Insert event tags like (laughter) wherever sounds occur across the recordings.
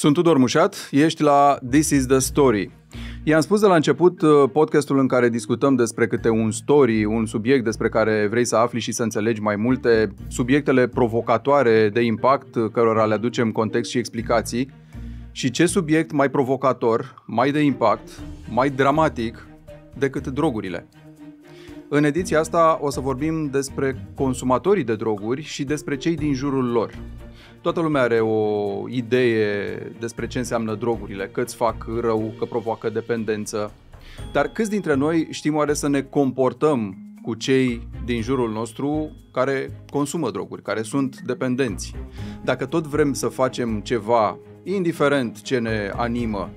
Sunt Tudor Mușat, ești la This is the Story. I-am spus de la început uh, podcastul în care discutăm despre câte un story, un subiect despre care vrei să afli și să înțelegi mai multe, subiectele provocatoare de impact uh, cărora le aducem context și explicații. Și ce subiect mai provocator, mai de impact, mai dramatic decât drogurile? În ediția asta o să vorbim despre consumatorii de droguri și despre cei din jurul lor, Toată lumea are o idee despre ce înseamnă drogurile, că îți fac rău, că provoacă dependență. Dar câți dintre noi știm oare să ne comportăm cu cei din jurul nostru care consumă droguri, care sunt dependenți? Dacă tot vrem să facem ceva, indiferent ce ne animă,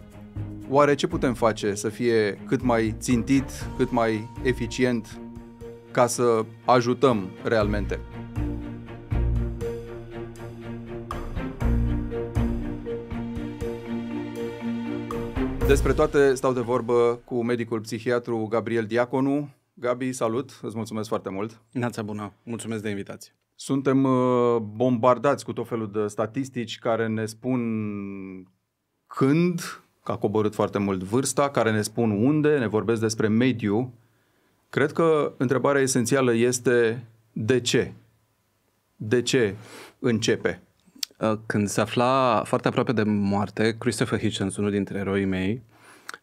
oare ce putem face să fie cât mai țintit, cât mai eficient ca să ajutăm realmente? Despre toate stau de vorbă cu medicul psihiatru Gabriel Diaconu. Gabi, salut, îți mulțumesc foarte mult. Nața bună, mulțumesc de invitație. Suntem uh, bombardați cu tot felul de statistici care ne spun când, că a coborât foarte mult vârsta, care ne spun unde, ne vorbesc despre mediu. Cred că întrebarea esențială este de ce? De ce începe? Uh, când se afla foarte aproape de moarte, Christopher Hitchens, unul dintre eroii mei,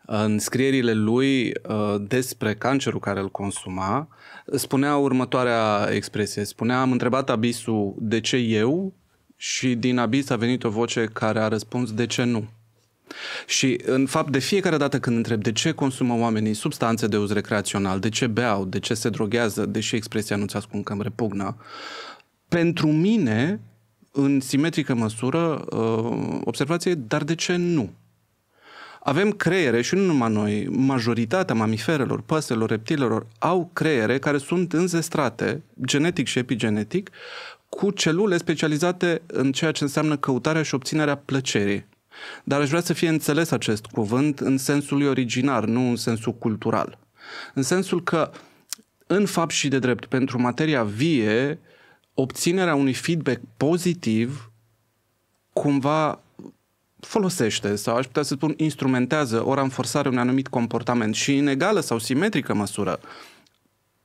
uh, în scrierile lui uh, despre cancerul care îl consuma, spunea următoarea expresie. Spunea, am întrebat abisul de ce eu și din abis a venit o voce care a răspuns de ce nu. Și, în fapt, de fiecare dată când întreb de ce consumă oamenii substanțe de uz recreațional, de ce beau, de ce se droghează, deși expresia nu-ți ascund că îmi repugnă, pentru mine în simetrică măsură uh, observație, dar de ce nu? Avem creiere și nu numai noi, majoritatea mamiferelor, păsărilor, reptilelor au creiere care sunt înzestrate, genetic și epigenetic, cu celule specializate în ceea ce înseamnă căutarea și obținerea plăcerii. Dar aș vrea să fie înțeles acest cuvânt în sensul lui originar, nu în sensul cultural. În sensul că, în fapt și de drept, pentru materia vie, obținerea unui feedback pozitiv cumva folosește sau aș putea să spun instrumentează o ranforsare unui un anumit comportament și în egală sau simetrică măsură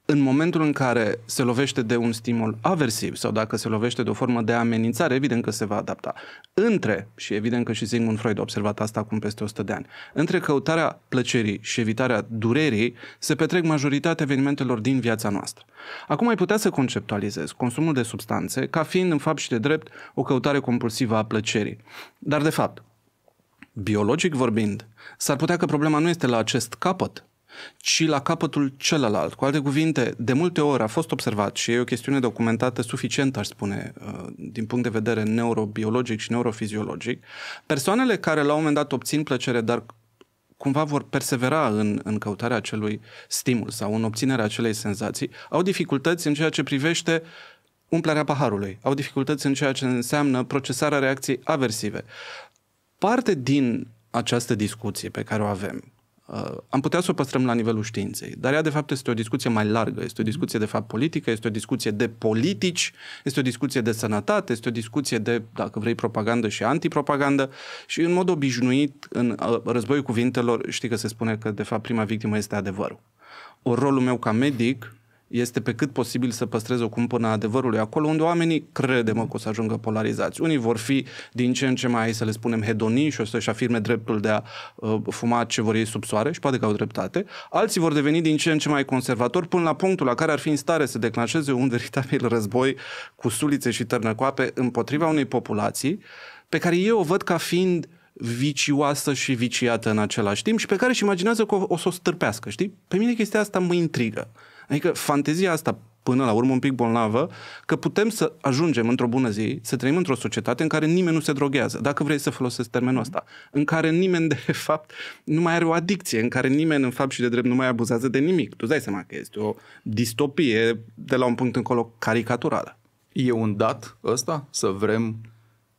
în momentul în care se lovește de un stimul aversiv sau dacă se lovește de o formă de amenințare, evident că se va adapta. Între, și evident că și Sigmund Freud a observat asta acum peste 100 de ani, între căutarea plăcerii și evitarea durerii se petrec majoritatea evenimentelor din viața noastră. Acum ai putea să conceptualizezi consumul de substanțe ca fiind în fapt și de drept o căutare compulsivă a plăcerii. Dar de fapt, biologic vorbind, s-ar putea că problema nu este la acest capăt, ci la capătul celălalt. Cu alte cuvinte, de multe ori a fost observat și e o chestiune documentată suficient, aș spune, uh, din punct de vedere neurobiologic și neurofiziologic, persoanele care la un moment dat obțin plăcere, dar cumva vor persevera în, în căutarea acelui stimul sau în obținerea acelei senzații, au dificultăți în ceea ce privește umplerea paharului, au dificultăți în ceea ce înseamnă procesarea reacției aversive. Parte din această discuție pe care o avem, Uh, am putea să o păstrăm la nivelul științei, dar ea de fapt este o discuție mai largă, este o discuție de fapt politică, este o discuție de politici, este o discuție de sănătate, este o discuție de, dacă vrei, propagandă și antipropagandă și în mod obișnuit, în uh, războiul cuvintelor, știi că se spune că de fapt prima victimă este adevărul. O rolul meu ca medic este pe cât posibil să păstreze o cumpănă adevărului acolo unde oamenii credem că o să ajungă polarizați. Unii vor fi din ce în ce mai, să le spunem, hedonii și o să-și afirme dreptul de a uh, fuma ce vor ei sub soare și poate că au dreptate. Alții vor deveni din ce în ce mai conservatori până la punctul la care ar fi în stare să declanșeze un veritabil război cu sulițe și târnăcoape împotriva unei populații pe care eu o văd ca fiind vicioasă și viciată în același timp și pe care își imaginează că o, o să o stârpească, știi? Pe mine chestia asta mă intrigă. Adică fantezia asta până la urmă un pic bolnavă, că putem să ajungem într-o bună zi, să trăim într-o societate în care nimeni nu se droghează, dacă vrei să folosesc termenul ăsta, în care nimeni de (laughs) fapt nu mai are o adicție, în care nimeni în fapt și de drept nu mai abuzează de nimic. Tu dai seama că este o distopie de la un punct încolo caricaturală. E un dat ăsta să vrem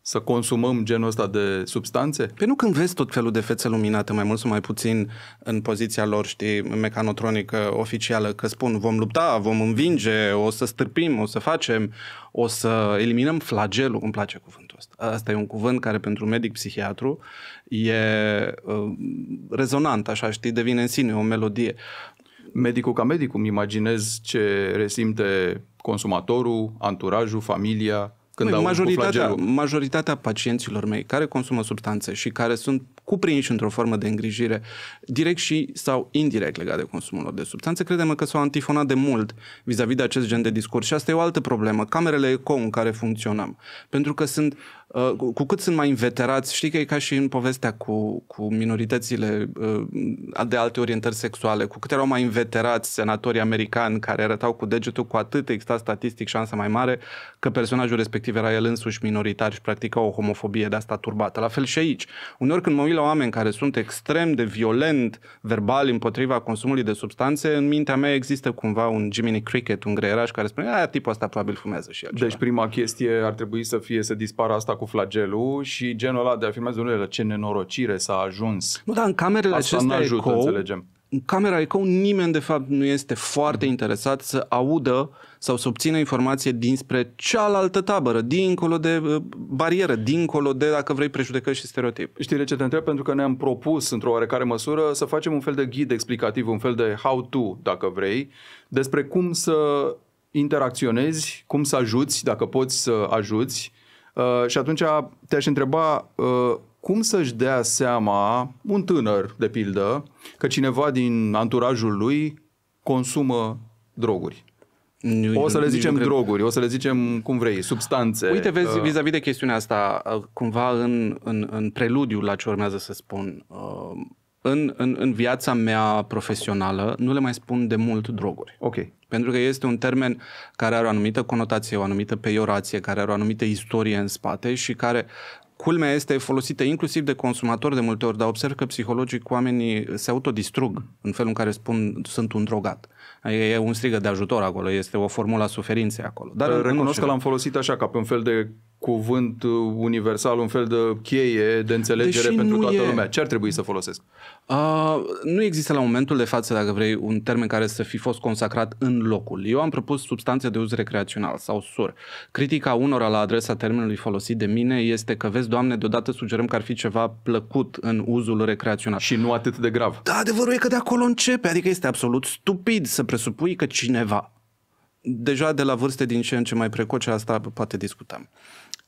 să consumăm genul ăsta de substanțe? Pe păi nu când vezi tot felul de fețe luminate, mai mult sau mai puțin în poziția lor, știi, mecanotronică oficială, că spun vom lupta, vom învinge, o să stârpim, o să facem, o să eliminăm flagelul, îmi place cuvântul ăsta. Asta e un cuvânt care pentru un medic psihiatru e uh, rezonant, așa, știi, devine în sine o melodie. Medicul ca medicul, îmi imaginez ce resimte consumatorul, anturajul, familia, când Măi, majoritatea, majoritatea pacienților mei care consumă substanțe și care sunt cuprinși într-o formă de îngrijire, direct și sau indirect legat de consumul lor de substanțe, credem că s-au antifonat de mult vis-a-vis de acest gen de discurs. Și asta e o altă problemă, camerele eco în care funcționăm. Pentru că sunt Uh, cu, cât sunt mai inveterați, știi că e ca și în povestea cu, cu minoritățile uh, de alte orientări sexuale, cu cât erau mai inveterați senatorii americani care arătau cu degetul, cu atât exista statistic șansa mai mare că personajul respectiv era el însuși minoritar și practica o homofobie de asta turbată. La fel și aici. Uneori când mă uit la oameni care sunt extrem de violent verbal împotriva consumului de substanțe, în mintea mea există cumva un Jiminy Cricket, un greieraș care spune, aia tipul ăsta probabil fumează și el. Deci ceva. prima chestie ar trebui să fie să dispară asta cu flagelul și genul ăla de filmează de ce nenorocire s-a ajuns. Nu, dar în camerele Asta acestea ajută, înțelegem. În camera ecou nimeni de fapt nu este foarte mhm. interesat să audă sau să obțină informație dinspre cealaltă tabără, dincolo de uh, barieră, dincolo de, dacă vrei, prejudecăți și stereotip. Știi de ce te întreb? Pentru că ne-am propus, într-o oarecare măsură, să facem un fel de ghid explicativ, un fel de how-to, dacă vrei, despre cum să interacționezi, cum să ajuți, dacă poți să ajuți, Uh, și atunci te-aș întreba uh, cum să-și dea seama un tânăr, de pildă, că cineva din anturajul lui consumă droguri? Nu, o să le zicem droguri, o să le zicem cum vrei, substanțe. Uite, vezi, uh... vis-a-vis de chestiunea asta, uh, cumva în, în, în preludiul la ce urmează să spun, uh, în, în, în viața mea profesională nu le mai spun de mult droguri. Ok. Pentru că este un termen care are o anumită conotație, o anumită peiorație, care are o anumită istorie în spate și care culmea este folosită inclusiv de consumatori de multe ori, dar observ că psihologic oamenii se autodistrug în felul în care spun sunt un drogat. Adică e un strigă de ajutor acolo, este o formulă a suferinței acolo. Dar recunosc că l-am folosit așa, ca pe un fel de cuvânt uh, universal, un fel de cheie de înțelegere Deși pentru toată e... lumea. Ce ar trebui să folosesc? Uh, nu există la momentul de față, dacă vrei, un termen care să fi fost consacrat în locul. Eu am propus substanțe de uz recreațional sau SUR. Critica unora la adresa termenului folosit de mine este că, vezi, Doamne, deodată sugerăm că ar fi ceva plăcut în uzul recreațional. Și nu atât de grav. Da, adevărul e că de acolo începe. Adică este absolut stupid să presupui că cineva deja de la vârste din ce în ce mai precoce, asta poate discutăm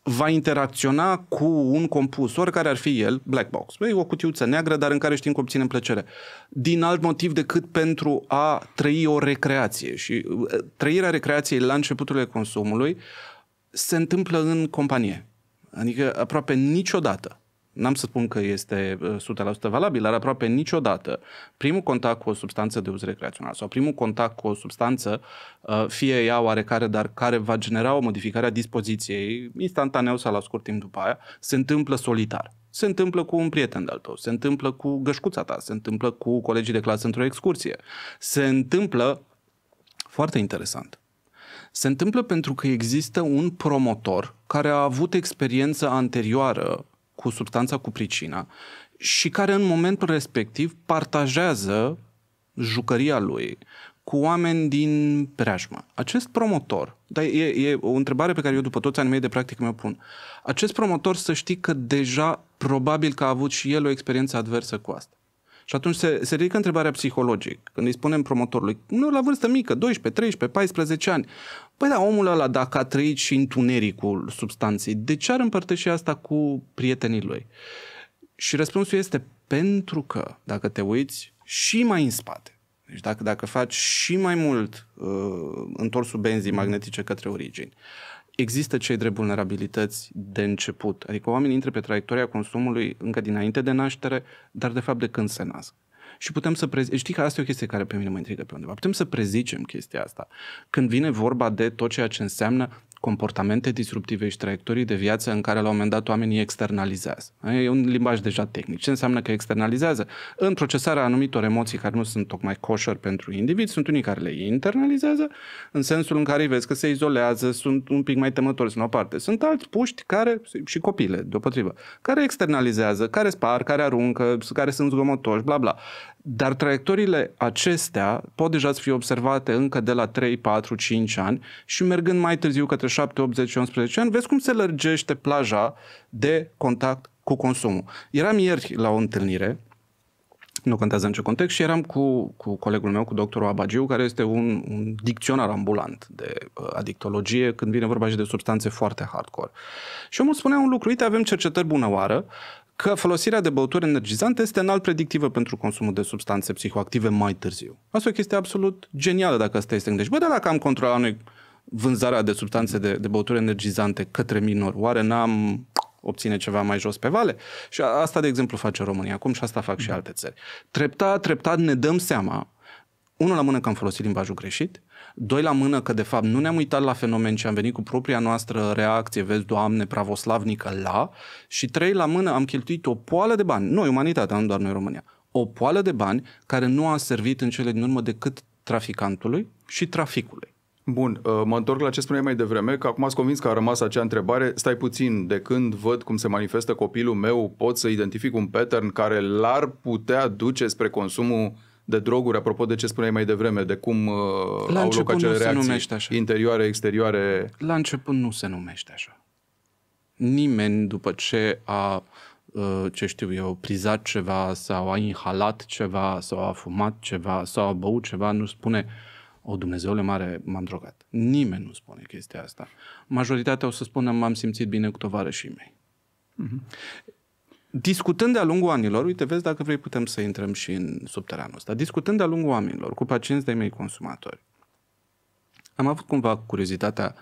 va interacționa cu un compus, oricare ar fi el, black box. E păi, o cutiuță neagră, dar în care știm că obținem plăcere. Din alt motiv decât pentru a trăi o recreație. Și uh, trăirea recreației la începutul consumului se întâmplă în companie. Adică aproape niciodată n-am să spun că este uh, 100% valabil, dar aproape niciodată primul contact cu o substanță de uz recreațional sau primul contact cu o substanță, uh, fie ea oarecare, dar care va genera o modificare a dispoziției instantaneu sau la scurt timp după aia, se întâmplă solitar. Se întâmplă cu un prieten de-al tău, se întâmplă cu gășcuța ta, se întâmplă cu colegii de clasă într-o excursie. Se întâmplă, foarte interesant, se întâmplă pentru că există un promotor care a avut experiență anterioară cu substanța, cu pricina și care în momentul respectiv partajează jucăria lui cu oameni din preajmă. Acest promotor, dar e, e o întrebare pe care eu după toți ani mei de practică mi-o pun, acest promotor să știi că deja probabil că a avut și el o experiență adversă cu asta. Și atunci se, se ridică întrebarea psihologic. Când îi spunem promotorului, nu la vârstă mică, 12, 13, 14 ani, păi da, omul ăla, dacă a trăit și întunericul substanței, de ce ar împărtăși asta cu prietenii lui? Și răspunsul este pentru că, dacă te uiți și mai în spate, deci dacă, dacă faci și mai mult uh, întorsul benzii magnetice către origini, uh, există cei drept vulnerabilități de început. Adică oamenii intră pe traiectoria consumului încă dinainte de naștere, dar de fapt de când se nasc. Și putem să prezicem, știi că asta e o chestie care pe mine mă intrigă pe undeva, putem să prezicem chestia asta. Când vine vorba de tot ceea ce înseamnă comportamente disruptive și traiectorii de viață în care la un moment dat oamenii externalizează. E un limbaj deja tehnic. Ce înseamnă că externalizează? În procesarea anumitor emoții care nu sunt tocmai coșor pentru individ, sunt unii care le internalizează, în sensul în care îi vezi că se izolează, sunt un pic mai temători, sunt o parte. Sunt alți puști care, și copile, deopotrivă, care externalizează, care spar, care aruncă, care sunt zgomotoși, bla bla. Dar traiectoriile acestea pot deja să fie observate încă de la 3, 4, 5 ani și mergând mai târziu către 7, 8, 10, 11 ani, vezi cum se lărgește plaja de contact cu consumul. Eram ieri la o întâlnire, nu contează în ce context, și eram cu, cu colegul meu, cu doctorul Abagiu, care este un, un dicționar ambulant de uh, adictologie, când vine vorba și de substanțe foarte hardcore. Și omul spunea un lucru, uite, avem cercetări bună oară, că folosirea de băuturi energizante este înalt predictivă pentru consumul de substanțe psihoactive mai târziu. Asta e o chestie absolut genială dacă asta este gândești. Bă, dar dacă am controlat noi vânzarea de substanțe de, de băuturi energizante către minori, oare n-am obține ceva mai jos pe vale? Și asta, de exemplu, face România acum și asta fac și mm. alte țări. Treptat, treptat ne dăm seama, unul la mână că am folosit limbajul greșit, Doi la mână că de fapt nu ne-am uitat la fenomen și am venit cu propria noastră reacție, vezi, Doamne, pravoslavnică la. Și trei la mână am cheltuit o poală de bani, noi umanitatea, nu doar noi România, o poală de bani care nu a servit în cele din urmă decât traficantului și traficului. Bun, uh, mă întorc la ce spuneai mai devreme, că acum ați convins că a rămas acea întrebare. Stai puțin, de când văd cum se manifestă copilul meu, pot să identific un pattern care l-ar putea duce spre consumul de droguri, apropo de ce spuneai mai devreme, de cum uh, La au loc acele reacții așa. interioare, exterioare. La început nu se numește așa. Nimeni, după ce a, uh, ce știu eu, prizat ceva sau a inhalat ceva sau a fumat ceva sau a băut ceva, nu spune o, Dumnezeule mare, m-am drogat. Nimeni nu spune chestia asta. Majoritatea o să spună m-am simțit bine cu tovarășii mei. Uh-huh discutând de-a lungul anilor, uite, vezi dacă vrei putem să intrăm și în subteranul ăsta, discutând de-a lungul oamenilor, cu pacienți de mei consumatori, am avut cumva curiozitatea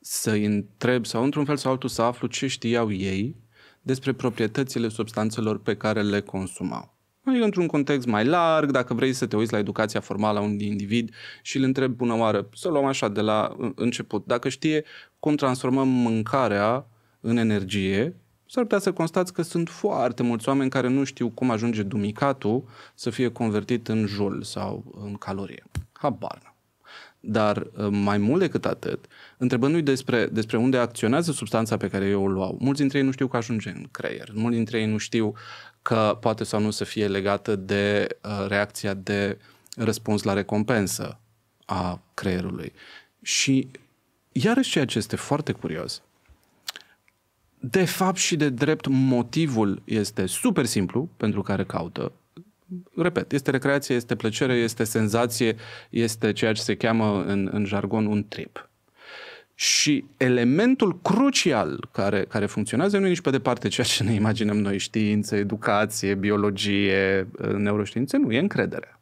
să întreb sau într-un fel sau altul să aflu ce știau ei despre proprietățile substanțelor pe care le consumau. Adică, într-un context mai larg, dacă vrei să te uiți la educația formală a unui individ și îl întreb bună oară, să luăm așa de la început, dacă știe cum transformăm mâncarea în energie s-ar putea să constați că sunt foarte mulți oameni care nu știu cum ajunge dumicatul să fie convertit în jul sau în calorie. Habar Dar ă, mai mult decât atât, întrebându-i despre, despre unde acționează substanța pe care eu o luau, mulți dintre ei nu știu că ajunge în creier, mulți dintre ei nu știu că poate sau nu să fie legată de uh, reacția de răspuns la recompensă a creierului. Și iarăși ceea ce este foarte curios de fapt și de drept motivul este super simplu pentru care caută repet, este recreație, este plăcere, este senzație, este ceea ce se cheamă în, în jargon un trip. Și elementul crucial care, care funcționează nu e nici pe departe ceea ce ne imaginăm noi, știință, educație, biologie, neuroștiințe, nu, e încrederea.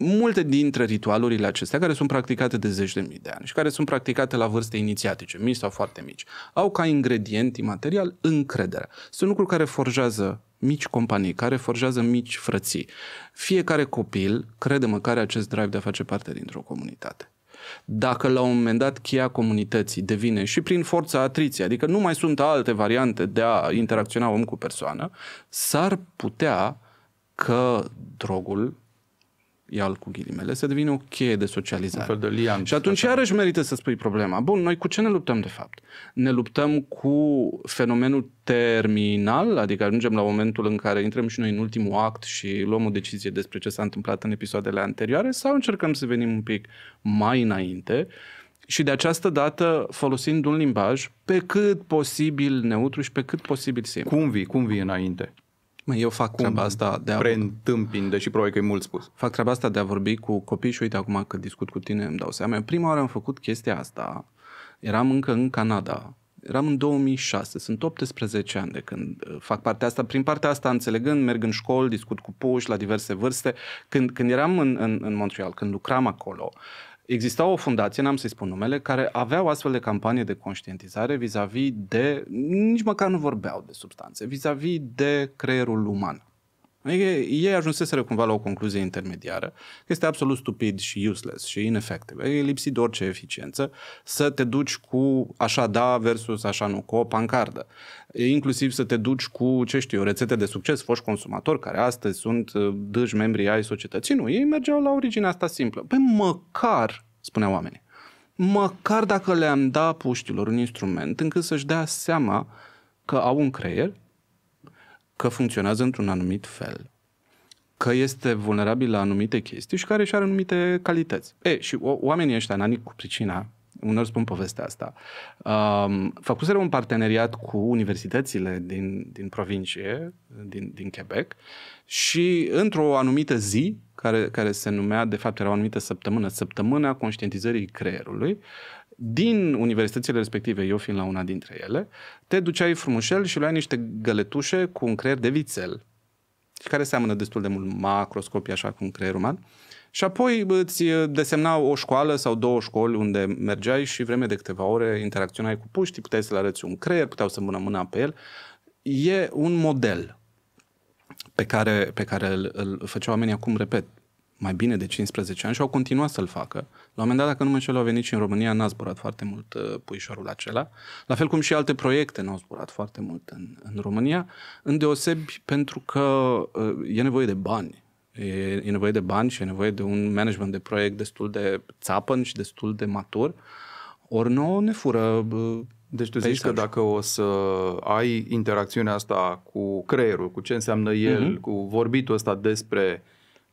Multe dintre ritualurile acestea, care sunt practicate de zeci de mii de ani și care sunt practicate la vârste inițiatice, mici sau foarte mici, au ca ingredient imaterial încrederea. Sunt lucruri care forjează mici companii, care forjează mici frății. Fiecare copil crede măcar acest drive de a face parte dintr-o comunitate. Dacă la un moment dat cheia comunității devine și prin forța atriției, adică nu mai sunt alte variante de a interacționa om cu persoană, s-ar putea că drogul ial cu ghilimele, să devină o cheie de socializare. Un fel de liant, și atunci așa. iarăși merită să spui problema. Bun, noi cu ce ne luptăm de fapt? Ne luptăm cu fenomenul terminal, adică ajungem la momentul în care intrăm și noi în ultimul act și luăm o decizie despre ce s-a întâmplat în episoadele anterioare sau încercăm să venim un pic mai înainte și de această dată folosind un limbaj pe cât posibil neutru și pe cât posibil simplu. Cum vii? Cum vii înainte? Mă, eu fac Cum treaba asta de a... Preîntâmpin, deși probabil că e mult spus. Fac treaba asta de a vorbi cu copii și uite acum că discut cu tine îmi dau seama. Eu prima oară am făcut chestia asta. Eram încă în Canada. Eram în 2006, sunt 18 ani de când uh, fac partea asta. Prin partea asta, înțelegând, merg în școli, discut cu puși la diverse vârste. Când, când eram în, în, în Montreal, când lucram acolo, exista o fundație, n-am să-i spun numele, care aveau astfel de campanie de conștientizare vis-a-vis de, nici măcar nu vorbeau de substanțe, vis-a-vis de creierul uman. Adică ei ajunseseră cumva la o concluzie intermediară, că este absolut stupid și useless și ineffective. E lipsit de orice eficiență să te duci cu așa da versus așa nu, cu o pancardă. E inclusiv să te duci cu, ce știu, rețete de succes, foști consumatori care astăzi sunt uh, dâși membri ai societății. Nu, ei mergeau la originea asta simplă. Pe păi măcar, spuneau oamenii, măcar dacă le-am dat puștilor un instrument încât să-și dea seama că au un creier că funcționează într-un anumit fel, că este vulnerabil la anumite chestii și care și are anumite calități. E, și o, oamenii ăștia, în anii cu pricina, unor spun povestea asta, um, făcuseră un parteneriat cu universitățile din, din provincie, din, din Quebec, și într-o anumită zi, care, care se numea, de fapt era o anumită săptămână, săptămâna conștientizării creierului, din universitățile respective, eu fiind la una dintre ele, te duceai frumușel și luai niște găletușe cu un creier de vițel, care seamănă destul de mult macroscopii, așa cum creier uman, și apoi îți desemnau o școală sau două școli unde mergeai și vreme de câteva ore interacționai cu puștii, puteai să le arăți un creier, puteau să mână mâna pe el. E un model pe care, pe care îl, îl făceau oamenii acum, repet, mai bine de 15 ani și au continuat să-l facă. La un moment dat, dacă nu mă înșel, au venit și în România, n-a zburat foarte mult uh, puișorul acela. La fel cum și alte proiecte n-au zburat foarte mult în, în România, îndeosebi pentru că uh, e nevoie de bani. E, e nevoie de bani și e nevoie de un management de proiect destul de țapăn și destul de matur. Ori nu ne fură uh, deci tu zici că dacă o să ai interacțiunea asta cu creierul, cu ce înseamnă el, mm-hmm. cu vorbitul ăsta despre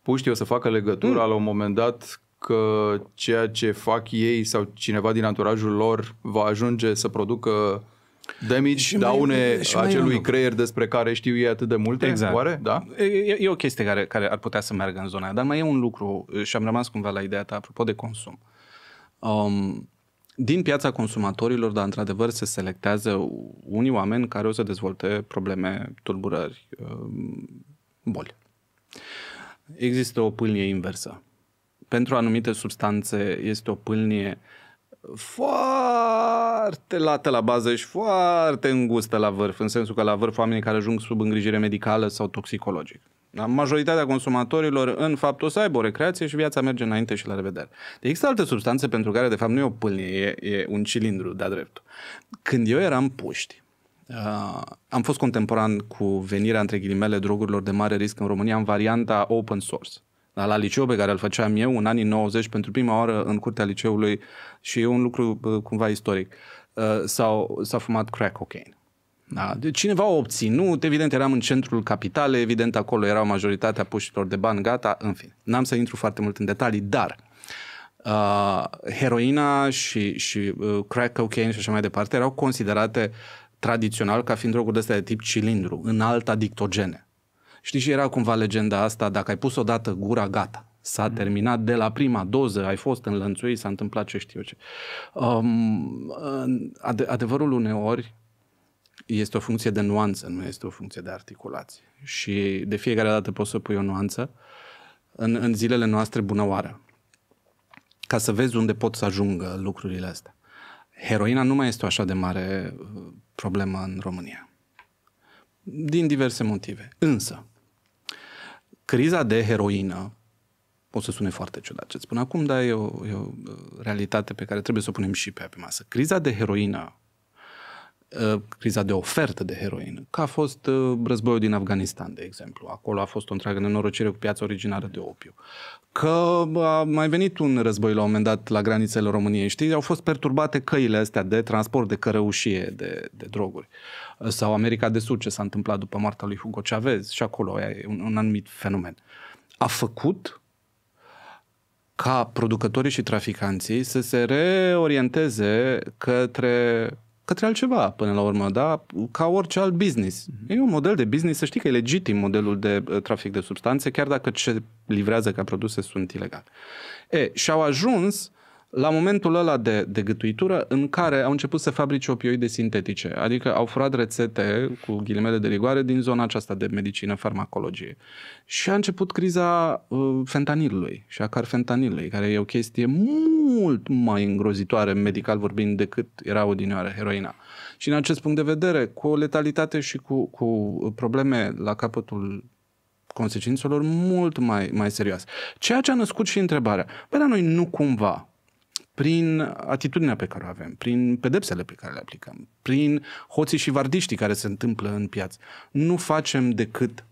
puștii, o să facă legătura mm. la un moment dat că ceea ce fac ei sau cineva din anturajul lor va ajunge să producă damage, și daune mai, și acelui mai creier despre care știu ei atât de multe? Exact. Oare? Da? E, e o chestie care, care ar putea să meargă în zona dar mai e un lucru și am rămas cumva la ideea ta apropo de consum. Um, din piața consumatorilor, dar într-adevăr se selectează unii oameni care o să dezvolte probleme, tulburări, um, boli. Există o pâlnie inversă pentru anumite substanțe este o pâlnie foarte lată la bază și foarte îngustă la vârf, în sensul că la vârf oamenii care ajung sub îngrijire medicală sau toxicologic. Da, majoritatea consumatorilor, în fapt, o să aibă o recreație și viața merge înainte și la revedere. Deci există alte substanțe pentru care, de fapt, nu e o pâlnie, e, e un cilindru, de-a dreptul. Când eu eram puști, Uh, am fost contemporan cu venirea, între ghilimele, drogurilor de mare risc în România în varianta open source la, la liceu pe care îl făceam eu în anii 90 pentru prima oară în curtea liceului și e un lucru cumva istoric. Uh, s-au, s-a fumat crack cocaine. Da. Cineva a obținut, evident eram în centrul capitale, evident acolo erau majoritatea puștilor de bani, gata, în fine. N-am să intru foarte mult în detalii, dar uh, heroina și, și uh, crack cocaine și așa mai departe erau considerate tradițional ca fiind droguri de astea de tip cilindru, în alta adictogene. Știi, și era cumva legenda asta, dacă ai pus odată gura, gata. S-a mm. terminat de la prima doză, ai fost în lănțui, s-a întâmplat ce știu ce. Um, ad- adevărul uneori este o funcție de nuanță, nu este o funcție de articulație. Și de fiecare dată poți să pui o nuanță în, în zilele noastre oară. Ca să vezi unde pot să ajungă lucrurile astea. Heroina nu mai este o așa de mare uh, problemă în România. Din diverse motive. Însă, criza de heroină, o să sune foarte ciudat ce spun acum, dar e o, e o uh, realitate pe care trebuie să o punem și pe, pe masă. Criza de heroină, uh, criza de ofertă de heroină, că a fost uh, războiul din Afganistan, de exemplu. Acolo a fost o întreagă nenorocire cu piața originară de opiu că a mai venit un război la un moment dat la granițele României, știi? Au fost perturbate căile astea de transport, de cărăușie, de, de droguri. Sau America de Sud, ce s-a întâmplat după moartea lui Hugo Chavez și acolo e un, un anumit fenomen. A făcut ca producătorii și traficanții să se reorienteze către către altceva până la urmă, da? ca orice alt business. Mhm. E un model de business, să știi că e legitim modelul de uh, trafic de substanțe, chiar dacă ce livrează ca produse sunt ilegale. E, și au ajuns la momentul ăla de, de gătuitură în care au început să fabrice opioide sintetice, adică au furat rețete cu ghilimele de rigoare din zona aceasta de medicină, farmacologie. Și a început criza uh, fentanilului și a carfentanilului, care e o chestie mult mai îngrozitoare medical vorbind decât era odinioară heroina. Și în acest punct de vedere, cu o letalitate și cu, cu probleme la capătul consecințelor mult mai, mai serioase. Ceea ce a născut și întrebarea, păi dar noi nu cumva prin atitudinea pe care o avem, prin pedepsele pe care le aplicăm, prin hoții și vardiștii care se întâmplă în piață. Nu facem decât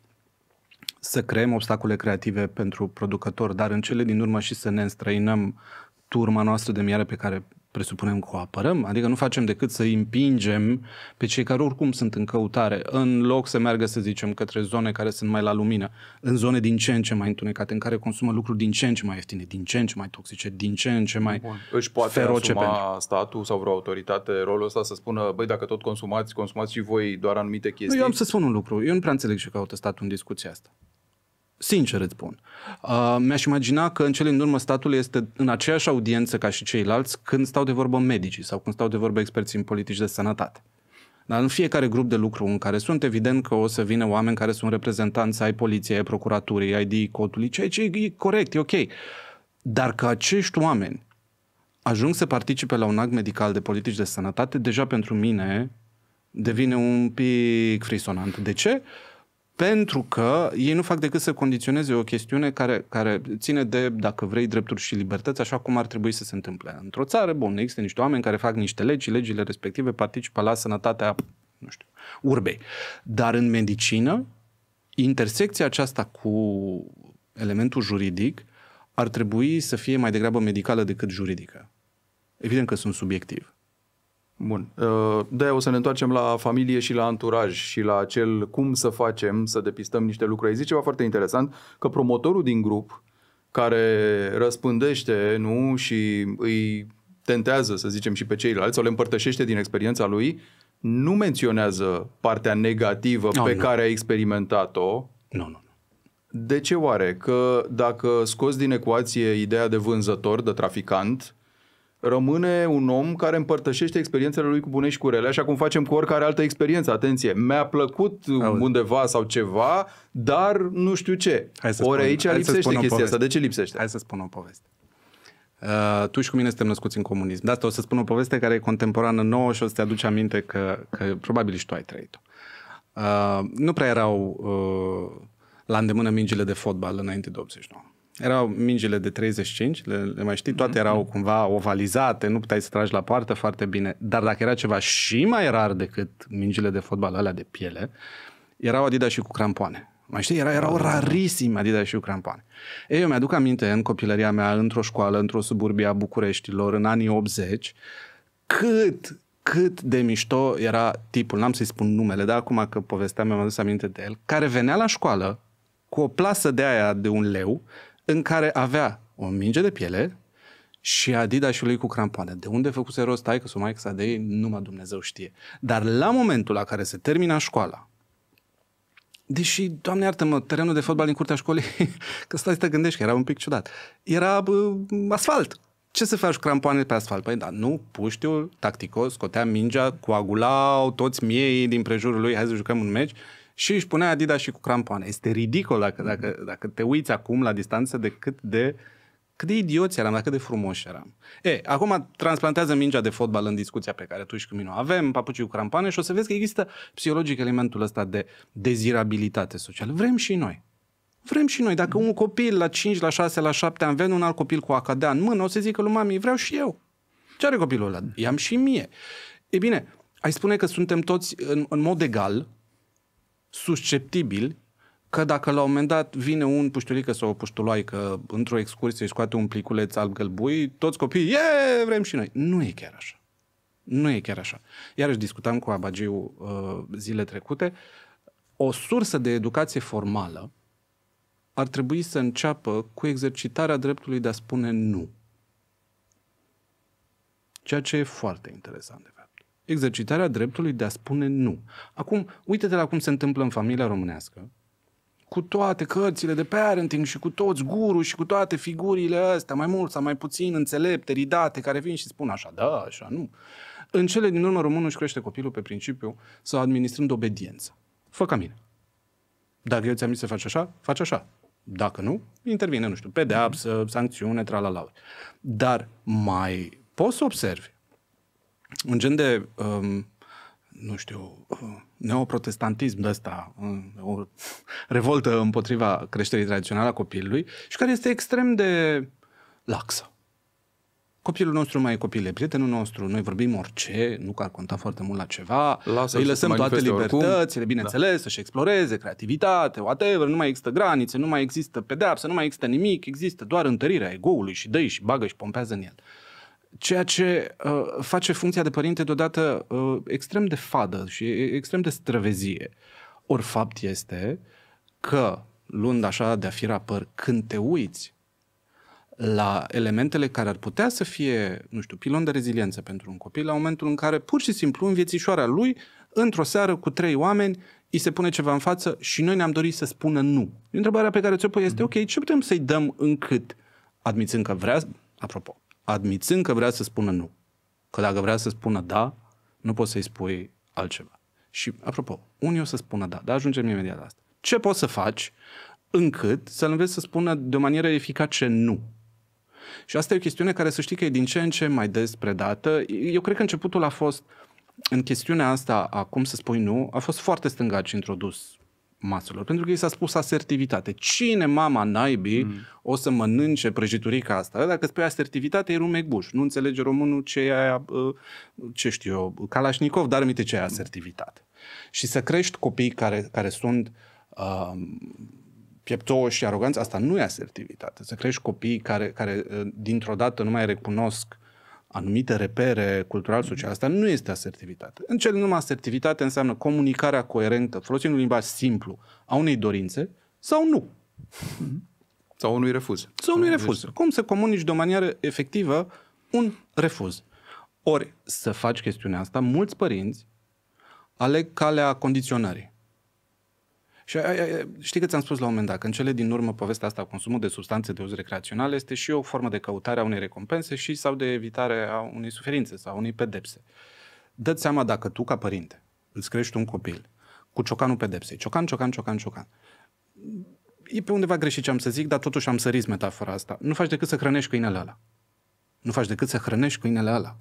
să creăm obstacole creative pentru producători, dar în cele din urmă și să ne înstrăinăm turma noastră de miere pe care presupunem că o apărăm, adică nu facem decât să împingem pe cei care oricum sunt în căutare, în loc să meargă, să zicem, către zone care sunt mai la lumină, în zone din ce în ce mai întunecate, în care consumă lucruri din ce în ce mai ieftine, din ce în ce mai toxice, din ce în ce mai Bun. Își poate feroce asuma pentru... statul sau vreo autoritate rolul ăsta să spună, băi, dacă tot consumați, consumați și voi doar anumite chestii? Nu, eu am să spun un lucru, eu nu prea înțeleg și caută statul în discuția asta. Sincer îți spun. Uh, mi-aș imagina că în cele din urmă statul este în aceeași audiență ca și ceilalți când stau de vorbă medicii sau când stau de vorbă experții în politici de sănătate. Dar în fiecare grup de lucru în care sunt, evident că o să vină oameni care sunt reprezentanți ai poliției, ai procuraturii, ai DICOT-ului, ceea ce e corect, e ok. Dar că acești oameni ajung să participe la un act medical de politici de sănătate, deja pentru mine devine un pic frisonant. De ce? pentru că ei nu fac decât să condiționeze o chestiune care, care ține de, dacă vrei, drepturi și libertăți, așa cum ar trebui să se întâmple. Într-o țară, bun, există niște oameni care fac niște legi și legile respective participă la sănătatea, nu știu, urbei. Dar în medicină, intersecția aceasta cu elementul juridic ar trebui să fie mai degrabă medicală decât juridică. Evident că sunt subiectiv. Bun. Uh, de o să ne întoarcem la familie și la anturaj și la acel cum să facem să depistăm niște lucruri. Ai zis ceva foarte interesant, că promotorul din grup care răspândește nu și îi tentează, să zicem, și pe ceilalți sau le împărtășește din experiența lui, nu menționează partea negativă no, pe nu. care a experimentat-o. Nu, nu. De ce oare? Că dacă scoți din ecuație ideea de vânzător, de traficant, rămâne un om care împărtășește experiențele lui cu bune și cu rele, așa cum facem cu oricare altă experiență. Atenție, mi-a plăcut Auzi. undeva sau ceva, dar nu știu ce. Ori spun, aici hai lipsește să spun chestia asta. De ce lipsește? Hai să spun o poveste. Uh, tu și cu mine suntem născuți în comunism. De da, asta o să spun o poveste care e contemporană nouă și o să te aduci aminte că, că probabil și tu ai trăit-o. Uh, nu prea erau uh, la îndemână mingile de fotbal înainte de 89. Erau mingile de 35, le, le mai știi, toate mhm. erau cumva ovalizate, nu puteai să tragi la poartă foarte bine. Dar dacă era ceva și mai rar decât mingile de fotbal, alea de piele, erau Adidas și cu crampoane. Mai știi, era, erau ah. rarisimi Adidas și cu crampoane. Ei, eu mi-aduc aminte în copilăria mea, într-o școală, într-o suburbie a Bucureștilor, în anii 80, cât cât de mișto era tipul, n-am să-i spun numele, dar acum că povestea mi-am adus aminte de el, care venea la școală cu o plasă de aia de un leu în care avea o minge de piele și adidașul lui cu crampoane. De unde făcuse rost taică sau maică de ei, numai Dumnezeu știe. Dar la momentul la care se termina școala, Deși, doamne iartă-mă, terenul de fotbal din curtea școlii, (laughs) că stai să te gândești că era un pic ciudat, era bă, asfalt. Ce să faci cu crampoane pe asfalt? Păi da, nu, puștiul, tacticos, scotea mingea, coagulau toți miei din prejurul lui, hai să jucăm un meci și își punea Adidas și cu crampoane. Este ridicol dacă, dacă, dacă te uiți acum la distanță de cât de cât de idioți eram, cât de frumoși eram. E, acum transplantează mingea de fotbal în discuția pe care tu și cu mine o avem, papuci cu crampane și o să vezi că există psihologic elementul ăsta de dezirabilitate socială. Vrem și noi. Vrem și noi. Dacă un copil la 5, la 6, la 7 ani vede un alt copil cu acadea în mână, o să zică lui mami, vreau și eu. Ce are copilul ăla? I-am și mie. E bine, ai spune că suntem toți în, în mod egal, susceptibili că dacă la un moment dat vine un puștulică sau o puștuloaică într-o excursie și scoate un pliculeț alb gălbui, toți copiii, e, vrem și noi. Nu e chiar așa. Nu e chiar așa. Iarăși discutam cu Abagiu uh, zile trecute. O sursă de educație formală ar trebui să înceapă cu exercitarea dreptului de a spune nu. Ceea ce e foarte interesant exercitarea dreptului de a spune nu. Acum, uite-te la cum se întâmplă în familia românească, cu toate cărțile de parenting și cu toți guru și cu toate figurile astea, mai mult sau mai puțin înțelepte, ridate, care vin și spun așa, da, așa, nu. În cele din urmă, românul își crește copilul pe principiu să administrând obediență. Fă ca mine. Dacă eu ți-am zis să faci așa, faci așa. Dacă nu, intervine, nu știu, pedeapsă, sancțiune, tralala. Dar mai poți să observi un gen de, um, nu știu, uh, neoprotestantism de ăsta, uh, o revoltă împotriva creșterii tradiționale a copilului și care este extrem de laxă. Copilul nostru mai e copil, e prietenul nostru, noi vorbim orice, nu că ar conta foarte mult la ceva, Lasă îi lăsăm toate libertățile, da. bineînțeles, da. să-și exploreze creativitate, whatever, nu mai există granițe, nu mai există pedeapsă, nu mai există nimic, există doar întărirea egoului și dă și bagă și pompează în el. Uh, ceea ce uh, face funcția de părinte deodată uh, extrem de fadă și extrem de străvezie. Ori fapt este că, luând așa de-a fi rapăr, când te uiți la elementele care ar putea să fie, nu știu, pilon de reziliență pentru un copil, la momentul în care pur și simplu în viețișoara lui, într-o seară cu trei oameni, îi se pune ceva în față și noi ne-am dorit să spună nu. Întrebarea pe care ți-o pui este, mhm. ok, ce putem să-i dăm încât, admițând că vrea, apropo, admițând că vrea să spună nu. Că dacă vrea să spună da, nu poți să-i spui altceva. Și, apropo, unii o să spună da, dar ajungem imediat la asta. Ce poți să faci încât să-l înveți să spună de o manieră eficace nu? Și asta e o chestiune care să știi că e din ce în ce mai des predată. Eu cred că începutul a fost, în chestiunea asta a cum să spui nu, a fost foarte stângaci introdus maselor, pentru că i s-a spus asertivitate. Cine mama naibii mm. o să mănânce prăjiturica asta? Dacă spui asertivitate, e rumegbuș. Nu înțelege românul ce e aia, ce știu eu, Kalashnikov, dar aminte ce e asertivitate. Și să crești copii care, care sunt uh, pieptoși și aroganți, asta nu e asertivitate. Să crești copii care, care uh, dintr-o dată nu mai recunosc anumite repere cultural sociale Asta nu este asertivitate. În cel numai asertivitate înseamnă comunicarea coerentă, folosind un limbaj simplu a unei dorințe sau nu. Sau unui refuz. Sau unui refuz. Cum să comunici de o manieră efectivă un refuz. Ori, să faci chestiunea asta, mulți părinți aleg calea condiționării. Și știi că ți-am spus la un moment dat, că în cele din urmă povestea asta, consumul de substanțe de uz recreațional, este și o formă de căutare a unei recompense și sau de evitare a unei suferințe sau a unei pedepse. Dă-ți seama dacă tu, ca părinte, îți crești un copil cu ciocanul pedepsei, ciocan, ciocan, ciocan, ciocan, e pe undeva greșit ce am să zic, dar totuși am sărit metafora asta. Nu faci decât să hrănești câinele ăla. Nu faci decât să hrănești câinele ăla.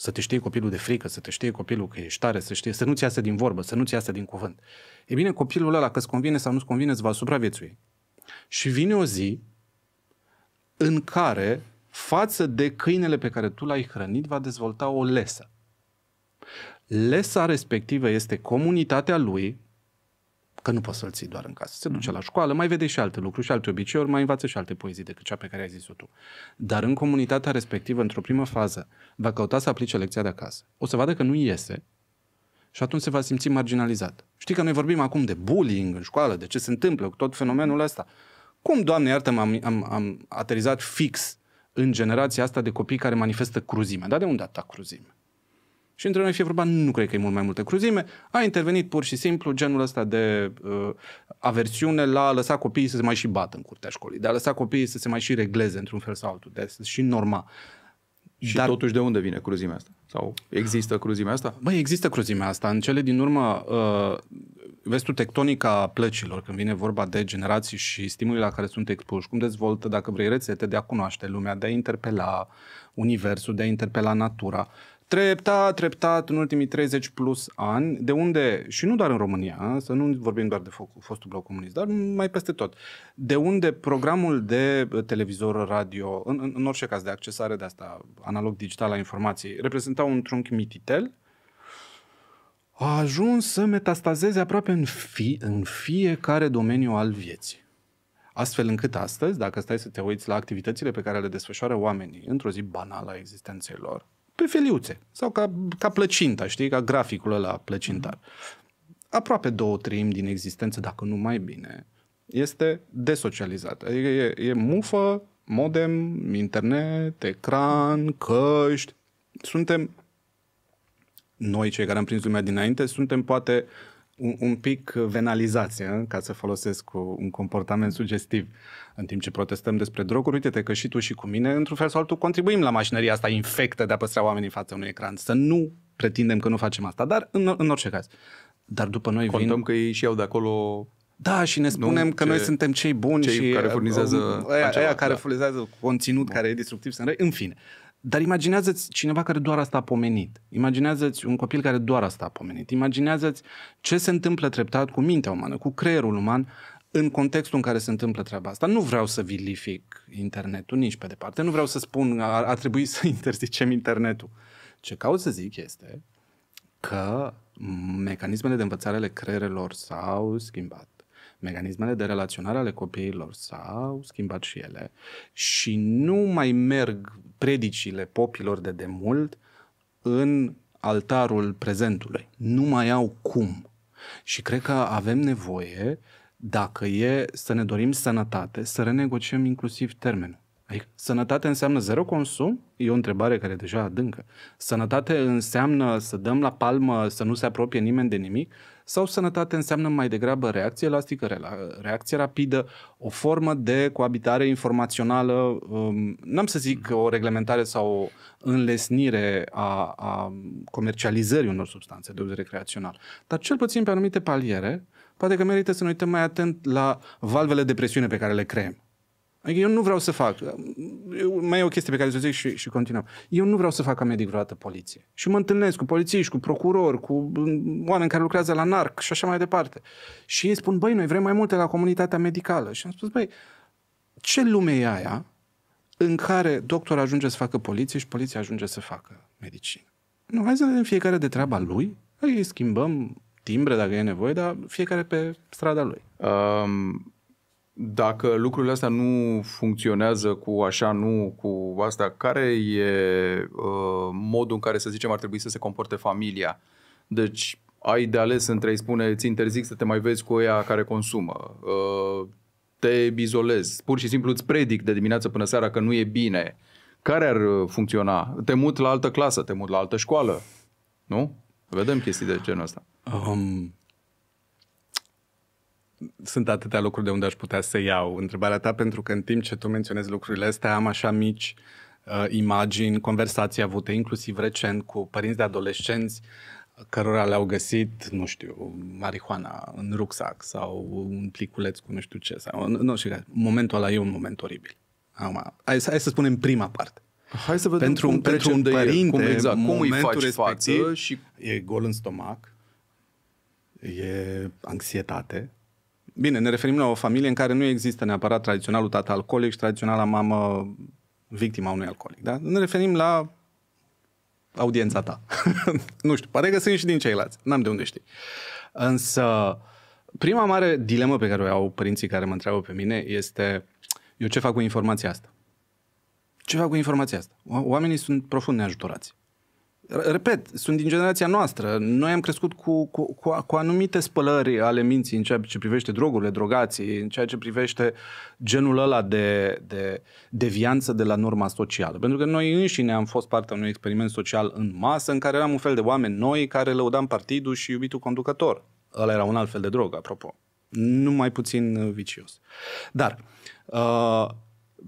Să te știe copilul de frică, să te știe copilul că ești tare, să știe, să nu-ți iasă din vorbă, să nu-ți iasă din cuvânt. E bine, copilul ăla, că-ți convine sau nu-ți convine, îți va supraviețui. Și vine o zi în care, față de câinele pe care tu l-ai hrănit, va dezvolta o lesă. Lesa respectivă este comunitatea lui, Că nu poți să-l ții doar în casă. Se duce mhm. la școală, mai vede și alte lucruri și alte obiceiuri, mai învață și alte poezii decât cea pe care ai zis-o tu. Dar în comunitatea respectivă, într-o primă fază, va căuta să aplice lecția de acasă. O să vadă că nu iese și atunci se va simți marginalizat. Știi că noi vorbim acum de bullying în școală, de ce se întâmplă cu tot fenomenul ăsta. Cum, Doamne iartă, am, am, am aterizat fix în generația asta de copii care manifestă cruzime. Dar de unde ta cruzime? Și între noi fie vorba, nu cred că e mult mai multă cruzime. A intervenit pur și simplu genul ăsta de uh, aversiune la a lăsa copiii să se mai și bată în curtea școlii, de a lăsa copiii să se mai și regleze într-un fel sau altul, de a și norma. Și Dar, totuși de unde vine cruzimea asta? Sau există cruzimea asta? Băi, există cruzimea asta. În cele din urmă, uh, vestul tectonic a plăcilor, când vine vorba de generații și stimulii la care sunt expuși, cum dezvoltă, dacă vrei, rețete de a cunoaște lumea, de a interpela universul, de a interpela natura treptat, treptat, în ultimii 30 plus ani, de unde, și nu doar în România, să nu vorbim doar de fostul bloc comunist, dar mai peste tot, de unde programul de televizor, radio, în, în orice caz de accesare de asta, analog digital la informații, reprezenta un trunchi mititel, a ajuns să metastazeze aproape în, fi, în fiecare domeniu al vieții. Astfel încât astăzi, dacă stai să te uiți la activitățile pe care le desfășoară oamenii într-o zi banală a existenței lor, pe feliuțe sau ca, ca plăcinta, știi, ca graficul ăla plăcintar. Aproape două treimi din existență, dacă nu mai bine, este desocializată. Adică e, e mufă, modem, internet, ecran, căști. Suntem, noi cei care am prins lumea dinainte, suntem poate uh, un, un pic venalizație, ă, ca să folosesc un comportament sugestiv. În timp ce protestăm despre droguri, uite-te că și tu și cu mine, într-un fel sau altul, contribuim la mașinăria asta infectă de a păstra oamenii fața unui ecran. Să nu pretindem că nu facem asta, dar în, în orice caz. Dar după noi Contăm vin... că ei și iau de acolo da, și ne spunem nu, că ce, noi suntem cei buni cei și care furnizează uh, aia, aia care da. furnizează conținut Bun. care e destructiv, În fine, dar imaginează-ți cineva care doar asta a pomenit. Imaginează-ți un copil care doar asta a pomenit. Imaginează-ți ce se întâmplă treptat cu mintea umană, cu creierul uman, în contextul în care se întâmplă treaba asta. Nu vreau să vilific internetul nici pe departe. Nu vreau să spun ar, ar trebui să (laughs) interzicem internetul. Ce caut să zic este că mecanismele de învățare ale creierelor s-au schimbat mecanismele de relaționare ale copiilor s-au schimbat și ele și nu mai merg predicile popilor de demult în altarul prezentului. Nu mai au cum. Și cred că avem nevoie, dacă e să ne dorim sănătate, să renegociem inclusiv termenul. Adică sănătate înseamnă zero consum? E o întrebare care e deja adâncă. Sănătate înseamnă să dăm la palmă, să nu se apropie nimeni de nimic? sau sănătate înseamnă mai degrabă reacție elastică, reacție rapidă, o formă de coabitare informațională, um, n-am să zic mhm. o reglementare sau o înlesnire a, a comercializării unor substanțe de uz recreațional, dar cel puțin pe anumite paliere, poate că merită să ne uităm mai atent la valvele de presiune pe care le creăm. Adică eu nu vreau să fac. Eu, mai e o chestie pe care să o zic și, și continuăm. Eu nu vreau să fac ca medic vreodată poliție. Și mă întâlnesc cu polițiști, cu procurori, cu oameni care lucrează la NARC și așa mai departe. Și ei spun, băi, noi vrem mai multe la comunitatea medicală. Și am spus, băi, ce lume e aia în care doctor ajunge să facă poliție și poliția ajunge să facă medicină? Nu, hai să vedem fiecare de treaba lui, îi schimbăm timbre dacă e nevoie, dar fiecare pe strada lui. Um dacă lucrurile astea nu funcționează cu așa, nu cu asta, care e uh, modul în care, să zicem, ar trebui să se comporte familia? Deci, ai de ales între ei spune, ți interzic să te mai vezi cu ea care consumă, uh, te bizolezi, pur și simplu îți predic de dimineață până seara că nu e bine. Care ar uh, funcționa? Te mut la altă clasă, te mut la altă școală, nu? Vedem chestii de genul ăsta. Um, sunt atâtea lucruri de unde aș putea să iau întrebarea ta, pentru că în timp ce tu menționezi lucrurile astea, am așa mici uh, imagini, conversații avute, inclusiv recent, cu părinți de adolescenți cărora le-au găsit, nu știu, marihuana în rucsac sau un pliculeț cu nu știu ce. Sau, nu, nu știu, momentul ăla e un moment oribil. Acum, hai, să, hai să spunem prima parte. Hai să vedem pentru, cum pentru un părinte, cum, exact, cum îi faci respectiv, față și... E gol în stomac, e anxietate, Bine, ne referim la o familie în care nu există neapărat tradiționalul tată alcoolic și tradiționala mamă victima unui alcoolic. Da? Ne referim la audiența ta. (laughs) nu știu, pare că sunt și din ceilalți. N-am de unde știi. Însă, prima mare dilemă pe care o au părinții care mă întreabă pe mine este eu ce fac cu informația asta? Ce fac cu informația asta? Oamenii sunt profund neajutorați. Repet, sunt din generația noastră. Noi am crescut cu, cu, cu, cu anumite spălări ale minții în ceea ce privește drogurile, drogații, în ceea ce privește genul ăla de, de devianță de la norma socială. Pentru că noi înșine am fost parte a unui experiment social în masă în care eram un fel de oameni noi care lăudam partidul și iubitul conducător. Ăla era un alt fel de drog, apropo. Nu mai puțin vicios. Dar uh,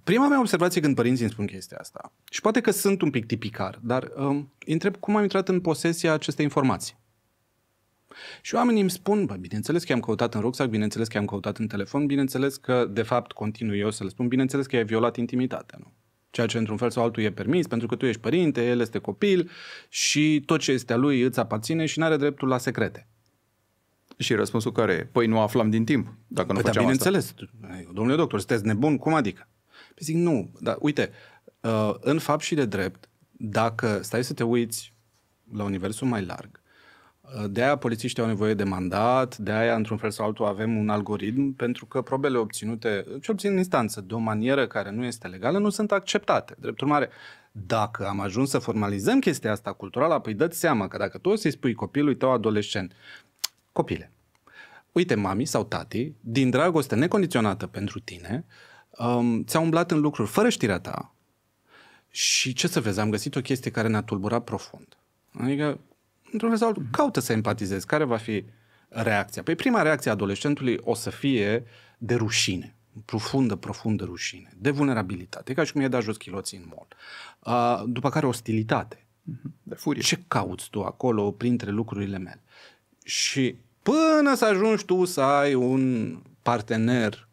Prima mea observație când părinții îmi spun chestia asta, și poate că sunt un pic tipicar, dar um, întreb cum am intrat în posesia acestei informații. Și oamenii îmi spun, bă, bineînțeles că am căutat în rucsac, bineînțeles că am căutat în telefon, bineînțeles că, de fapt, continui eu să le spun, bineînțeles că ai violat intimitatea, nu? Ceea ce într-un fel sau altul e permis, pentru că tu ești părinte, el este copil și tot ce este a lui îți aparține și nu are dreptul la secrete. Și răspunsul care e? Păi nu aflam din timp, dacă nu păi, da, făceam da, bineînțeles. asta. bineînțeles. Domnule doctor, sunteți nebun? Cum adică? Zic, nu, dar uite, uh, în fapt și de drept, dacă stai să te uiți la universul mai larg, uh, de aia polițiștii au nevoie de mandat, de aia, într-un fel sau altul, avem un algoritm, pentru că probele obținute, ce obțin în instanță, de o manieră care nu este legală, nu sunt acceptate. Drept urmare, dacă am ajuns să formalizăm chestia asta culturală, apoi dă seama că dacă tu o să-i spui copilului tău adolescent, copile, uite mami sau tati, din dragoste necondiționată pentru tine, uh, um, ți-a umblat în lucruri fără știrea ta și ce să vezi, am găsit o chestie care ne-a tulburat profund. Adică, într-un fel sau altul, mhm. caută să empatizezi. Care va fi reacția? Păi prima reacție a adolescentului o să fie de rușine profundă, profundă rușine, de vulnerabilitate, ca și cum e dat jos chiloții în mol. Uh, după care ostilitate. Mhm. De furie. Ce cauți tu acolo printre lucrurile mele? Și până să ajungi tu să ai un partener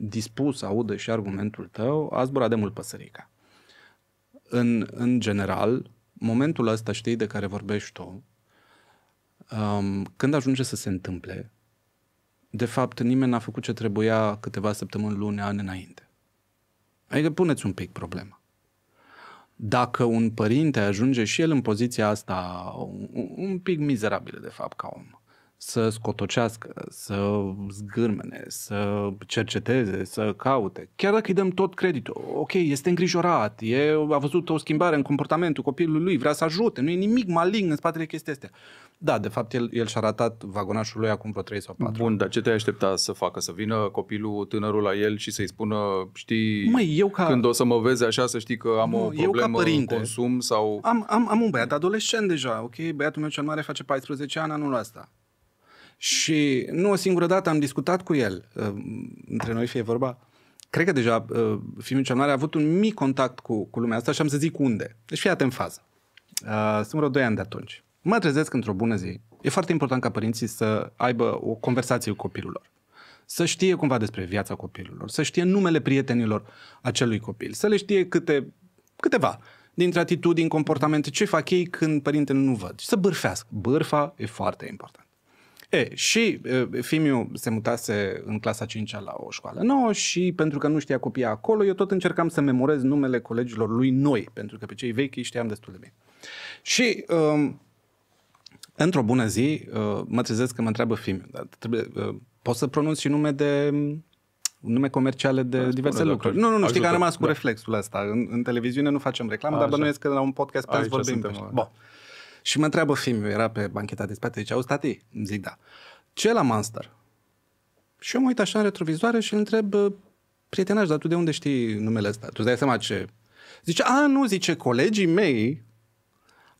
dispus să audă și argumentul tău, a zburat de mult păsărica. În, în general, momentul ăsta, știi, de care vorbești tu, um, când ajunge să se întâmple, de fapt, nimeni n-a făcut ce trebuia câteva săptămâni, luni, ani înainte. Adică puneți un pic problema. Dacă un părinte ajunge și el în poziția asta un, un pic mizerabilă, de fapt, ca om, să scotocească, să zgârmene, să cerceteze, să caute. Chiar dacă îi dăm tot creditul, ok, este îngrijorat, e, a văzut o schimbare în comportamentul copilului lui, vrea să ajute, nu e nimic malign în spatele chestii astea. Da, de fapt, el, el și-a ratat vagonașul lui acum vreo 3 sau 4. Bun, dar ce te-ai aștepta să facă? Să vină copilul tânărul la el și să-i spună, știi, Măi, eu ca... când o să mă vezi așa, să știi că am nu, o problemă eu ca părinte, în consum sau... Am, am, am un băiat adolescent deja, ok? Băiatul meu cel mare face 14 ani anul ăsta. Și nu o singură dată am discutat cu el, uh, între noi fie vorba, cred că deja uh, filmul cel mare a avut un mic contact cu, cu lumea asta și am să zic unde. Deci fii atent în fază. Uh, sunt vreo 2 ani de atunci. Mă trezesc într-o bună zi. E foarte important ca părinții să aibă o conversație cu copilul lor să știe cumva despre viața copilului, să știe numele prietenilor acelui copil, să le știe câte, câteva dintre atitudini, comportamente, ce fac ei când părintele nu văd. Și să bârfească. Bârfa e foarte important. E, și Fimiu se mutase în clasa 5 la o școală nouă și pentru că nu știa copia acolo, eu tot încercam să memorez numele colegilor lui noi, pentru că pe cei vechi știam destul de bine. Și e, um, într-o bună zi e, uh, mă trezesc că mă întreabă Fimiu, dar trebuie, e, uh, poți să pronunți și nume de um, nume comerciale de da, Spune, diverse da, lucruri. Nu, nu, nu, știi că am da. rămas cu da. reflexul ăsta. În, în televiziune nu facem reclamă, A, dar bănuiesc că la un podcast pe vorbim. Suntem, da. Și mă întreabă filmul, era pe bancheta de spate, zice, auzi, tati? Îmi zic, da. Ce la Monster? Și eu mă uit așa în retrovizoare și îl întreb, prietenaș, dar tu de unde știi numele ăsta? Tu îți dai seama ce... Zice, a, nu, zice, colegii mei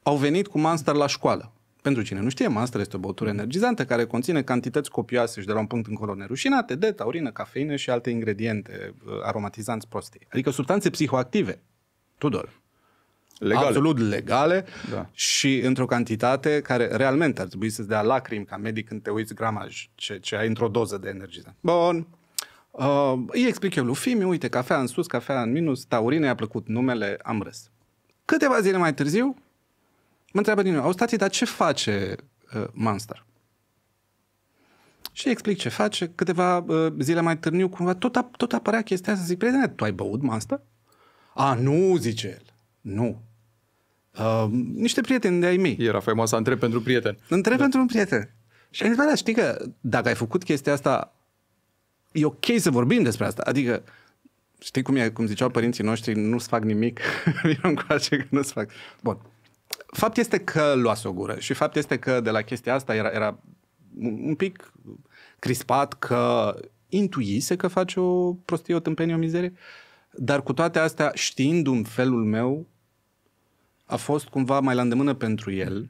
au venit cu Monster la școală. Pentru cine nu știe, Monster este o băutură energizantă care conține cantități copioase și de la un punct încolo nerușinate de taurină, cafeină și alte ingrediente uh, aromatizanți prostii. Adică substanțe psihoactive. Tudor legale. absolut legale da. și într-o cantitate care realmente ar trebui să-ți dea lacrimi ca medic când te uiți gramaj, ce, ce ai într-o doză de energie Bun. Uh, îi explic eu lui Fimi, uite, cafea în sus, cafea în minus, taurine, i-a plăcut numele, am râs. Câteva zile mai târziu, mă întreabă din nou, au stați, dar ce face uh, Monster? Și explic ce face. Câteva uh, zile mai târziu, cumva, tot, a, tot apărea chestia asta. Zic, prietene, tu ai băut Monster? A, nu, zice el. Nu. Uh, niște prieteni de-ai mei. Era faimoasa întreb pentru prieten. Întreb da. pentru un prieten. Și am zis, da, știi că dacă ai făcut chestia asta, e ok să vorbim despre asta. Adică, știi cum e, cum ziceau părinții noștri, nu-ți fac nimic, cu (laughs) încoace că nu-ți fac. Bun. Fapt este că luați o gură și fapt este că de la chestia asta era, era un pic crispat că intuise că face o prostie, o tâmpenie, o mizerie, dar cu toate astea, știind un felul meu, a fost cumva mai la îndemână pentru el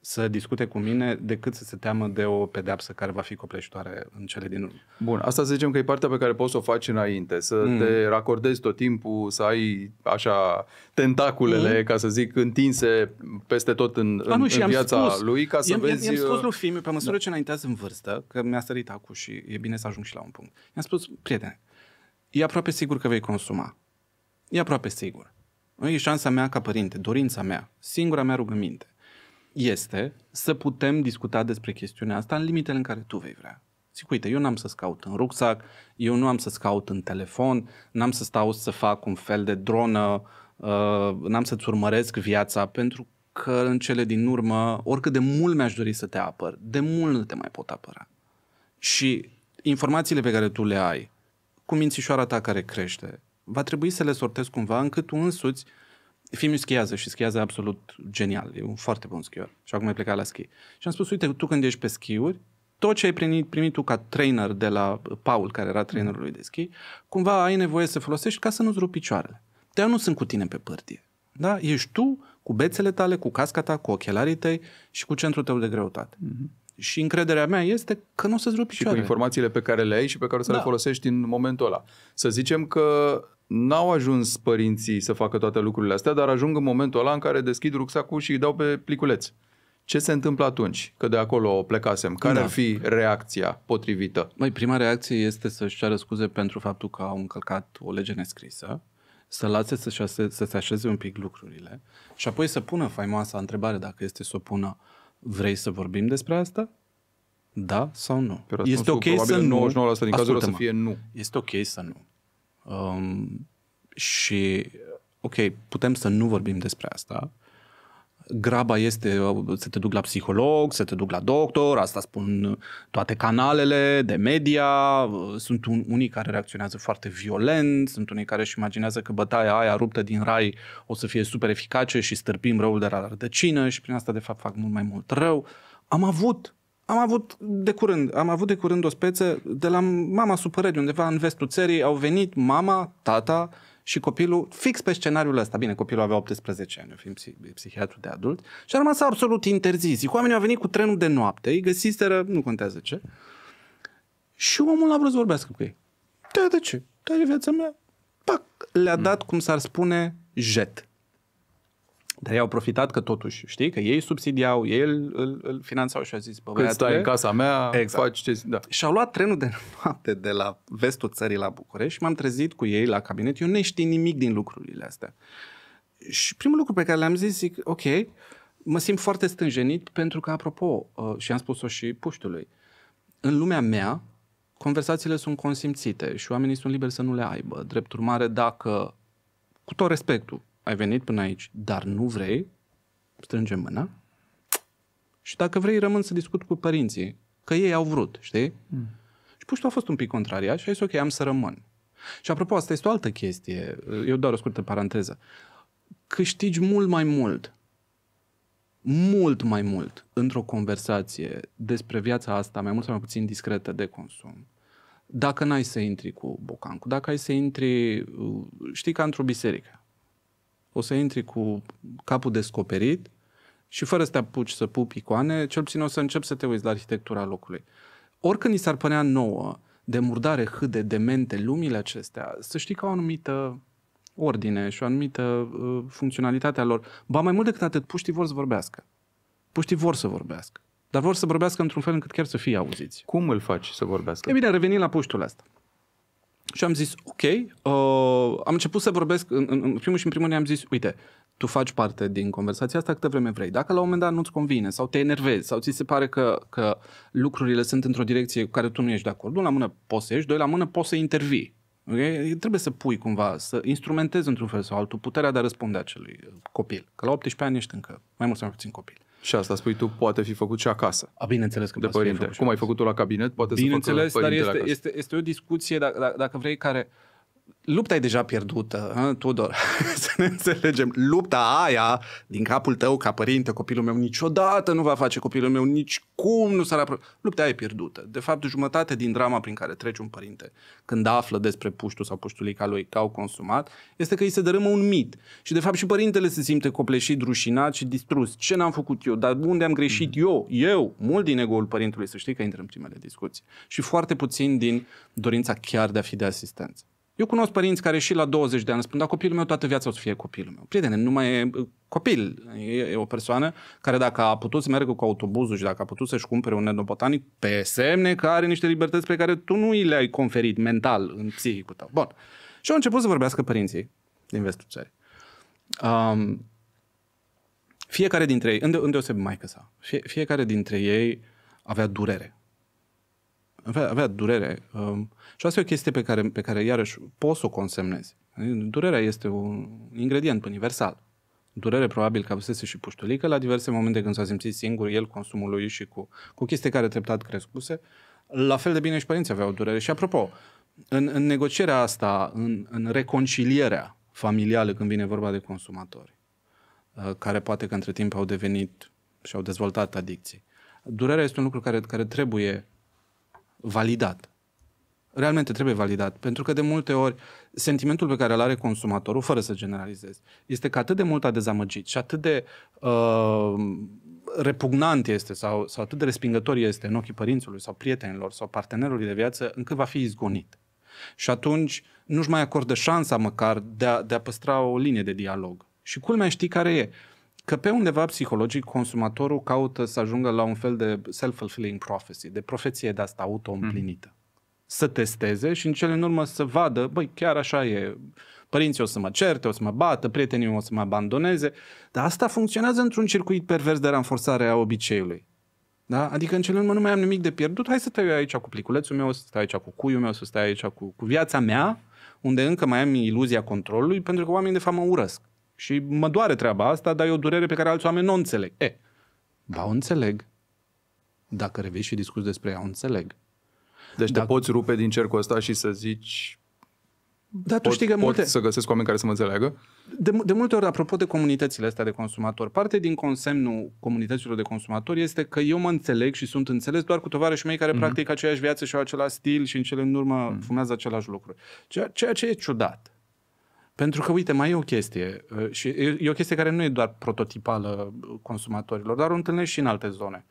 să discute cu mine decât să se teamă de o pedeapsă care va fi copleșitoare în cele din urmă. Bun, asta să zicem că e partea pe care poți să o faci înainte, să mm. te racordezi tot timpul, să ai așa tentaculele, mm. ca să zic, întinse peste tot în, ba, în, și în viața spus, lui, ca să i-am, vezi... I-am spus uh, lui Fimiu, pe măsură da. ce înaintează în vârstă, că mi-a sărit acum și e bine să ajung și la un punct. I-am spus, prietene, e aproape sigur că vei consuma. E aproape sigur E șansa mea ca părinte, dorința mea, singura mea rugăminte este să putem discuta despre chestiunea asta în limitele în care tu vei vrea. Zic, uite, eu n-am să-ți caut în rucsac, eu nu am să-ți caut în telefon, n-am să stau să fac un fel de dronă, uh, n-am să-ți urmăresc viața, pentru că în cele din urmă, oricât de mult mi-aș dori să te apăr, de mult nu te mai pot apăra. Și informațiile pe care tu le ai, cu mințișoara ta care crește, va trebui să le sortez cumva încât tu însuți Fimiu schiază și schiază absolut genial. E un foarte bun schior. Și acum ai plecat la schi. Și am spus, uite, tu când ești pe schiuri, tot ce ai primit, primit tu ca trainer de la Paul, care era trainerul lui de schi, cumva ai nevoie să folosești ca să nu-ți rupi picioarele. de nu sunt cu tine pe pârtie. Da? Ești tu cu bețele tale, cu casca ta, cu ochelarii tăi și cu centrul tău de greutate. Mm-hmm. Și încrederea mea este că nu o să-ți rupi Și cu informațiile pe care le ai și pe care o să da. le folosești în momentul ăla. Să zicem că n-au ajuns părinții să facă toate lucrurile astea, dar ajung în momentul ăla în care deschid rucsacul și îi dau pe pliculeț. Ce se întâmplă atunci? Că de acolo plecasem. Care da. ar fi reacția potrivită? Mai prima reacție este să-și ceară scuze pentru faptul că au încălcat o lege nescrisă, să lase să, șase, să se așeze un pic lucrurile și apoi să pună faimoasa întrebare, dacă este să o pună, vrei să vorbim despre asta? Da sau nu? Pe este ok să nu. 99% din cazuri o să fie nu. Este ok să nu. Um, și, ok, putem să nu vorbim despre asta. Graba este uh, să te duc la psiholog, să te duc la doctor, asta spun toate canalele de media, uh, sunt un, unii care reacționează foarte violent, sunt unii care își imaginează că bătaia aia ruptă din rai o să fie super eficace și stârpim răul de la rădăcină și prin asta de fapt fac mult mai mult rău. Am avut am avut de curând, am avut de curând o speță de la mama supărării, undeva în vestul țării, au venit mama, tata și copilul fix pe scenariul ăsta. Bine, copilul avea 18 ani, eu fiind psih- psihiatru de adult și a rămas absolut interzis. Zic, oamenii au venit cu trenul de noapte, îi găsiseră, nu contează ce, și omul a vrut să vorbească cu ei. Da, de ce? Da, e viața mea. Pac, le-a mm. dat, cum s-ar spune, jet. Dar ei au profitat că totuși, știi, că ei subsidiau, ei îl, îl, finanțau și a zis, bă, băiatule, stai în casa mea, exact. faci ce... Da. Și au luat trenul de (laughs) noapte de la vestul țării la București și m-am trezit cu ei la cabinet. Eu nu știu nimic din lucrurile astea. Și primul lucru pe care le-am zis, zic, ok, mă simt foarte stânjenit pentru că, apropo, uh, și am spus-o și puștului, în lumea mea, conversațiile sunt consimțite și oamenii sunt liberi să nu le aibă. Drept urmare, dacă, cu tot respectul, ai venit până aici, dar nu vrei, strângem mâna și dacă vrei rămân să discut cu părinții, că ei au vrut, știi? Mm. Și puștul a fost un pic contrariat și a zis, ok, am să rămân. Și apropo, asta este o altă chestie, eu doar o scurtă paranteză. Câștigi mult mai mult, mult mai mult, într-o conversație despre viața asta, mai mult sau mai puțin discretă de consum, dacă n-ai să intri cu bocancul, dacă ai să intri, știi, ca într-o biserică o să intri cu capul descoperit și fără să te apuci să pupi icoane, cel puțin o să începi să te uiți la arhitectura locului. Oricând ni s-ar părea nouă, de murdare, hâde, demente, lumile acestea, să știi că au o anumită ordine și o anumită uh, funcționalitate a lor. Ba mai mult decât atât, puștii vor să vorbească. Puștii vor să vorbească. Dar vor să vorbească într-un fel încât chiar să fie auziți. Cum îl faci să vorbească? E bine, revenim la puștul ăsta. Și am zis, ok, uh, am început să vorbesc, în, în primul și în primul rând am zis, uite, tu faci parte din conversația asta câtă vreme vrei. Dacă la un moment dat nu-ți convine sau te enervezi sau ți se pare că, că lucrurile sunt într-o direcție cu care tu nu ești de acord, unul la mână poți să ieși, doi la mână poți să intervii. Okay? Trebuie să pui cumva, să instrumentezi într-un fel sau altul puterea de a răspunde acelui copil. Că la 18 ani ești încă mai mult sau mai puțin copil. Și asta, spui tu, poate fi făcut și acasă. A, bineînțeles că de poate părinte. Fi făcut Cum ai făcut-o la cabinet, poate să facă Bineînțeles, dar este, este, este o discuție, dacă, da, dacă vrei, care uh, lupta e deja pierdută, hă, Tudor, (laughs) să ne înțelegem. Lupta aia din capul tău ca părinte, copilul meu, niciodată nu va face copilul meu, nici cum nu s-ar apro... Lupta aia e pierdută. De fapt, jumătate din drama prin care trece un părinte când află despre puștul sau puștulica lui că au consumat, este că îi se dărâmă un mit. Și de fapt și părintele se simte copleșit, rușinat și distrus. Ce n-am făcut eu? Dar unde am greșit mm-hmm. eu? Eu? Mult din egoul părintului, să știi că intră în primele discuții. Și foarte puțin din dorința chiar de a fi de asistență. Eu cunosc părinți care și la 20 de ani spun, dar copilul meu toată viața o să fie copilul meu. Prietene, nu mai e copil. E, e o persoană care dacă a putut să meargă cu autobuzul și dacă a putut să-și cumpere un etnobotanic, pe semne că are niște libertăți pe care tu nu i le-ai conferit mental, în psihicul tău. Bun. Și au început să vorbească părinții din vestul țării. Um, fiecare dintre ei, îndeoseb îndeosebi maică sa, fie, fiecare dintre ei avea durere avea, avea durere. Um, și asta e o chestie pe care, pe care iarăși poți să o consemnezi. Durerea este un ingredient universal. Durere probabil că avusese și puștulică la diverse momente când s-a simțit singur el consumul lui și cu, cu chestii care treptat crescuse. La fel de bine și părinții aveau durere. Și apropo, în, în negocierea asta, în, în reconcilierea familială când vine vorba de consumatori, uh, care poate că între timp au devenit și au dezvoltat adicții, durerea este un lucru care, care trebuie validat. Realmente trebuie validat, pentru că de multe ori sentimentul pe care îl are consumatorul, fără să generalizez, este că atât de mult a dezamăgit și atât de uh, repugnant este sau, sau atât de respingător este în ochii părinților sau prietenilor sau partenerului de viață, încât va fi izgonit. Și atunci nu-și mai acordă șansa măcar de a, de a păstra o linie de dialog. Și culmea știi care e? Uh, că pe undeva psihologic consumatorul caută să ajungă la un fel de self-fulfilling prophecy, de profeție de asta auto-împlinită. Mm. Să testeze și în cele în urmă să vadă, băi, chiar așa e, părinții o să mă certe, o să mă bată, prietenii o să mă abandoneze, dar asta funcționează într-un circuit pervers de ranforsare a obiceiului. Da? Adică în cele urmă nu mai am nimic de pierdut, hai să stai aici cu pliculețul meu, să stai aici cu cuiul meu, să stai aici cu, cu viața mea, unde încă mai am iluzia controlului, pentru că oamenii de fapt mă urăsc. Și mă doare treaba asta, dar e o durere pe care alți oameni nu o înțeleg. E, ba o înțeleg. Dacă revii și discuți despre ea, o înțeleg. Deci Dacă... te poți rupe din cercul ăsta și să zici da, tu pot, știi că pot multe... să găsesc oameni care să mă înțeleagă? De, de multe ori, apropo de comunitățile astea de consumatori, parte din consemnul comunităților de consumatori este că eu mă înțeleg și sunt înțeles doar cu tovarășii mei care mm-hmm. practică aceeași viață și au același stil și în cele în urmă mm-hmm. fumează același lucru. Ceea, ceea ce e ciudat. Pentru că, uite, mai e o chestie, uh, și e o chestie care nu e doar prototipală uh, consumatorilor, dar o întâlnești și în alte zone.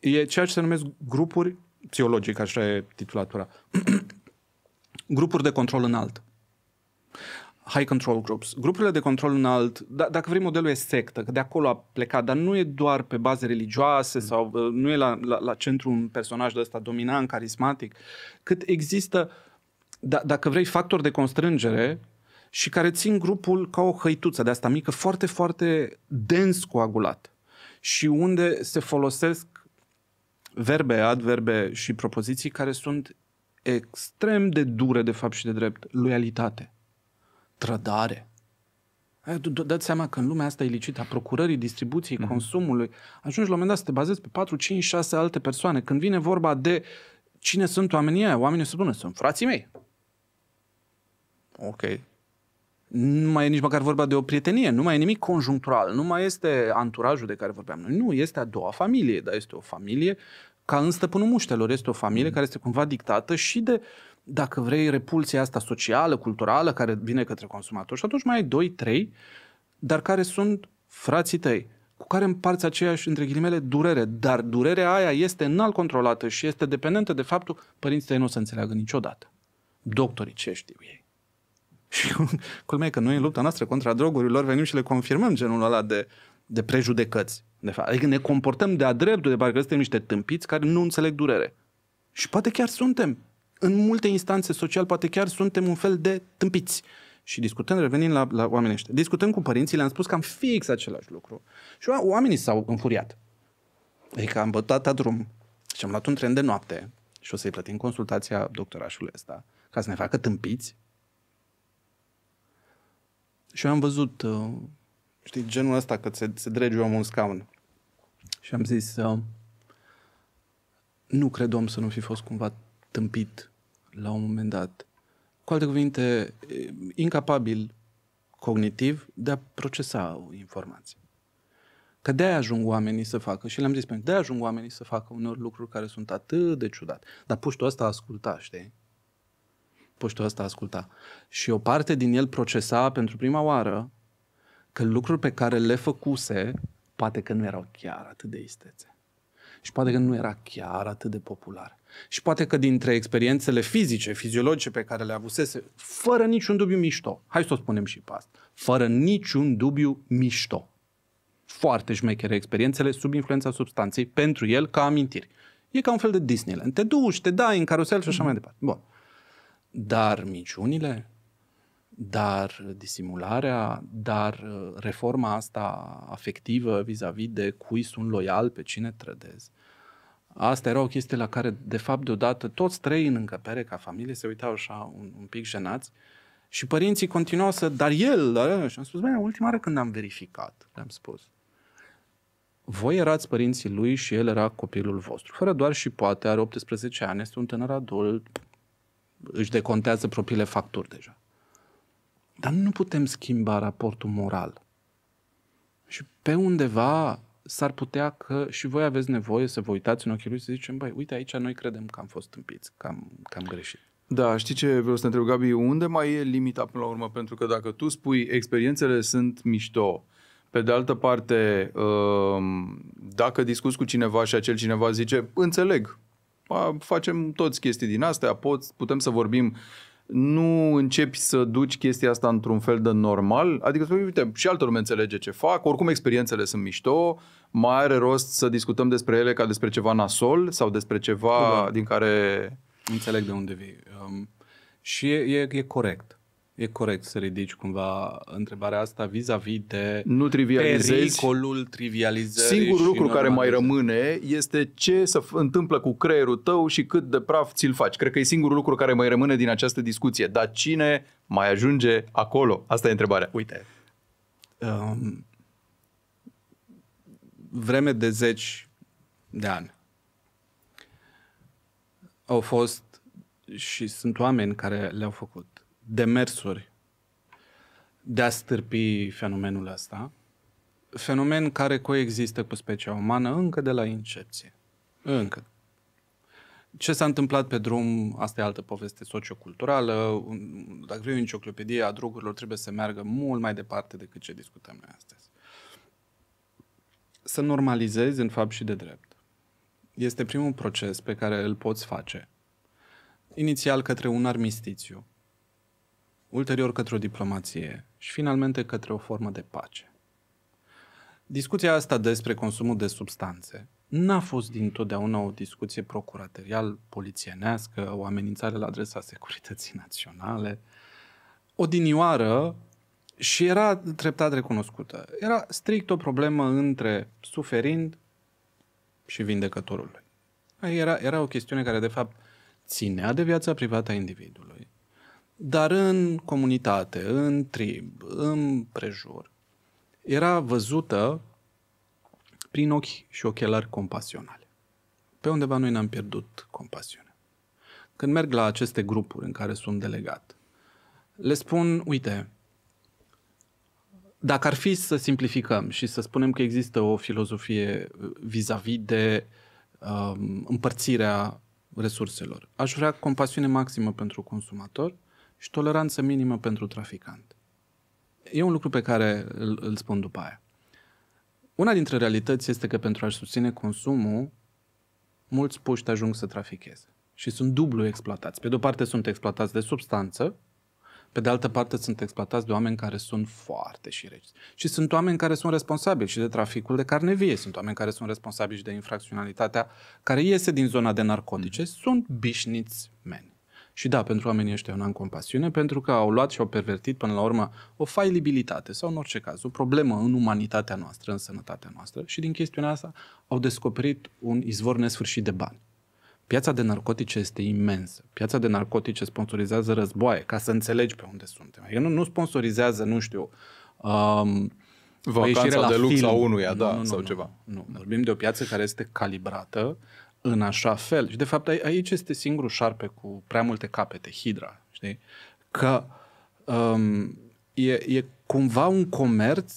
E ceea ce se numesc grupuri, psihologic, așa e titulatura, (coughs) grupuri de control înalt. High control groups. Grupurile de control înalt, d- da, dacă vrei, modelul e sectă, că de acolo a plecat, dar nu e doar pe baze religioase mm. sau uh, nu e la, la, la centru un personaj de ăsta dominant, carismatic, cât există, d- da, dacă vrei, factori de constrângere și care țin grupul ca o hăituță de asta mică, foarte, foarte dens coagulat și unde se folosesc verbe, adverbe și propoziții care sunt extrem de dure, de fapt și de drept. Loialitate, trădare. Dați seama că în lumea asta ilicită a procurării, distribuției, mm-hmm. consumului, ajungi la un moment dat să te bazezi pe 4, 5, 6 alte persoane. Când vine vorba de cine sunt oamenii ăia, oamenii se spună, sunt frații mei. Ok, nu mai e nici măcar vorba de o prietenie, nu mai e nimic conjunctural, nu mai este anturajul de care vorbeam noi. Nu, este a doua familie, dar este o familie ca în stăpânul muștelor. Este o familie mm. care este cumva dictată și de, dacă vrei, repulsia asta socială, culturală, care vine către consumator. Și atunci mai ai doi, trei, dar care sunt frații tăi, cu care împarți aceeași, între ghilimele, durere. Dar durerea aia este înalt controlată și este dependentă de faptul părinții tăi nu o să înțeleagă niciodată. Doctorii ce știu ei și culmea e că noi în lupta noastră contra drogurilor venim și le confirmăm genul ăla de, de prejudecăți. De fapt. Adică ne comportăm de-a dreptul de parcă suntem niște tâmpiți care nu înțeleg durere. Și poate chiar suntem. În multe instanțe sociale poate chiar suntem un fel de tâmpiți. Și discutând revenind la, la oamenii ăștia, discutăm cu părinții, le-am spus că am fix același lucru. Și oamenii s-au înfuriat. Adică am bătat a drum și am luat un tren de noapte și o să-i plătim consultația doctorașului ăsta ca să ne facă tâmpiți și am văzut... Uh, Știi, genul ăsta că se, se drege omul în scaun. Și am zis, uh, nu cred om să nu fi fost cumva tâmpit la un moment dat. Cu alte cuvinte, incapabil cognitiv de a procesa o informație. Că de ajung oamenii să facă, și le-am zis pentru de ajung oamenii să facă unor lucruri care sunt atât de ciudate. Dar puștul ăsta asculta, știi? puștul ăsta asculta. Și o parte din el procesa pentru prima oară că lucruri pe care le făcuse poate că nu erau chiar atât de istețe. Și poate că nu era chiar atât de popular. Și poate că dintre experiențele fizice, fiziologice pe care le avusese, fără niciun dubiu mișto, hai să o spunem și pe asta, fără niciun dubiu mișto. Foarte șmechere experiențele sub influența substanței pentru el ca amintiri. E ca un fel de Disneyland. Te duci, te dai în carusel și așa mai departe. Bun. Dar minciunile, dar disimularea, dar uh, reforma asta afectivă vis-a-vis de cui sunt loial, pe cine trădez. Asta era o chestie la care, de fapt, deodată toți trei în încăpere ca familie se uitau așa un, un pic jenați și părinții continuau să, dar el, da, da, da, și am spus, bine, ultima oară când am verificat, le-am spus, voi erați părinții lui și el era copilul vostru. Fără doar și poate, are 18 ani, este un tânăr adult, își decontează propriile facturi deja. Dar nu putem schimba raportul moral. Și pe undeva s-ar putea că și voi aveți nevoie să vă uitați în ochii lui să zicem, băi, uite aici noi credem că am fost împiți, că am, că am greșit. Da, știi ce vreau să te întreb, Gabi? Unde mai e limita până la urmă? Pentru că dacă tu spui experiențele sunt mișto, pe de altă parte, ă, dacă discuți cu cineva și acel cineva zice, înțeleg, facem toți chestii din astea, pot, putem să vorbim nu începi să duci chestia asta într-un fel de normal, adică spui, uite, și altă lume înțelege ce fac, oricum experiențele sunt mișto, mai are rost să discutăm despre ele ca despre ceva nasol sau despre ceva da. din care... Înțeleg de unde vii. Um, și e, e, e corect e corect să ridici cumva întrebarea asta vis-a-vis de nu trivializezi. pericolul trivializării. Singurul lucru care mai rămâne este ce se întâmplă cu creierul tău și cât de praf ți-l faci. Cred că e singurul lucru care mai rămâne din această discuție. Dar cine mai ajunge acolo? Asta e întrebarea. Uite, um, vreme de zeci de ani au fost și sunt oameni care le-au făcut demersuri de a stârpi fenomenul ăsta, fenomen care coexistă cu specia umană încă de la incepție. Încă. Ce s-a întâmplat pe drum, asta e altă poveste socioculturală. Dacă vrei o enciclopedie a drogurilor, trebuie să meargă mult mai departe decât ce discutăm noi astăzi. Să normalizezi în fapt și de drept. Este primul proces pe care îl poți face. Inițial către un armistițiu, ulterior către o diplomație și finalmente către o formă de pace. Discuția asta despre consumul de substanțe n-a fost dintotdeauna o discuție procuratorial polițienească, o amenințare la adresa securității naționale. O dinioară și era treptat recunoscută. Era strict o problemă între suferind și vindecătorul. Era, era o chestiune care, de fapt, ținea de viața privată a individului dar în comunitate, în trib, în prejur, era văzută prin ochi și ochelari compasionale. Pe undeva noi ne-am pierdut compasiunea. Când merg la aceste grupuri în care sunt delegat, le spun, uite, dacă ar fi să simplificăm și să spunem că există o filozofie vis-a-vis de um, împărțirea resurselor, aș vrea compasiune maximă pentru consumator și toleranță minimă pentru traficant. E un lucru pe care îl, îl spun după aia. Una dintre realități este că pentru a-și susține consumul, mulți puști ajung să traficheze și sunt dublu exploatați. Pe de o parte sunt exploatați de substanță, pe de altă parte sunt exploatați de oameni care sunt foarte și reci. Și sunt oameni care sunt responsabili și de traficul de carne vie, sunt oameni care sunt responsabili și de infracționalitatea care iese din zona de narcotice, sunt bișniți men. Și da, pentru oamenii ăștia nu am compasiune, pentru că au luat și au pervertit până la urmă o failibilitate sau în orice caz, o problemă în umanitatea noastră, în sănătatea noastră și din chestiunea asta au descoperit un izvor nesfârșit de bani. Piața de narcotice este imensă. Piața de narcotice sponsorizează războaie, ca să înțelegi pe unde suntem. Adică nu, nu sponsorizează, nu știu, um, Vacanța de lux a unuia, da, nu, nu, sau nu, ceva. Nu, vorbim de o piață care este calibrată, în așa fel. Și de fapt aici este singurul șarpe cu prea multe capete, Hidra, știi? Că um, e, e cumva un comerț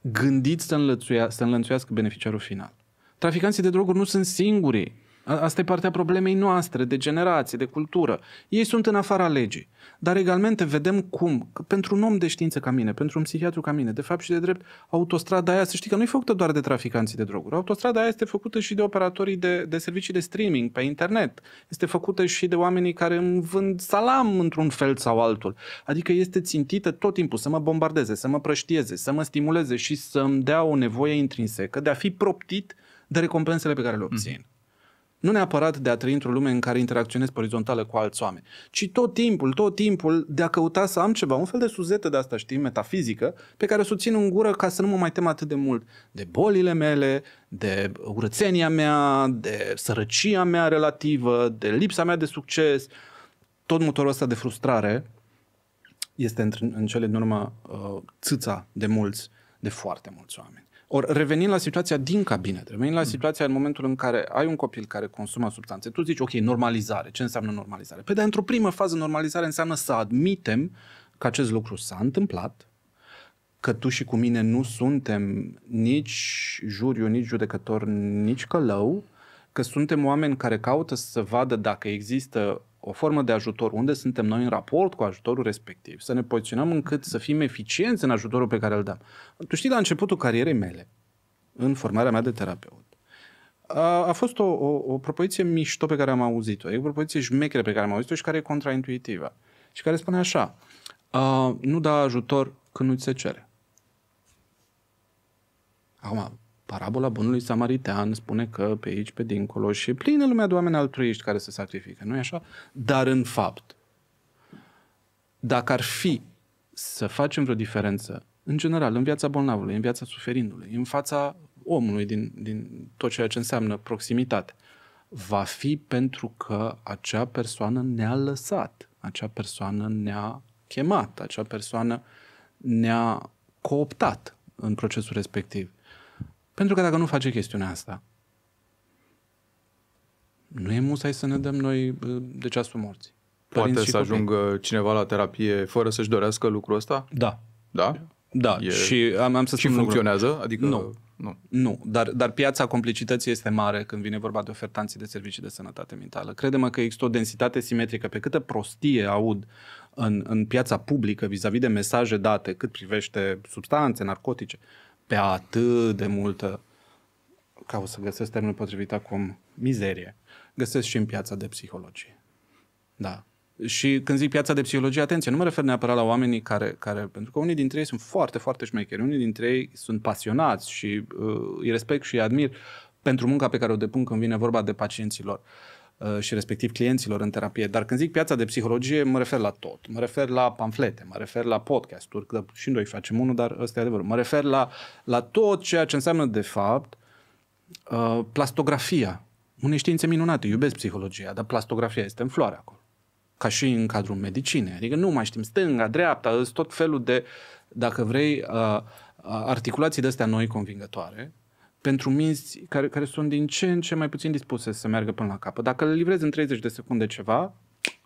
gândit să, înlățuia, să înlănțuiască beneficiarul final. Traficanții de droguri nu sunt singurii Asta e partea problemei noastre, de generație, de cultură. Ei sunt în afara legii. Dar egalmente vedem cum, pentru un om de știință ca mine, pentru un psihiatru ca mine, de fapt și de drept, autostrada aia, să știi că nu e făcută doar de traficanții de droguri. Autostrada aia este făcută și de operatorii de, de servicii de streaming pe internet. Este făcută și de oamenii care îmi vând salam într-un fel sau altul. Adică este țintită tot timpul să mă bombardeze, să mă prăștieze, să mă stimuleze și să-mi dea o nevoie intrinsecă de a fi proptit de recompensele pe care le obțin. Mm. Nu neapărat de a trăi într-o lume în care interacționez pe orizontală cu alți oameni, ci tot timpul, tot timpul de a căuta să am ceva, un fel de suzetă de asta, știi, metafizică, pe care o să o țin în gură ca să nu mă mai tem atât de mult de bolile mele, de urățenia mea, de sărăcia mea relativă, de lipsa mea de succes. Tot motorul ăsta de frustrare este în, în cele din urmă uh, țâța de mulți, de foarte mulți oameni. Or revenind la situația din cabinet, revenind la situația în momentul în care ai un copil care consumă substanțe, tu zici, ok, normalizare. Ce înseamnă normalizare? Pe păi, de într-o primă fază, normalizare înseamnă să admitem că acest lucru s-a întâmplat, că tu și cu mine nu suntem nici juriu, nici judecător, nici călău, că suntem oameni care caută să vadă dacă există o formă de ajutor, unde suntem noi în raport cu ajutorul respectiv, să ne poziționăm încât să fim eficienți în ajutorul pe care îl dăm. Tu știi, la începutul carierei mele, în formarea mea de terapeut, a, a fost o, o, o propoziție mișto pe care am auzit-o, e o propoziție șmecheră pe care am auzit-o și care e contraintuitivă și care spune așa, a, nu da ajutor când nu ți se cere. Acum, Parabola bunului samaritean spune că pe aici, pe dincolo și plină lumea de oameni altruiști care se sacrifică, nu-i așa? Dar în fapt, dacă ar fi să facem vreo diferență, în general, în viața bolnavului, în viața suferindului, în fața omului din, din tot ceea ce înseamnă proximitate, va fi pentru că acea persoană ne-a lăsat, acea persoană ne-a chemat, acea persoană ne-a cooptat în procesul respectiv. Pentru că dacă nu face chestiunea asta, nu e musai să ne dăm noi uh, de ceasul morții. Poate să copii. ajungă cineva la terapie fără să-și dorească lucrul ăsta? Da. Da? Da, e... și am, am să spun Și funcționează? Lucru. Adică... Nu. Nu. Nu, dar, dar piața complicității este mare când vine vorba de ofertanții de servicii de sănătate mentală. Credem că există o densitate simetrică. Pe câtă prostie aud în, în piața publică vis-a-vis de mesaje date, cât privește substanțe, narcotice, pe atât de multă, ca o să găsesc termenul potrivit acum, mizerie, găsesc și în piața de psihologie. Da. Și când zic piața de psihologie, atenție, nu mă refer neapărat la oamenii care, care pentru că unii dintre ei sunt foarte, foarte șmecheri, unii dintre ei sunt pasionați și uh, îi respect și îi admir pentru munca pe care o depun când vine vorba de pacienții lor. Uh, Uh, și respectiv clienților în terapie. Dar când zic piața de psihologie, mă refer la tot. Mă refer la pamflete, mă refer la podcasturi, că și noi facem unul, dar ăsta e adevărul. Mă refer la, la tot ceea ce înseamnă, de fapt, uh, plastografia. Unei științe minunate, iubesc psihologia, dar plastografia este în floare acolo. Ca și în cadrul medicinei. Adică nu mai știm stânga, dreapta, sunt tot felul de, dacă vrei, uh, articulații de astea noi convingătoare, pentru minți care, care sunt din ce în ce mai puțin dispuse să meargă până la capăt. Dacă le livrezi în 30 de secunde ceva,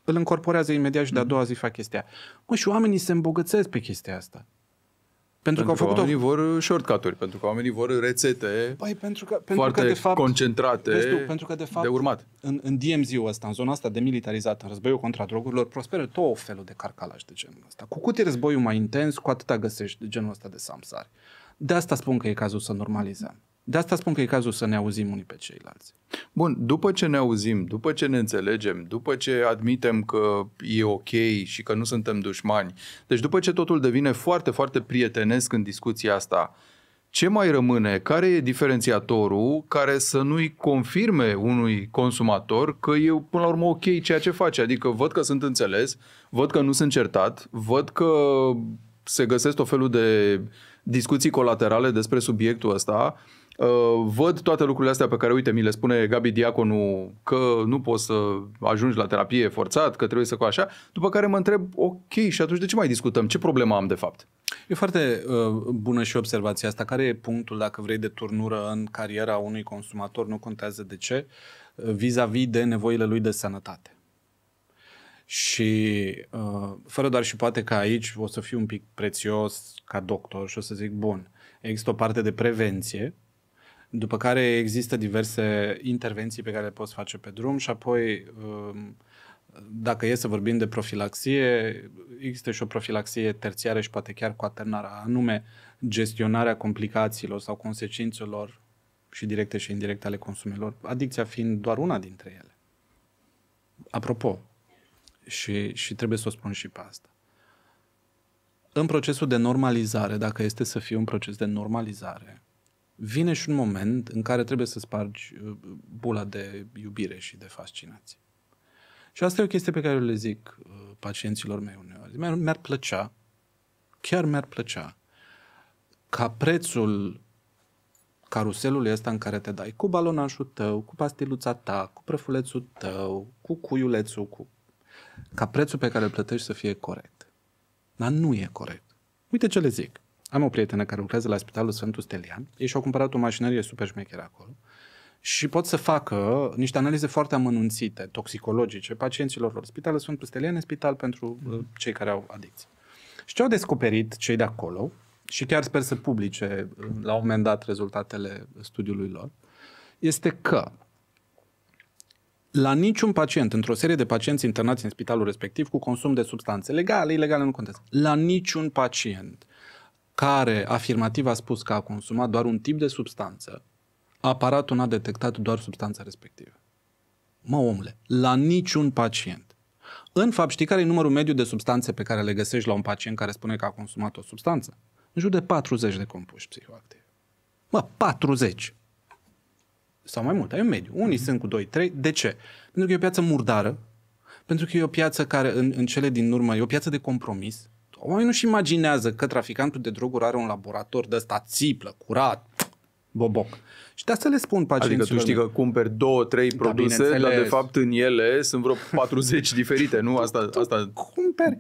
îl încorporează imediat și de-a mm. doua zi fac chestia. Mă, și oamenii se îmbogățesc pe chestia asta. Pentru, pentru că, au făcut că oamenii o... vor shortcut pentru că oamenii vor rețete Băi, pentru că, pentru foarte că de fapt, concentrate tu, pentru că de, fapt, de urmat. În, în DMZ-ul ăsta, în zona asta militarizat, în războiul contra drogurilor, prosperă tot felul de carcalaj de genul ăsta. Cu cât e războiul mai intens, cu atâta găsești de genul ăsta de samsari. De asta spun că e cazul să normalizăm. De asta spun că e cazul să ne auzim unii pe ceilalți. Bun, după ce ne auzim, după ce ne înțelegem, după ce admitem că e ok și că nu suntem dușmani, deci după ce totul devine foarte, foarte prietenesc în discuția asta, ce mai rămâne? Care e diferențiatorul care să nu-i confirme unui consumator că e până la urmă ok ceea ce face? Adică văd că sunt înțeles, văd că nu sunt certat, văd că se găsesc o felul de discuții colaterale despre subiectul ăsta, uh, Uh, văd toate lucrurile astea pe care, uite, mi le spune Gabi Diaconu că nu poți să ajungi la terapie forțat, că trebuie să cu așa, după care mă întreb, ok, și atunci de ce mai discutăm? Ce problemă am de fapt? E foarte uh, bună și observația asta. Care e punctul, dacă vrei, de turnură în cariera unui consumator, nu contează de ce, uh, vis-a-vis de nevoile lui de sănătate? Și uh, fără doar și poate că aici o să fiu un pic prețios ca doctor și o să zic, bun, există o parte de prevenție, după care există diverse intervenții pe care le poți face pe drum și apoi, um, dacă e să vorbim de profilaxie, există și o profilaxie terțiară și poate chiar cuaternară, anume gestionarea complicațiilor sau consecințelor și directe și indirecte ale consumilor, adicția fiind doar una dintre ele. Apropo, și, și trebuie să o spun și pe asta. În procesul de normalizare, dacă este să fie un proces de normalizare, vine și un moment în care trebuie să spargi uh, bula de iubire și de fascinație. Și asta e o chestie pe care le zic uh, pacienților mei uneori. Mi-ar, mi-ar plăcea, chiar mi-ar plăcea, ca prețul caruselului ăsta în care te dai cu balonașul tău, cu pastiluța ta, cu prăfulețul tău, cu cuiulețul, cu... ca prețul pe care îl plătești să fie corect. Dar nu e corect. Uite ce le zic. Am o prietenă care lucrează la Spitalul Sfântul Stelian. Ei și-au cumpărat o mașinărie super șmecheră acolo. Și pot să facă niște analize foarte amănunțite, toxicologice, pacienților lor. Spitalul Sfântul Stelian e spital pentru mm cei care au adicții. Și ce au descoperit cei de acolo, și chiar sper să publice uh, la un moment dat rezultatele studiului lor, este că la niciun pacient, într-o serie de pacienți internați în spitalul respectiv cu consum de substanțe legale, ilegale, nu contează, la niciun pacient care afirmativ a spus că a consumat doar un tip de substanță, aparatul n-a detectat doar substanța respectivă. Mă, omule, la niciun pacient. În fapt, știi care e numărul mediu de substanțe pe care le găsești la un pacient care spune că a consumat o substanță? În jur de 40 de compuși psihoactivi. Mă, 40! Sau mai mult, ai un mediu. Unii mm-hmm. sunt cu 2-3. De ce? Pentru că e o piață murdară, pentru că e o piață care în, în cele din urmă e o piață de compromis, Oamenii nu-și imaginează că traficantul de droguri are un laborator de ăsta țiplă, curat, boboc. Și de asta le spun pacienților. Adică tu știi că cumperi două, trei da, produse, da, dar de fapt în ele sunt vreo 40 (laughs) diferite, nu? Asta, tu, asta... cumperi.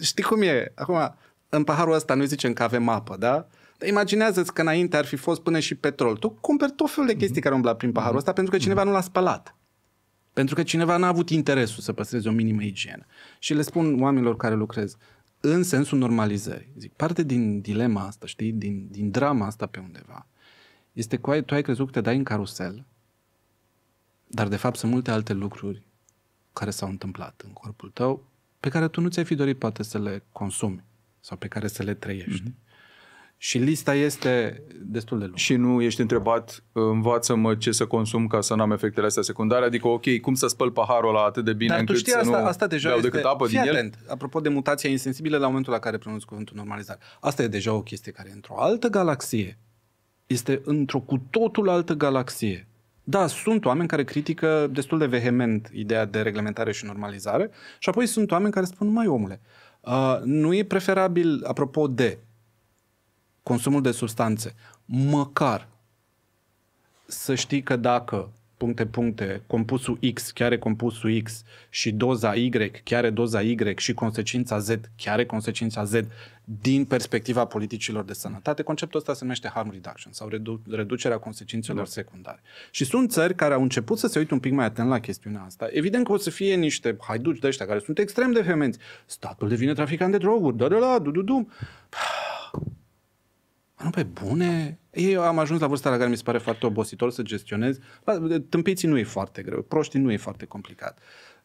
Știi cum e? Acum, în paharul ăsta noi zicem că avem apă, da? Dar imaginează-ți că înainte ar fi fost până și petrol. Tu cumperi tot felul de mhm. chestii mm-hmm. care umbla prin paharul mhm. ăsta pentru că mhm. cineva mm-hmm. nu l-a spălat. Pentru că cineva n-a avut interesul să păstreze o minimă igienă. Și le spun oamenilor care lucrez, în sensul normalizării. Zic, parte din dilema asta, știi, din, din drama asta pe undeva, este că tu ai crezut că te dai în carusel, dar de fapt sunt multe alte lucruri care s-au întâmplat în corpul tău pe care tu nu ți-ai fi dorit poate să le consumi sau pe care să le trăiești. Mm-hmm. Și lista este destul de lungă. Și nu ești întrebat, învață-mă ce să consum ca să n-am efectele astea secundare, adică ok, cum să spăl paharul ăla atât de bine Dar încât tu știi, să asta, nu asta deja este, decât apă din atent, el? apropo de mutația insensibilă la momentul la care pronunți cuvântul normalizare. Asta e deja o chestie care într-o altă galaxie. Este într-o cu totul altă galaxie. Da, sunt oameni care critică destul de vehement ideea de reglementare și normalizare și apoi sunt oameni care spun, mai omule, uh, nu e preferabil, apropo de, consumul de substanțe, măcar să știi că dacă puncte, puncte, compusul X chiar e compusul X și doza Y chiar e doza Y și consecința Z chiar e consecința Z din perspectiva politicilor de sănătate, conceptul ăsta se numește harm reduction sau redu- reducerea consecințelor da. secundare. Și sunt țări care au început să se uite un pic mai atent la chestiunea asta. Evident că o să fie niște haiduci de ăștia care sunt extrem de femenți. Statul devine traficant de droguri, da, da, da, du, du, du nu pe bune? Eu am ajuns la vârsta la care mi se pare foarte obositor să gestionez. Tâmpiții nu e foarte greu, proștii nu e foarte complicat.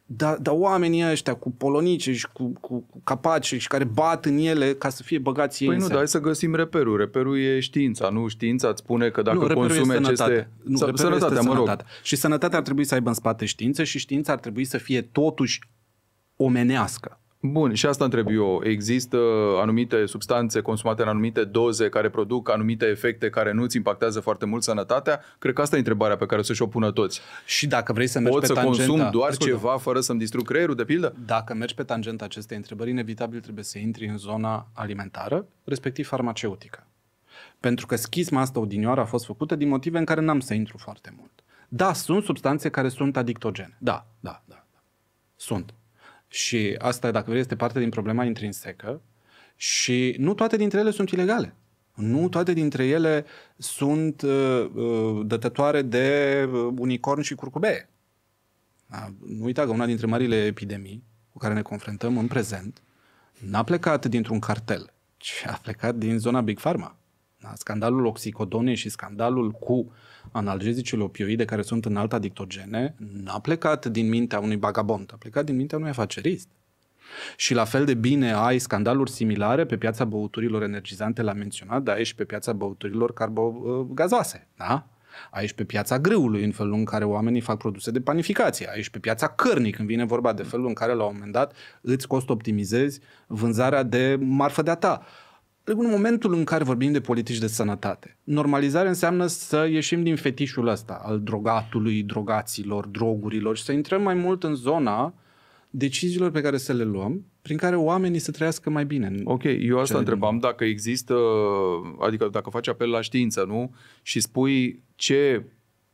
Dar da, oamenii ăștia cu polonice și cu, cu, cu capace și care bat în ele ca să fie băgați ei Păi nu, dar hai să găsim reperul. Reperul e știința, nu știința îți spune că dacă nu, consumi aceste... Nu, S- sănătatea, mă rog. Și sănătatea ar trebui să aibă în spate știință și știința ar trebui să fie totuși omenească. Bun, și asta întreb eu. Există anumite substanțe consumate în anumite doze care produc anumite efecte care nu îți impactează foarte mult sănătatea? Cred că asta e întrebarea pe care o să-și o pună toți. Și dacă vrei să mergi Pot pe să tangenta... consum doar Ascultă. ceva fără să-mi distrug creierul, de pildă? Dacă mergi pe tangenta acestei întrebări, inevitabil trebuie să intri în zona alimentară, respectiv farmaceutică. Pentru că schisma asta odinioară a fost făcută din motive în care n-am să intru foarte mult. Da, sunt substanțe care sunt adictogene. Da, da, da. da. Sunt. Și asta, dacă vrei, este parte din problema intrinsecă și nu toate dintre ele sunt ilegale. Nu toate dintre ele sunt uh, uh dătătoare de uh, unicorn și curcubee. Da? Nu uita că una dintre marile epidemii cu care ne confruntăm în prezent n-a plecat dintr-un cartel, ci a plecat din zona Big Pharma. Da? Scandalul oxicodonei și scandalul cu analgezicele opioide care sunt în alta dictogene n-a plecat din mintea unui bagabond, a plecat din mintea unui afacerist. Și la fel de bine ai scandaluri similare pe piața băuturilor energizante, l-am menționat, dar aici pe piața băuturilor carbogazoase, uh, da? Aici pe piața grâului, în felul în care oamenii fac produse de panificație. Aici pe piața cărnii, când vine vorba de felul în care la un moment dat îți cost optimizezi vânzarea de marfă de-a ta în momentul în care vorbim de politici de sănătate, normalizare înseamnă să ieșim din fetișul ăsta al drogatului, drogaților, drogurilor și să intrăm mai mult în zona deciziilor pe care să le luăm, prin care oamenii să trăiască mai bine. Ok, eu asta întrebam, din... dacă există, adică dacă faci apel la știință, nu? Și spui ce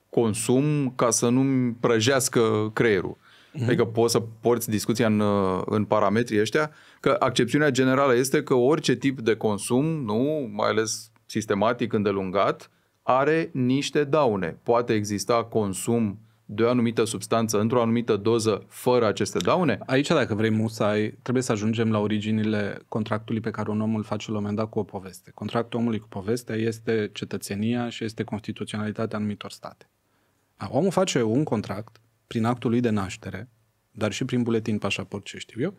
consum ca să nu-mi prăjească creierul. Mm-hmm. Adică poți să porți discuția în, uh, în parametrii ăștia, că accepțiunea generală este că orice tip de consum, nu, mai ales sistematic, îndelungat, are niște daune. Poate exista consum de o anumită substanță într-o anumită doză fără aceste daune? Aici, dacă vrei, Musai, trebuie să ajungem la originile contractului pe care un om îl face la un moment dat cu o poveste. Contractul omului cu povestea este cetățenia și este constituționalitatea anumitor state. Omul face un contract prin actul lui de naștere, dar și prin buletin, pașaport, ce știu eu,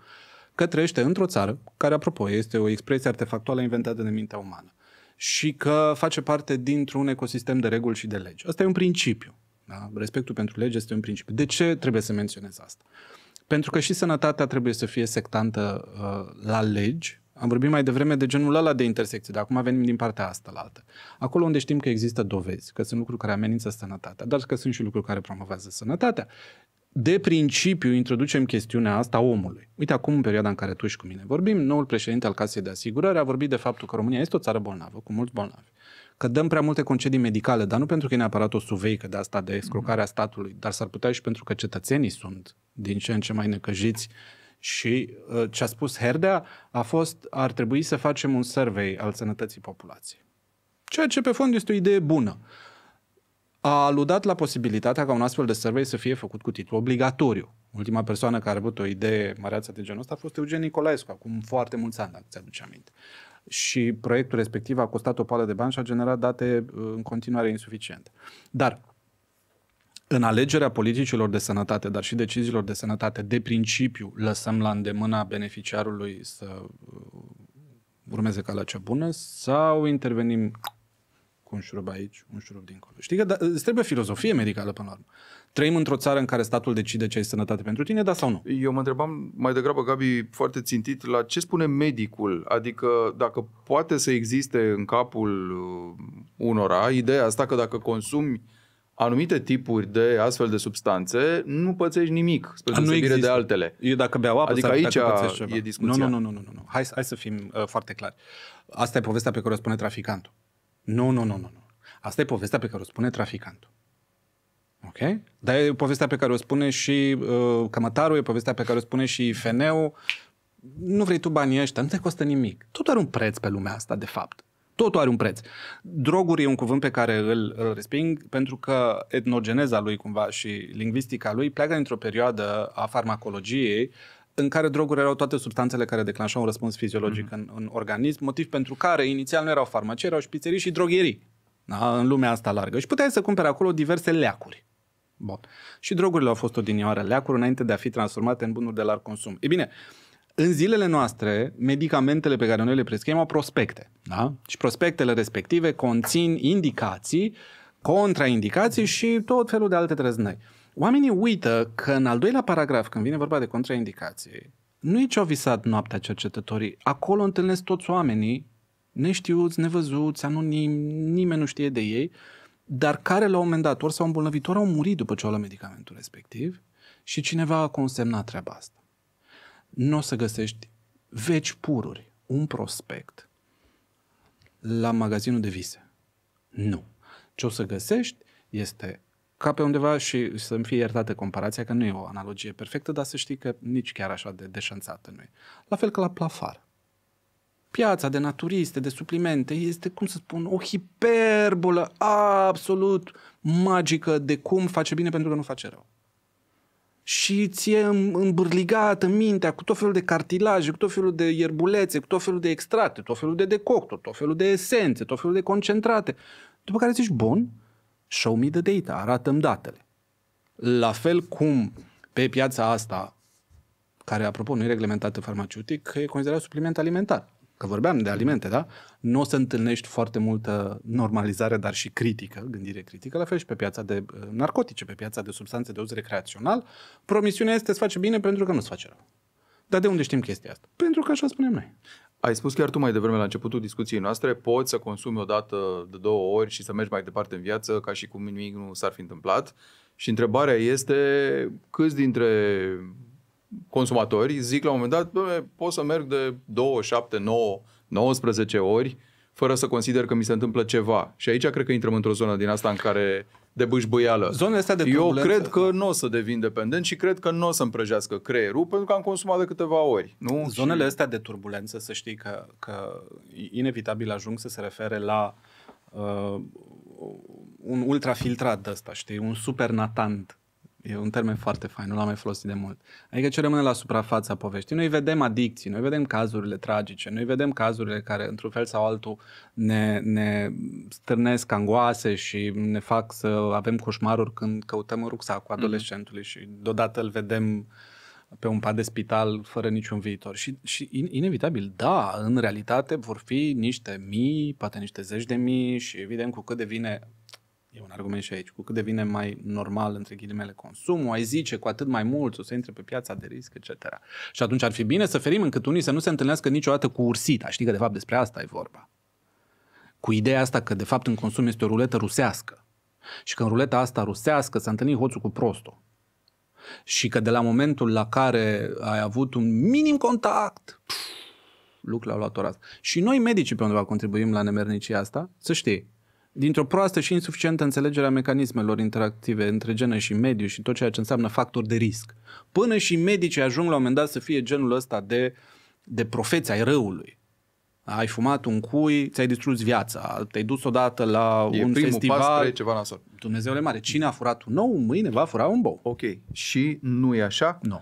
că trăiește într-o țară, care, apropo, este o expresie artefactuală inventată de mintea umană, și că face parte dintr-un ecosistem de reguli și de legi. Asta e un principiu. Da? Respectul pentru lege este un principiu. De ce trebuie să menționez asta? Pentru că și sănătatea trebuie să fie sectantă uh, la legi, am vorbit mai devreme de genul ăla de intersecție, dar acum venim din partea asta la altă. Acolo unde știm că există dovezi, că sunt lucruri care amenință sănătatea, dar că sunt și lucruri care promovează sănătatea. De principiu introducem chestiunea asta omului. Uite acum, în perioada în care tu și cu mine vorbim, noul președinte al Casei de Asigurări a vorbit de faptul că România este o țară bolnavă, cu mulți bolnavi că dăm prea multe concedii medicale, dar nu pentru că e neapărat o suveică de asta, de excrucarea mhm. statului, dar s-ar putea și pentru că cetățenii sunt din ce în ce mai necăjiți și uh, ce a spus Herdea a fost ar trebui să facem un survey al sănătății populației. Ceea ce pe fond este o idee bună. A aludat la posibilitatea ca un astfel de survey să fie făcut cu titlu obligatoriu. Ultima persoană care a avut o idee măreață de genul ăsta a fost Eugen Nicolaescu, acum foarte mulți ani, dacă ți-aduce aminte. Și proiectul respectiv a costat o pală de bani și a generat date uh, în continuare insuficiente. Dar în alegerea politicilor de sănătate, dar și deciziilor de sănătate, de principiu lăsăm la îndemâna beneficiarului să uh, urmeze calea cea bună sau intervenim cu un șurub aici, un șurub dincolo. Știi că da, îți trebuie filozofie medicală până la urmă. Trăim într-o țară în care statul decide ce ai sănătate pentru tine, da sau nu? Eu mă întrebam mai degrabă, Gabi, foarte țintit, la ce spune medicul? Adică dacă poate să existe în capul uh, unora ideea asta că dacă consumi uh, anumite tipuri de astfel de substanțe nu pățești nimic, spre deosebire de altele. Eu dacă beau apă adică aici dacă e discuția. Nu, nu, nu, nu, nu. Hai, hai să fim uh, foarte clari. Asta e povestea pe care o spune traficantul. Nu, nu, nu, nu, nu. Asta e povestea pe care o spune traficantul. Ok? Dar e povestea pe care o spune și uh, cămătarul, e povestea pe care o spune și feneu. Nu vrei tu banii ăștia, nu te costă nimic. Tot doar un preț pe lumea asta, de fapt totul are un preț. Droguri e un cuvânt pe care îl, îl resping pentru că etnogeneza lui cumva și lingvistica lui pleacă într o perioadă a farmacologiei în care droguri erau toate substanțele care declanșau un răspuns fiziologic mm-hmm. în, în organism, motiv pentru care inițial nu erau farmacie, erau șpițerii și drogherii da, în lumea asta largă. Și puteai să cumperi acolo diverse leacuri. Bun. Și drogurile au fost odinioară leacuri înainte de a fi transformate în bunuri de larg consum. E bine, uh, în zilele noastre, medicamentele pe care noi le prescriem au prospecte. Da? Și prospectele respective conțin indicații, contraindicații și tot felul de alte treznăi. Oamenii uită că în al doilea paragraf, când vine vorba de contraindicații, nu e ce-au visat noaptea cercetătorii. Acolo întâlnesc toți oamenii neștiuți, nevăzuți, anonim, nimeni nu știe de ei, dar care la un moment dat ori s-au îmbolnăvit, ori au murit după ce au luat medicamentul respectiv și cineva a consemnat treaba asta nu o să găsești veci pururi, un prospect la magazinul de vise. Nu. Ce o să găsești este ca pe undeva și să-mi fie iertată comparația, că nu e o analogie perfectă, dar să știi că nici chiar așa de deșanțată nu e. La fel ca la plafar. Piața de naturiste, de suplimente, este, cum să spun, o hiperbolă absolut magică de cum face bine pentru că nu face rău și ție îmbârligată mintea cu tot felul de cartilaje, cu tot felul de ierbulețe, cu tot felul de extrate, tot felul de decocturi, tot felul de esențe, tot felul de concentrate. După care zici, bun, show me the data, arată-mi datele. La fel cum pe piața asta, care apropo nu e reglementată farmaceutic, e considerat supliment alimentar că vorbeam de alimente, da? Nu o să întâlnești foarte multă normalizare, dar și critică, gândire critică, la fel și pe piața de uh, narcotice, pe piața de substanțe de uz recreațional. Promisiunea este să face bine pentru că nu se face rău. Dar de unde știm chestia asta? Pentru că așa spunem noi. Ai spus chiar tu mai devreme la începutul discuției noastre, poți să consumi o dată de două ori și să mergi mai departe în viață ca și cum nimic nu s-ar fi întâmplat. Și întrebarea este câți dintre consumatorii zic la un moment dat, bă, pot să merg de 2, 7, 9, 19 ori fără să consider că mi se întâmplă ceva. Și aici cred că intrăm într-o zonă din asta în care de bâșbâială. Zonele astea de turbulență. Eu cred că nu o să devin dependent și cred că nu o să împrăjească creierul pentru că am consumat de câteva ori. Nu? Zonele și... astea de turbulență, să știi că, că inevitabil ajung să se refere la uh, un ultrafiltrat de ăsta, știi, un supernatant E un termen foarte fain, nu l-am mai folosit de mult. Adică ce rămâne la suprafața poveștii. Noi vedem adicții, noi vedem cazurile tragice, noi vedem cazurile care, într-un fel sau altul, ne, ne stârnesc angoase și ne fac să avem coșmaruri când căutăm rucsacul mhm. adolescentului mm-hmm. și deodată îl vedem pe un pat de spital fără niciun viitor. Și, și inevitabil, da, în realitate vor fi niște mii, poate niște zeci de mii și evident cu cât devine e un argument și aici, cu cât devine mai normal, între ghilimele, consumul, ai zice cu atât mai mult o să intre pe piața de risc, etc. Și atunci ar fi bine să ferim încât unii să nu se întâlnească niciodată cu ursita. Știi că de fapt despre asta e vorba. Cu ideea asta că de fapt în consum este o ruletă rusească. Și că în ruleta asta rusească s-a întâlnit hoțul cu prostul. Și că de la momentul la care ai avut un minim contact, lucrurile au luat o rază. Și noi medicii pe undeva contribuim la nemernicia asta, să știi dintr-o proastă și insuficientă înțelegere a mecanismelor interactive între gene și mediu și tot ceea ce înseamnă factor de risc. Până și medicii ajung la un moment dat să fie genul ăsta de, de profeți ai răului. Ai fumat un cui, ți-ai distrus viața, te-ai dus odată la e un primul festival. Pas spre ceva nasol. Dumnezeule mare, cine a furat un nou, mâine va fura un bou. Ok, și nu e așa? Nu. No.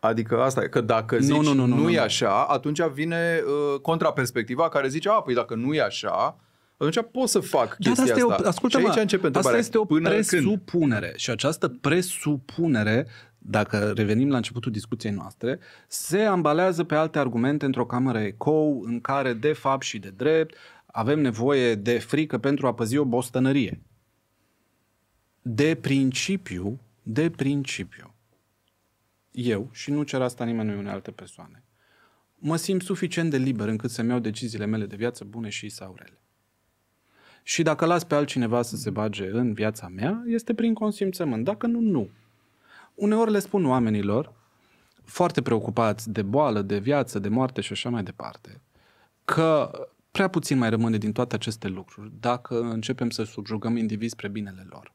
Adică asta e, că dacă zici nu, nu, nu, nu, nu, nu e așa, atunci vine uh, contraperspectiva care zice, a, păi dacă nu e așa, atunci pot să fac da, chestia asta. asta. Ascultă, și aici începe Asta este o Până presupunere când? și această presupunere, dacă revenim la începutul discuției noastre, se ambalează pe alte argumente într-o cameră eco în care, de fapt și de drept, avem nevoie de frică pentru a păzi o bostănărie. De principiu, de principiu, eu, și nu cer asta nimeni unei alte persoane, mă simt suficient de liber încât să-mi iau deciziile mele de viață bune și sau rele. Și dacă las pe altcineva să se bage în viața mea, este prin consimțământ. Dacă nu, nu. Uneori le spun oamenilor, foarte preocupați de boală, de viață, de moarte și așa mai departe, că prea puțin mai rămâne din toate aceste lucruri dacă începem să subjugăm indivizi spre binele lor.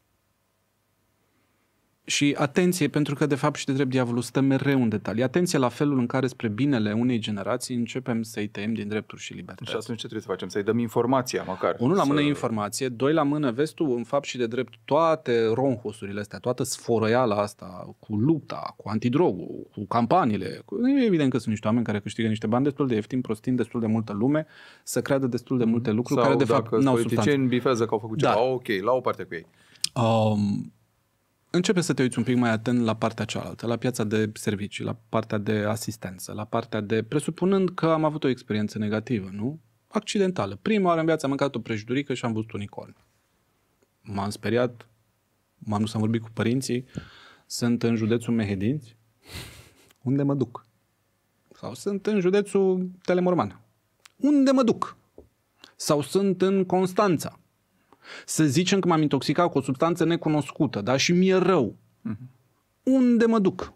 Și atenție, pentru că de fapt și de drept diavolul stă mereu în detalii. Atenție la felul în care spre binele unei generații începem să-i tăiem din drepturi și libertăți. Și atunci ce trebuie să facem? Să-i dăm informația măcar. Unul la mână să... informație, doi la mână vezi tu în fapt și de drept toate ronhosurile astea, toată sfărăiala asta cu lupta, cu antidrogul, cu campaniile. Cu... evident că sunt niște oameni care câștigă niște bani destul de ieftin, prostind destul de multă lume, să creadă destul de mhm. multe lucruri Sau care de fapt n-au substanță. bifează că au făcut da. ceva, da. ok, la o parte cu ei. Um, începe să te uiți un pic mai atent la partea cealaltă, la piața de servicii, la partea de asistență, la partea de, presupunând că am avut o experiență negativă, nu? Accidentală. Prima oară în viață am mâncat o prăjiturică și am văzut un icon. M-am speriat, m-am dus să vorbit cu părinții, sunt în județul Mehedinți, unde mă duc? Sau sunt în județul Telemorman, unde mă duc? Sau sunt în Constanța, să zicem că m-am intoxicat cu o substanță necunoscută, da? Și mi-e rău. Uh-huh. Unde mă duc?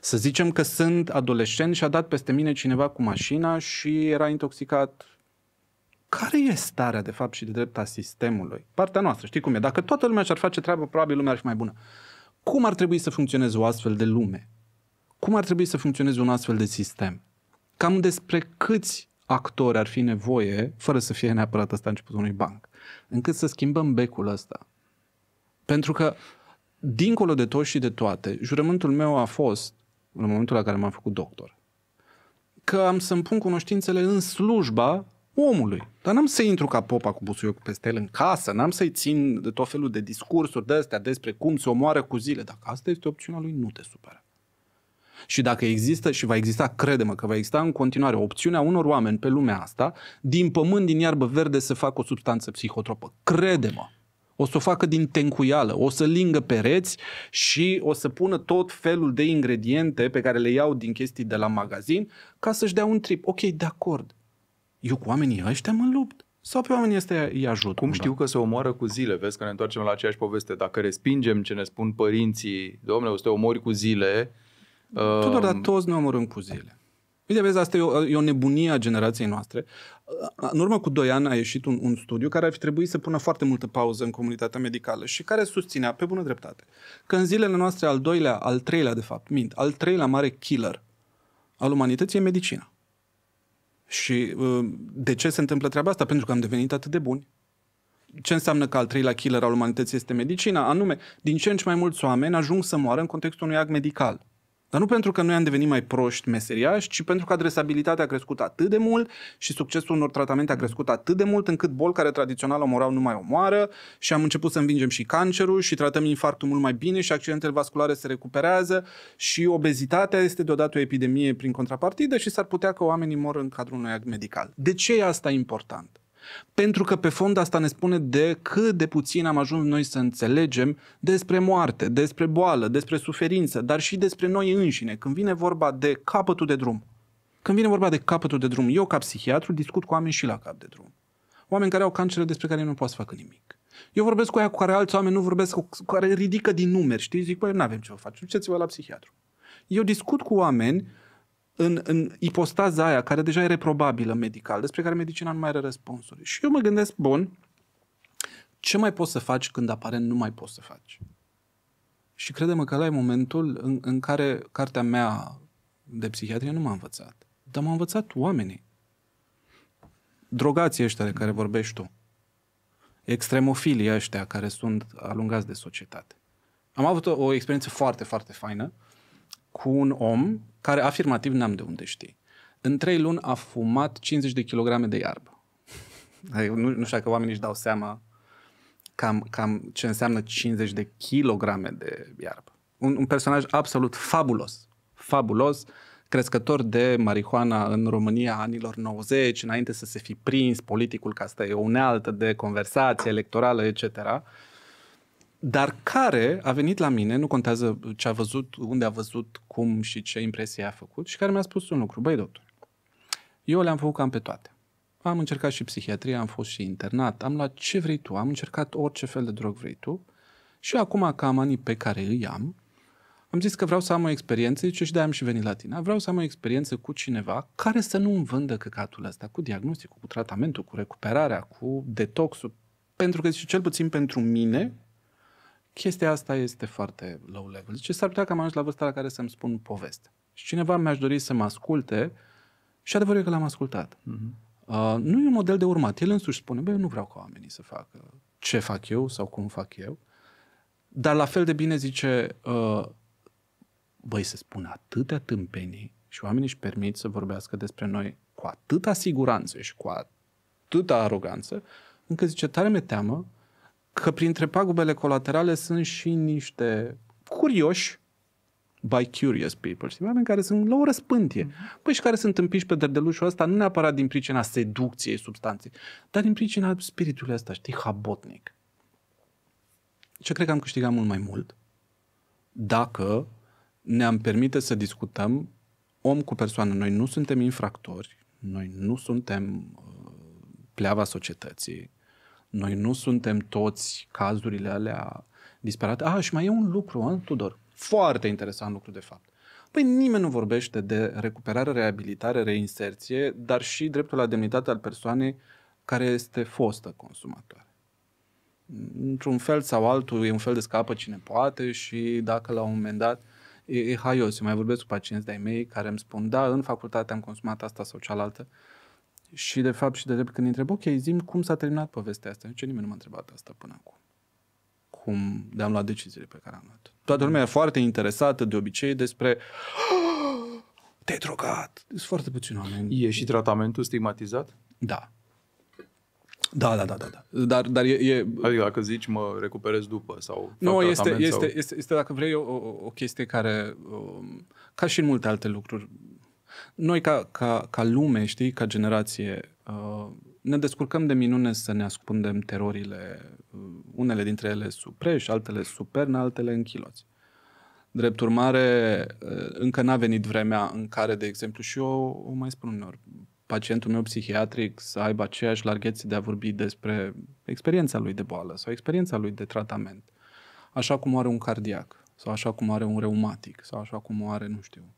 Să zicem că sunt adolescent și a dat peste mine cineva cu mașina și era intoxicat. Care e starea, de fapt, și de drept a sistemului? Partea noastră, știi cum e? Dacă toată lumea și-ar face treabă, probabil lumea ar fi mai bună. Cum ar trebui să funcționeze o astfel de lume? Cum ar trebui să funcționeze un astfel de sistem? Cam despre câți actori ar fi nevoie, fără să fie neapărat asta începutul unui banc? încât să schimbăm becul ăsta. Pentru că, dincolo de tot și de toate, jurământul meu a fost, în momentul la care m-am făcut doctor, că am să-mi pun cunoștințele în slujba omului. Dar n-am să intru ca popa cu busuiocul peste el în casă, n-am să-i țin de tot felul de discursuri de astea despre cum se omoară cu zile. Dacă asta este opțiunea lui, nu te supără. Și dacă există și va exista, crede-mă că va exista în continuare opțiunea unor oameni pe lumea asta, din pământ, din iarbă verde, să facă o substanță psihotropă. Crede-mă! O să o facă din tencuială, o să lingă pereți și o să pună tot felul de ingrediente pe care le iau din chestii de la magazin ca să-și dea un trip. Ok, de acord. Eu cu oamenii ăștia mă lupt. Sau pe oamenii ăștia îi ajut. Cum da. știu că se omoară cu zile? Vezi că ne întoarcem la aceeași poveste. Dacă respingem ce ne spun părinții, domnule, o să te omori cu zile, Uh, Tudor, dar um, toți ne omorâm cu zile. Uite, vezi, asta e o, e o nebunie a generației noastre. În urmă cu doi ani a ieșit un, un studiu care ar fi trebuit să pună foarte multă pauză în comunitatea medicală și care susținea, pe bună dreptate, că în zilele noastre al doilea, al treilea, de fapt, mint, al treilea mare killer al umanității e medicina. Și um, de ce se întâmplă treaba asta? Pentru că am devenit atât de buni. Ce înseamnă că al treilea killer al umanității este medicina? Anume, din ce în ce mai mulți oameni ajung să moară în contextul unui act medical. Dar nu pentru că noi am devenit mai proști meseriași, ci pentru că adresabilitatea a crescut atât de mult și succesul unor tratamente a crescut atât de mult încât boli care tradițional omorau nu mai omoară și am început să învingem și cancerul și tratăm infarctul mult mai bine și accidentele vasculare se recuperează și obezitatea este deodată o epidemie prin contrapartidă și s-ar putea că oamenii mor în cadrul unui act medical. De ce e asta important? Pentru că pe fond asta ne spune de cât de puțin am ajuns noi să înțelegem despre moarte, despre boală, despre suferință, dar și despre noi înșine, când vine vorba de capătul de drum. Când vine vorba de capătul de drum, eu ca psihiatru discut cu oameni și la cap de drum. Oameni care au cancere despre care nu pot să facă nimic. Eu vorbesc cu aia cu care alți oameni nu vorbesc, cu care ridică din numeri, știi? Zic, băi, nu avem ce să facem, duceți-vă la psihiatru. Eu discut cu oameni în, în ipostaza aia, care deja e reprobabilă medical, despre care medicina nu mai are răspunsuri. Și eu mă gândesc, bun, ce mai poți să faci când apare nu mai poți să faci? Și credem că ăla e momentul în, în care cartea mea de psihiatrie nu m-a învățat. Dar m-a învățat oamenii. Drogații ăștia de care vorbești tu. Extremofilii ăștia care sunt alungați de societate. Am avut o, o experiență foarte, foarte faină. Uh, cu un om care afirmativ n-am de unde știi În trei luni a fumat 50 de kilograme de iarbă. (laughs) nu, nu știu că oamenii își dau seama cam, cam ce înseamnă 50 de kilograme de iarbă. Un, un personaj absolut fabulos, fabulos, crescător de marihuana în România anilor 90, înainte să se fi prins politicul, că asta e o unealtă de conversație electorală, etc dar care a venit la mine, nu contează ce a văzut, unde a văzut, cum și ce impresie a făcut, și care mi-a spus un lucru. Băi, doctor, eu le-am făcut cam pe toate. Am încercat și psihiatrie, am fost și internat, am luat ce vrei tu, am încercat orice fel de drog vrei tu și acum, ca anii pe care îi am, am zis că vreau să am o experiență, ce și de am și venit la tine. Vreau să am o experiență cu cineva care să nu îmi vândă căcatul ăsta, cu diagnosticul, cu tratamentul, cu recuperarea, cu detoxul, pentru că, zice, cel puțin pentru mine, chestia asta este foarte low level. Deci s-ar putea că am ajuns la vârsta la care să-mi spun poveste. Și cineva mi-aș dori să mă asculte și adevărul e că l-am ascultat. Uh-huh. Uh, nu e un model de urmat. El însuși spune, băi, eu nu vreau ca oamenii să facă ce fac eu sau cum fac eu. Dar la fel de bine zice, uh, băi, se spun atâtea tâmpenii și oamenii își permit să vorbească despre noi cu atâta siguranță și cu atâta aroganță, încă zice, tare mi teamă că printre pagubele colaterale sunt și niște curioși, by curious people, știi, oameni care sunt la o răspântie. Mm-hmm. Păi și care sunt împiși pe derdelușul ăsta, nu neapărat din pricina seducției substanței, dar din pricina spiritului ăsta, știi, habotnic. Ce cred că am câștigat mult mai mult dacă ne-am permite să discutăm om cu persoană. Noi nu suntem infractori, noi nu suntem uh, pleava societății, noi nu suntem toți cazurile alea disperate. Ah, și mai e un lucru, an, ah, Tudor. Foarte interesant lucru, de fapt. Păi nimeni nu vorbește de recuperare, reabilitare, reinserție, dar și dreptul la demnitate al persoanei care este fostă consumatoare. Într-un fel sau altul, e un fel de scapă cine poate și dacă la un moment dat e, e haios. Eu mai vorbesc cu pacienți de-ai mei care îmi spun, da, în facultate am consumat asta sau cealaltă, și de fapt și de drept când întreb, ok, zim cum s-a terminat povestea asta? Nici nimeni nu m-a întrebat asta până acum. Cum de-am luat deciziile pe care am luat. Toată lumea e foarte interesată de obicei despre ah, te-ai drogat. Sunt foarte puțini oameni. E și tratamentul stigmatizat? Da. Da, da, da, da. da. Dar, dar e, e... Adică dacă zici mă recuperez după sau... Nu, este, este, sau... este, este, dacă vrei, o, o, o chestie care, um, ca și în multe alte lucruri, noi, ca, ca, ca lume, știi, ca generație, uh, ne descurcăm de minune să ne ascundem terorile, uh, unele dintre ele supreși, altele superne, altele chiloți. Drept urmare, uh, încă n-a venit vremea în care, de exemplu, și eu o mai spun uneori, pacientul meu psihiatric să aibă aceeași larghețe de a vorbi despre experiența lui de boală sau experiența lui de tratament, așa cum are un cardiac sau așa cum are un reumatic sau așa cum are, nu știu,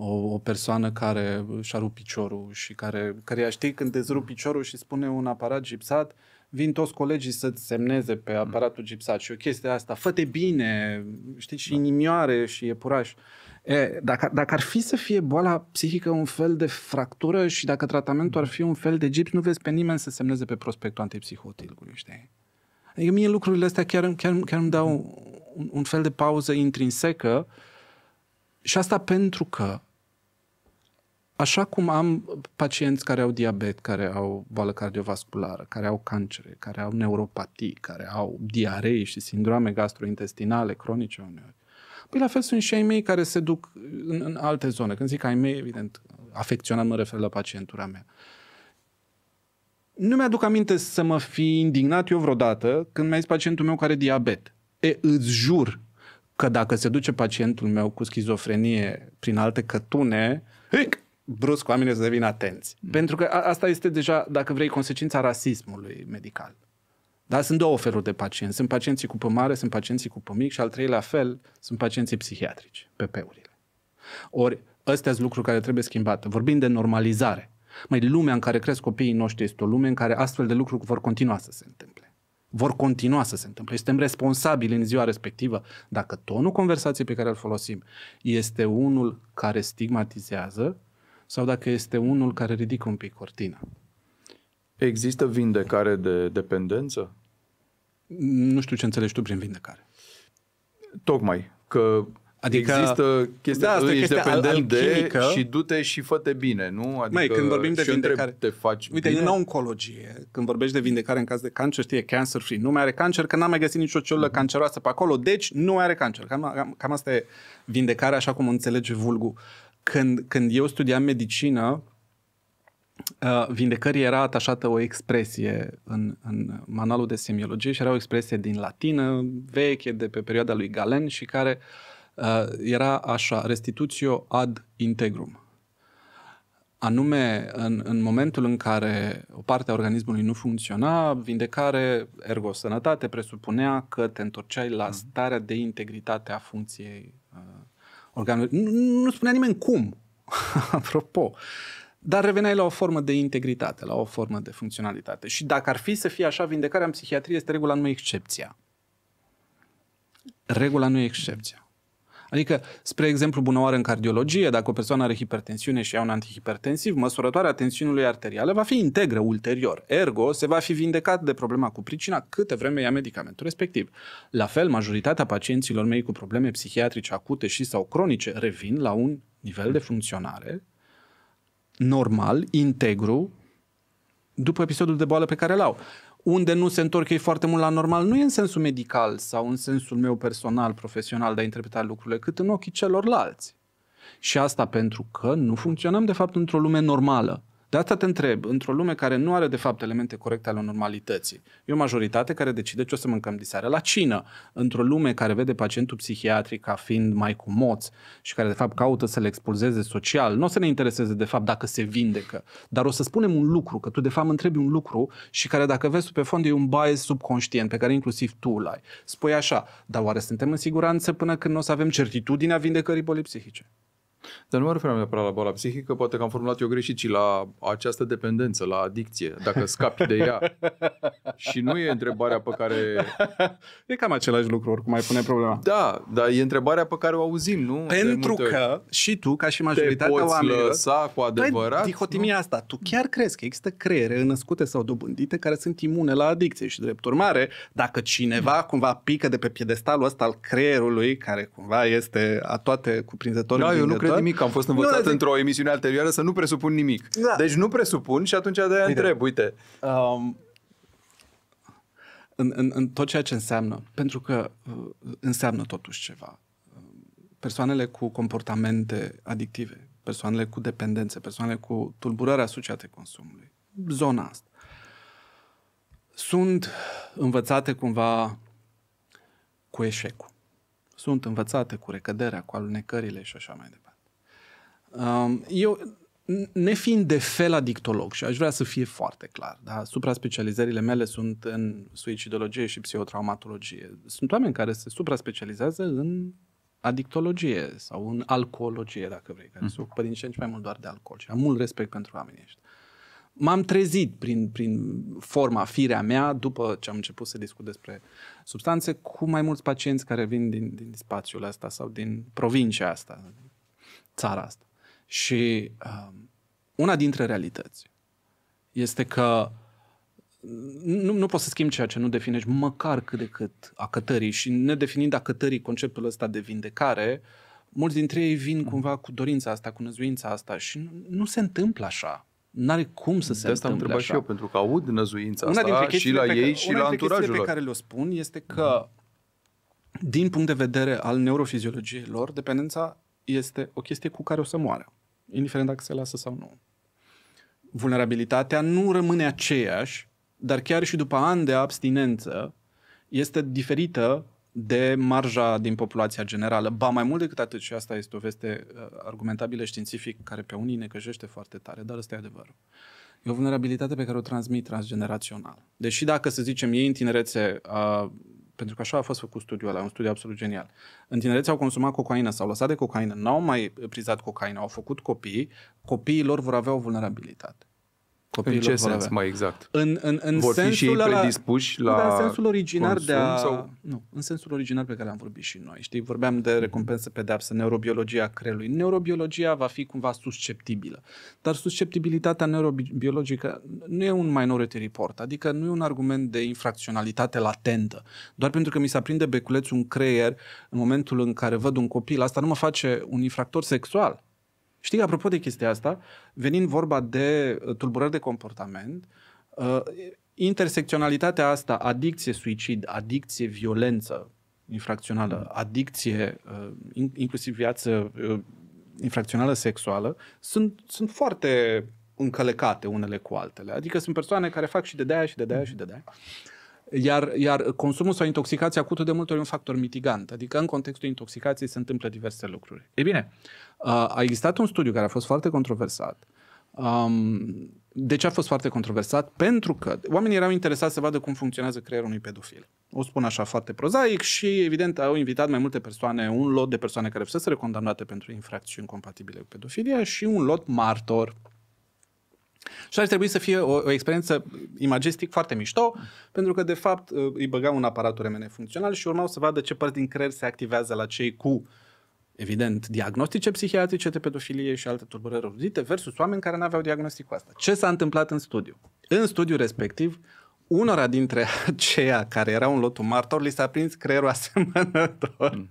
o, o persoană care și-a rupt piciorul și care, care știi când îți rup mm. piciorul și spune un aparat gipsat, vin toți colegii să-ți semneze pe mm. aparatul gipsat și o chestie asta, fă-te bine, știi, și da. inimioare și puraș. E, dacă, dacă ar fi să fie boala psihică un fel de fractură și dacă tratamentul ar fi un fel de gips, nu vezi pe nimeni să semneze pe prospectul antipsihotilului, știi? Adică mie lucrurile astea chiar, chiar, chiar îmi dau mm. un, un fel de pauză intrinsecă și asta pentru că Așa cum am pacienți care au diabet, care au boală cardiovasculară, care au cancere, care au neuropatii, care au diaree și sindrome gastrointestinale cronice uneori. Păi la fel sunt și ai mei care se duc în, în alte zone. Când zic ai mei, evident, afecționat mă refer la pacientura mea. Nu mi-aduc aminte să mă fi indignat eu vreodată când mi-a zis pacientul meu care are diabet. E, îți jur că dacă se duce pacientul meu cu schizofrenie prin alte cătune, hic, brusc oamenii să devină atenți. Mm. Pentru că asta este deja, dacă vrei, consecința rasismului medical. Dar sunt două feluri de pacienți. Sunt pacienții cu pămare, sunt pacienții cu pămic și al treilea fel sunt pacienții psihiatrici, PP-urile. Ori, ăstea sunt lucruri care trebuie schimbate. Vorbim de normalizare. Mai lumea în care cresc copiii noștri este o lume în care astfel de lucruri vor continua să se întâmple. Vor continua să se întâmple. Suntem responsabili în ziua respectivă dacă tonul conversației pe care îl folosim este unul care stigmatizează, sau dacă este unul care ridică un pic cortina. Există vindecare de dependență? Nu știu ce înțelegi tu prin vindecare. Tocmai, că Adică, există chestia, da, asta ești dependent de și du-te și fă-te bine, nu? Adică, Mai, când vorbim de vindecare, întreb, te faci uite, bine? în oncologie, când vorbești de vindecare în caz de cancer, știi, cancer free, nu mai are cancer, că n-am mai găsit nicio celulă mm-hmm. canceroasă pe acolo, deci nu mai are cancer. Cam, cam, cam asta e vindecarea, așa cum înțelege vulgul. Uh, când, când eu studiam medicină, uh, vindecării era atașată o expresie în, în manualul de semiologie și era o expresie din latină veche de pe perioada lui Galen și care uh, era așa, restitutio ad integrum. Anume, în, în momentul în care o parte a organismului nu funcționa, vindecare, ergo sănătate, presupunea că te întorceai la mhm. starea de integritate a funcției organul. Nu, nu spunea nimeni cum, (laughs) apropo. Dar reveneai la o formă de integritate, la o formă de funcționalitate. Și dacă ar fi să fie așa, vindecarea în psihiatrie este regula, nu excepția. Regula nu e excepția. Adică, spre exemplu, bună oară în cardiologie, dacă o persoană are hipertensiune și ia un antihipertensiv, măsurătoarea tensiunii arteriale va fi integră ulterior. Ergo, se va fi vindecat de problema cu pricina câte vreme ia medicamentul respectiv. La fel, majoritatea pacienților mei cu probleme psihiatrice acute și sau cronice revin la un nivel de funcționare normal, integru, după episodul de boală pe care l-au. Unde nu se întorc ei foarte mult la normal, nu e în sensul medical sau în sensul meu personal, profesional de a interpreta lucrurile, cât în ochii celorlalți. Și asta pentru că nu funcționăm, de fapt, într-o lume normală. De asta te întreb, într-o lume care nu are de fapt elemente corecte ale normalității, e o majoritate care decide ce o să mâncăm diseară la cină, într-o lume care vede pacientul psihiatric ca fiind mai cu moț și care de fapt caută să le expulzeze social, nu o să ne intereseze de fapt dacă se vindecă, dar o să spunem un lucru, că tu de fapt întrebi un lucru și care dacă vezi pe fond e un bias subconștient pe care inclusiv tu îl ai. Spui așa, dar oare suntem în siguranță până când nu o să avem certitudinea vindecării bolii psihice? Dar nu mă referam neapărat la boala psihică, poate că am formulat eu greșit, ci la această dependență, la adicție, dacă scapi de ea. și nu e întrebarea pe care... E cam același lucru, oricum mai pune problema. Da, dar e întrebarea pe care o auzim, nu? Pentru că și tu, ca și majoritatea te poți oamenilor, lăsa cu păi, adevărat... dihotimia nu? asta, tu chiar crezi că există creiere născute sau dobândite care sunt imune la adicție și, drept urmare, dacă cineva cumva pică de pe piedestalul ăsta al creierului, care cumva este a toate cuprinzătorului, Da, eu nu presupune exact. nimic, am fost învățat nu, într-o emisiune anterioară să nu presupun nimic. Da. Deci nu presupun și atunci de-aia uite. întreb, uite. Um, în, în, în tot ceea ce înseamnă, pentru că uh, înseamnă totuși ceva. Persoanele cu comportamente adictive, persoanele cu dependențe, persoanele cu tulburări asociate consumului, zona asta, sunt învățate cumva cu eșecul. Sunt învățate cu recăderea, cu alunecările și așa mai departe. Um, eu, nefiind de fel adictolog și aș vrea să fie foarte clar, da? specializările mele sunt în suicidologie și psihotraumatologie. Sunt oameni care se supra-specializează în adictologie sau în alcoologie, dacă vrei, care mm. se ocupă din ce în ce mai mult doar de alcool și am mult respect pentru oamenii ăștia. M-am trezit prin, prin forma, firea mea, după ce am început să discut despre substanțe, cu mai mulți pacienți care vin din, din spațiul ăsta sau din provincia asta, țara asta. Și uh, una dintre realități este că nu, nu poți să schimbi ceea ce nu definești, măcar cât de cât a cătării și nedefinind a cătării conceptul ăsta de vindecare, mulți dintre ei vin mhm. cumva cu dorința asta, cu năzuința asta și nu, nu se întâmplă așa. N-are cum să se de asta întâmple așa. și eu, pentru că aud năzuința una asta dintre și la ei care, și la anturajul lor. pe care le-o spun este mhm. că, uh-huh. din punct de vedere al neurofiziologiei lor, dependența este o chestie cu care o să moară indiferent dacă se lasă sau nu. Vulnerabilitatea nu rămâne aceeași, dar chiar și după ani de abstinență, este diferită de marja din populația generală. Ba mai mult decât atât, și asta este o veste uh, argumentabilă științific care pe unii ne căjește foarte tare, dar ăsta e adevărul. E o vulnerabilitate pe care o transmit transgenerațional. Deși dacă, să zicem, ei în tinerețe uh, pentru că așa a fost făcut studiul ăla, un studiu absolut genial. În tinerețe au consumat cocaină, s-au lăsat de cocaină, n-au mai prizat cocaină, au făcut copii, copiii lor vor avea o vulnerabilitate copiilor. În ce sens, avea. mai exact? În, în, în Vor sensul fi și ei predispuși da, la, da, în sensul originar consum, de a, sau? Nu, în sensul originar pe care am vorbit și noi. Știi, vorbeam de mhm. recompensă, pedeapsă, neurobiologia creierului. Neurobiologia va fi cumva susceptibilă. Dar susceptibilitatea neurobiologică nu e un minority report, adică nu e un argument de infracționalitate latentă. Doar pentru că mi se aprinde beculețul un creier în momentul în care văd un copil, asta nu mă face un infractor sexual Știi, apropo de chestia asta, venind vorba de uh, tulburări de comportament, uh, intersecționalitatea asta, adicție, suicid, adicție, violență infracțională, mm. adicție, uh, inclusiv viață infracțională sexuală, sunt, sunt foarte încălecate unele cu altele. Adică sunt persoane care fac și de de-aia și de de-aia și de de iar, iar consumul sau intoxicația acută de multe ori un factor mitigant, adică în contextul intoxicației se întâmplă diverse lucruri. E bine, a existat un studiu care a fost foarte controversat. De ce a fost foarte controversat? Pentru că oamenii erau interesați să vadă cum funcționează creierul unui pedofil. O spun așa foarte prozaic și, evident, au invitat mai multe persoane, un lot de persoane care fusese condamnate pentru infracțiuni compatibile cu pedofilia și un lot martor și ar trebui să fie o, o experiență imagistic foarte mișto, pentru că, de fapt, îi băgau un aparat URMN funcțional și urmau să vadă ce părți din creier se activează la cei cu, evident, diagnostice psihiatrice de pedofilie și alte tulburări erudite versus oameni care nu aveau diagnostic cu asta. Ce s-a întâmplat în studiu? În studiu respectiv, unora dintre (laughs) aceia care erau în lotul martor, li s-a prins creierul asemănător mm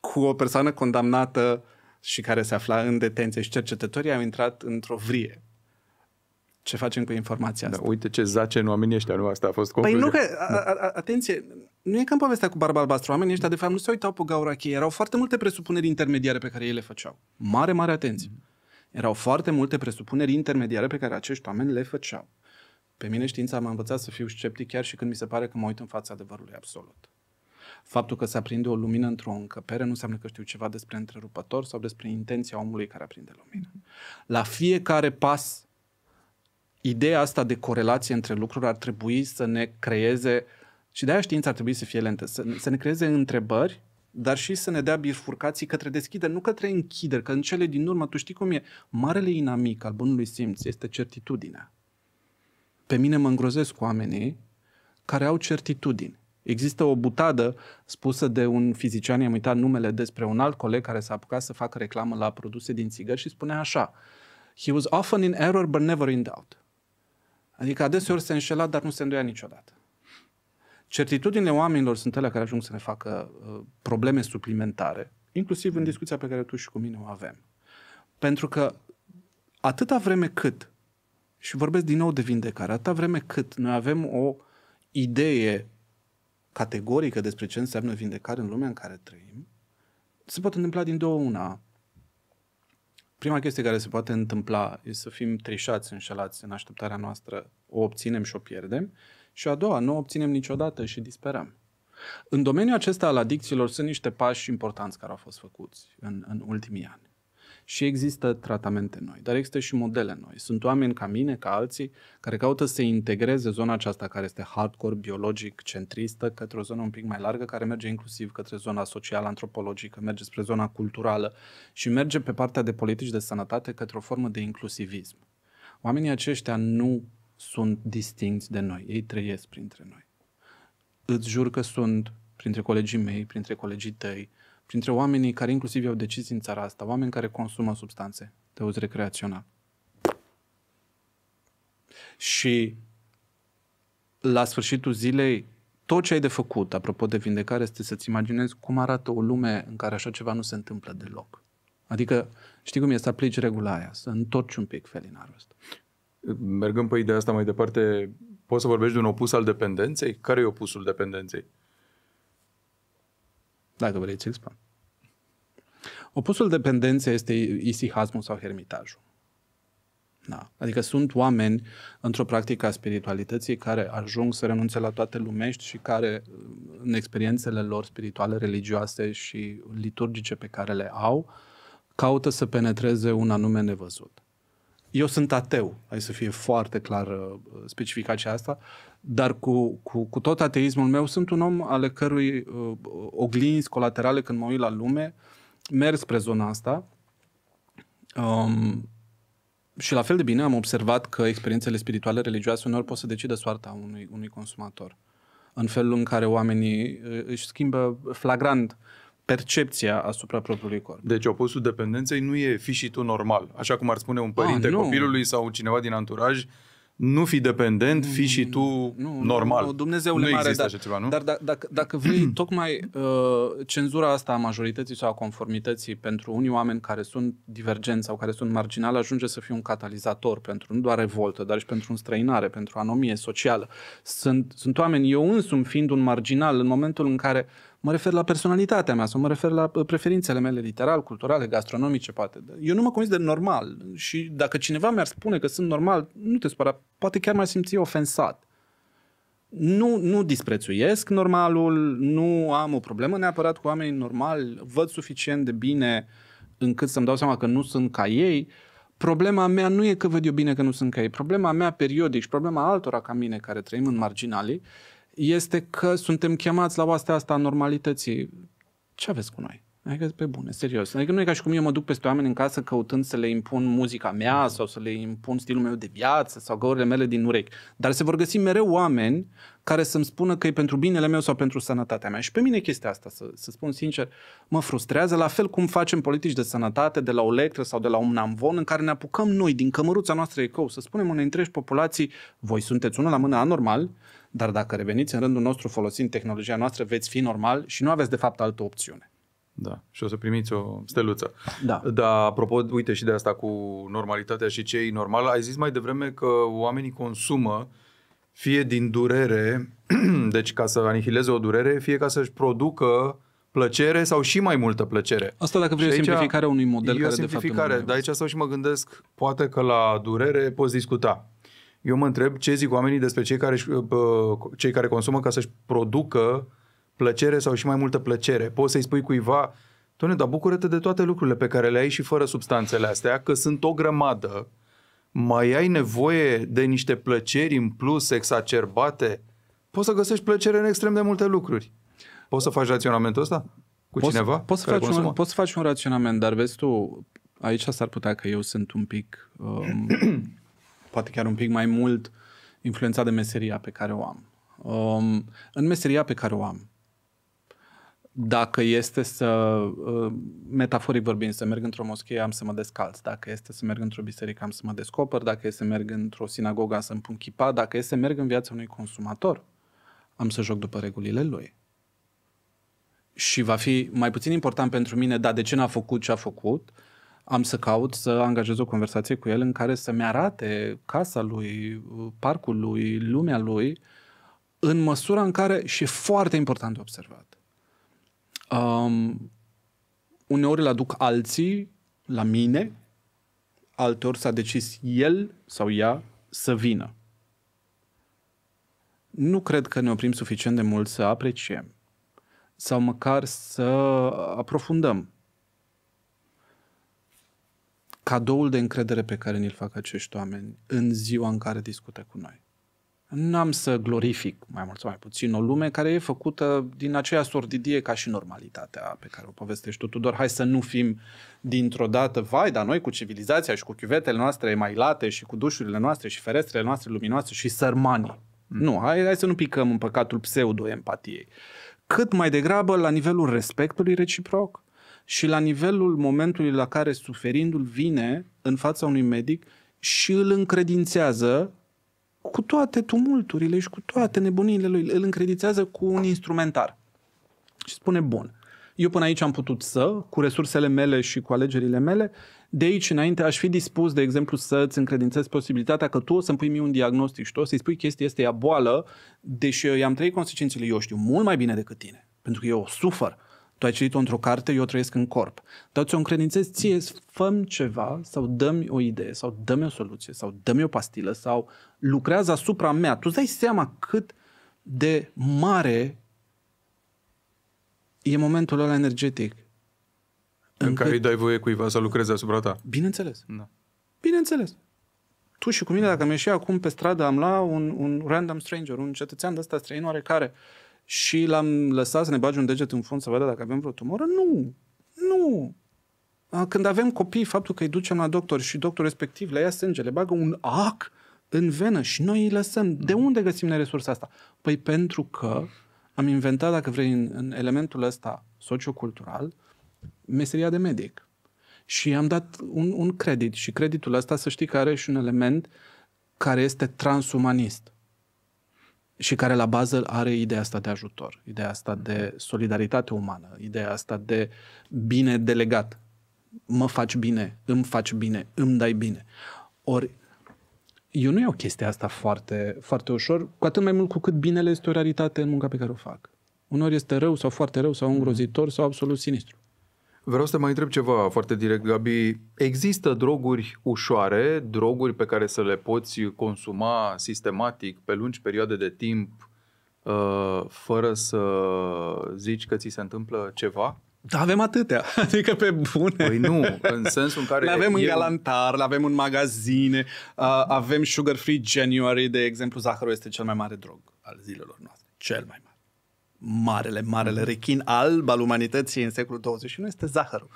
cu o persoană condamnată și care se afla în detenție și cercetătorii au intrat într-o vrie ce facem cu informația da, asta. Da, uite ce zace în oamenii ăștia, nu? Asta a fost concluzia. Păi nu că, a, a, atenție, nu e ca în povestea cu Barba Albastră. Oamenii ăștia, de fapt, nu se uitau pe gaura cheie. Erau foarte multe presupuneri intermediare pe care ei le făceau. Mare, mare atenție. Erau foarte multe presupuneri intermediare pe care acești oameni le făceau. Pe mine știința m-a învățat să fiu sceptic chiar și când mi se pare că mă uit în fața adevărului absolut. Faptul că se aprinde o lumină într-o încăpere nu înseamnă că știu ceva despre întrerupător sau despre intenția omului care aprinde lumină. La fiecare pas ideea asta de corelație între lucruri ar trebui să ne creeze, și de-aia știința ar trebui să fie lentă, să, să ne creeze întrebări, dar și să ne dea bifurcații către deschidere, nu către închidere, că în cele din urmă, tu știi cum e, marele inamic al bunului simț este certitudinea. Pe mine mă îngrozesc oamenii care au certitudini. Există o butadă spusă de un fizician, i-am uitat numele, despre un alt coleg care s-a apucat să facă reclamă la produse din țigări și spunea așa, He was often in error, but never in doubt. Adică adeseori se înșela, dar nu se îndoia niciodată. Certitudinile oamenilor sunt ele care ajung să ne facă uh, probleme suplimentare, inclusiv în discuția pe care tu și cu mine o avem. Pentru că atâta vreme cât, și vorbesc din nou de vindecare, atâta vreme cât noi avem o idee categorică despre ce înseamnă vindecare în lumea în care trăim, se pot întâmpla din două una prima chestie care se poate întâmpla e să fim trișați, înșelați în așteptarea noastră, o obținem și o pierdem, și a doua, nu o obținem niciodată și disperăm. În domeniul acesta al adicțiilor sunt niște pași importanți care au fost făcuți în, în ultimii ani și există tratamente noi, dar există și modele noi. Sunt oameni ca mine, ca alții, care caută să integreze zona aceasta care este hardcore, biologic, centristă, către o zonă un pic mai largă, care merge inclusiv către zona socială, antropologică, merge spre zona culturală și merge pe partea de politici de sănătate către o formă de inclusivism. Oamenii aceștia nu sunt distinți de noi, ei trăiesc printre noi. Îți jur că sunt printre colegii mei, printre colegii tăi, printre oamenii care inclusiv au decizii în țara asta, oameni care consumă substanțe de uz recreațional. Și la sfârșitul zilei, tot ce ai de făcut, apropo de vindecare, este să-ți imaginezi cum arată o lume în care așa ceva nu se întâmplă deloc. Adică, știi cum e să aplici regula aia, să întorci un pic felinarul ăsta. Mergând pe ideea asta mai departe, poți să vorbești de un opus al dependenței? Care e opusul dependenței? dacă vrei ți-l spun. Opusul dependenței este isihasmul sau hermitajul. Da. Adică sunt oameni într-o practică a spiritualității care ajung să renunțe la toate lumești și care în experiențele lor spirituale, religioase și liturgice pe care le au, caută să penetreze un anume nevăzut eu sunt ateu, hai să fie foarte clar uh, specificația asta, dar cu, cu, cu tot ateismul meu sunt un om ale cărui uh, oglinzi colaterale când mă uit la lume merg spre zona asta. Um, și la fel de bine am observat că experiențele spirituale religioase uneori pot să decidă soarta unui, unui consumator. În felul în care oamenii uh, își schimbă flagrant uh, percepția asupra propriului corp. Deci opusul dependenței nu e fi și tu normal. Așa cum ar spune un ah, părinte A, nu. copilului sau cineva din anturaj, nu fi dependent, fi și tu nu, normal. Nu, nu Dumnezeule nu există dar, așa ceva, nu? Dar da, dacă, dacă vrei, (clears throat) tocmai uh, cenzura asta a majorității sau a conformității pentru unii oameni care sunt divergenți sau care sunt marginali ajunge să fie un catalizator pentru nu doar revoltă, dar și pentru înstrăinare, pentru anomie socială. Sunt, sunt oameni, eu însumi fiind un marginal, în momentul în care mă refer la personalitatea mea sau mă refer la uh, preferințele mele literal, culturale, gastronomice, poate. Eu nu mă consider normal și dacă cineva mi-ar spune că sunt normal, nu te spăra, poate chiar m-ar simți ofensat. Nu, nu disprețuiesc normalul, nu am o problemă neapărat cu oamenii normali, văd suficient de bine încât să-mi dau seama că nu sunt ca ei. Problema mea nu e că văd eu bine că nu sunt ca ei, problema mea periodic și problema altora ca mine care trăim în marginalii este că suntem chemați la oastea asta a normalității. Ce aveți cu noi? Adică, pe bune, serios. Adică nu e ca și cum eu mă duc peste oameni în casă căutând să le impun muzica mea sau să le impun stilul meu de viață sau găurile mele din urechi. Dar se vor găsi mereu oameni care să-mi spună că e pentru binele meu sau pentru sănătatea mea. Și pe mine chestia asta, să, să spun sincer, mă frustrează, la fel cum facem politici de sănătate de la o lectră sau de la un amvon în care ne apucăm noi din cămăruța noastră ecou să spunem unei întregi populații, voi sunteți unul la mână anormal, dar dacă reveniți în rândul nostru folosind tehnologia noastră, veți fi normal și nu aveți de fapt altă opțiune. Da, și o să primiți o steluță. Da. Dar apropo, uite și de asta cu normalitatea și ce e normal, ai zis mai devreme că oamenii consumă fie din durere, (clears throat) deci ca să anihileze o durere, fie ca să-și producă plăcere sau și mai multă plăcere. Asta dacă vrei o simplificare a unui model care de fapt... simplificare, dar aici să și mă gândesc, poate că la durere poți discuta eu mă întreb ce zic oamenii despre cei care, cei care consumă ca să-și producă plăcere sau și mai multă plăcere. Poți să-i spui cuiva, Doamne, dar bucură-te de toate lucrurile pe care le ai și fără substanțele astea, că sunt o grămadă, mai ai nevoie de niște plăceri în plus exacerbate, poți să găsești plăcere în extrem de multe lucruri. Poți să faci raționamentul ăsta cu poți, cineva? Poți să, faci un, poți să faci un raționament, dar vezi tu, aici s-ar putea că eu sunt un pic... Um, (clears throat) poate chiar un pic mai mult, influențat de meseria pe care o am. Um, în meseria pe care o am, dacă este să, uh, metaforic vorbind, să merg într-o moschee, am să mă descalț. Dacă este să merg într-o biserică, am să mă descoper. Dacă este să merg într-o sinagogă, am să-mi pun chipa. Dacă este să merg în viața unui consumator, am să joc după regulile lui. Și va fi mai puțin important pentru mine, da, de ce n-a făcut ce a făcut, am să caut să angajez o conversație cu el în care să-mi arate casa lui, parcul lui, lumea lui, în măsura în care, și e foarte important de observat, um, uneori îl aduc alții la mine, alteori s-a decis el sau ea să vină. Nu cred că ne oprim suficient de mult să apreciem sau măcar să aprofundăm cadoul de încredere pe care ni-l fac acești oameni în ziua în care discută cu noi. Nu am să glorific mai mult sau mai puțin o lume care e făcută din aceea sordidie ca și normalitatea pe care o povestești tu, Tudor. Hai să nu fim dintr-o dată, vai, dar noi cu civilizația și cu chiuvetele noastre mai late și cu dușurile noastre și ferestrele noastre luminoase și sărmani. Mm. Nu, hai, hai să nu picăm în păcatul pseudo-empatiei. Cât mai degrabă la nivelul respectului reciproc, și la nivelul momentului la care suferindul vine în fața unui medic și îl încredințează cu toate tumulturile și cu toate nebunile lui, îl încredințează cu un instrumentar. Și spune, bun, eu până aici am putut să, cu resursele mele și cu alegerile mele, de aici înainte aș fi dispus, de exemplu, să-ți încredințez posibilitatea că tu o să-mi pui mie un diagnostic și tu o să-i spui chestia este ea boală, deși eu i-am trăit consecințele, eu știu mult mai bine decât tine, pentru că eu o sufăr. Tu ai citit-o într-o carte, eu trăiesc în corp. Dar ți-o încredințez ție, fă ceva sau dăm o idee sau dăm o soluție sau dăm o pastilă sau lucrează asupra mea. Tu îți dai seama cât de mare e momentul ăla energetic. În, în care îi dai voie cuiva să lucreze asupra ta. Bineînțeles. Da. Bineînțeles. Tu și cu mine, dacă mi-ai acum pe stradă, am la un, un random stranger, un cetățean de ăsta străin oarecare, care și l-am lăsat să ne bage un deget în fund să vadă dacă avem vreo tumoră? Nu! Nu! Când avem copii, faptul că îi ducem la doctor și doctorul respectiv le ia sânge, le bagă un ac în venă și noi îi lăsăm. De unde găsim noi resursa asta? Păi pentru că am inventat, dacă vrei, în, în elementul ăsta sociocultural, meseria de medic. Și am dat un, un credit și creditul ăsta să știi că are și un element care este transumanist și care la bază are ideea asta de ajutor, ideea asta de solidaritate umană, ideea asta de bine delegat. Mă faci bine, îmi faci bine, îmi dai bine. Ori eu nu iau chestia asta foarte, foarte ușor, cu atât mai mult cu cât binele este o raritate în munca pe care o fac. Unor este rău sau foarte rău sau îngrozitor sau absolut sinistru. Vreau să te mai întreb ceva foarte direct, Gabi. Există droguri ușoare, droguri pe care să le poți consuma sistematic pe lungi perioade de timp uh, fără să zici că ți se întâmplă ceva? Da, avem atâtea, (laughs) adică pe bune. Păi nu, în sensul în care... Le (laughs) avem în eu... galantar, le avem în magazine, uh, avem Sugar Free January, de exemplu, zahărul este cel mai mare drog al zilelor noastre, cel mai mare marele, marele mhm. rechin alb al umanității în secolul 21 este zahărul.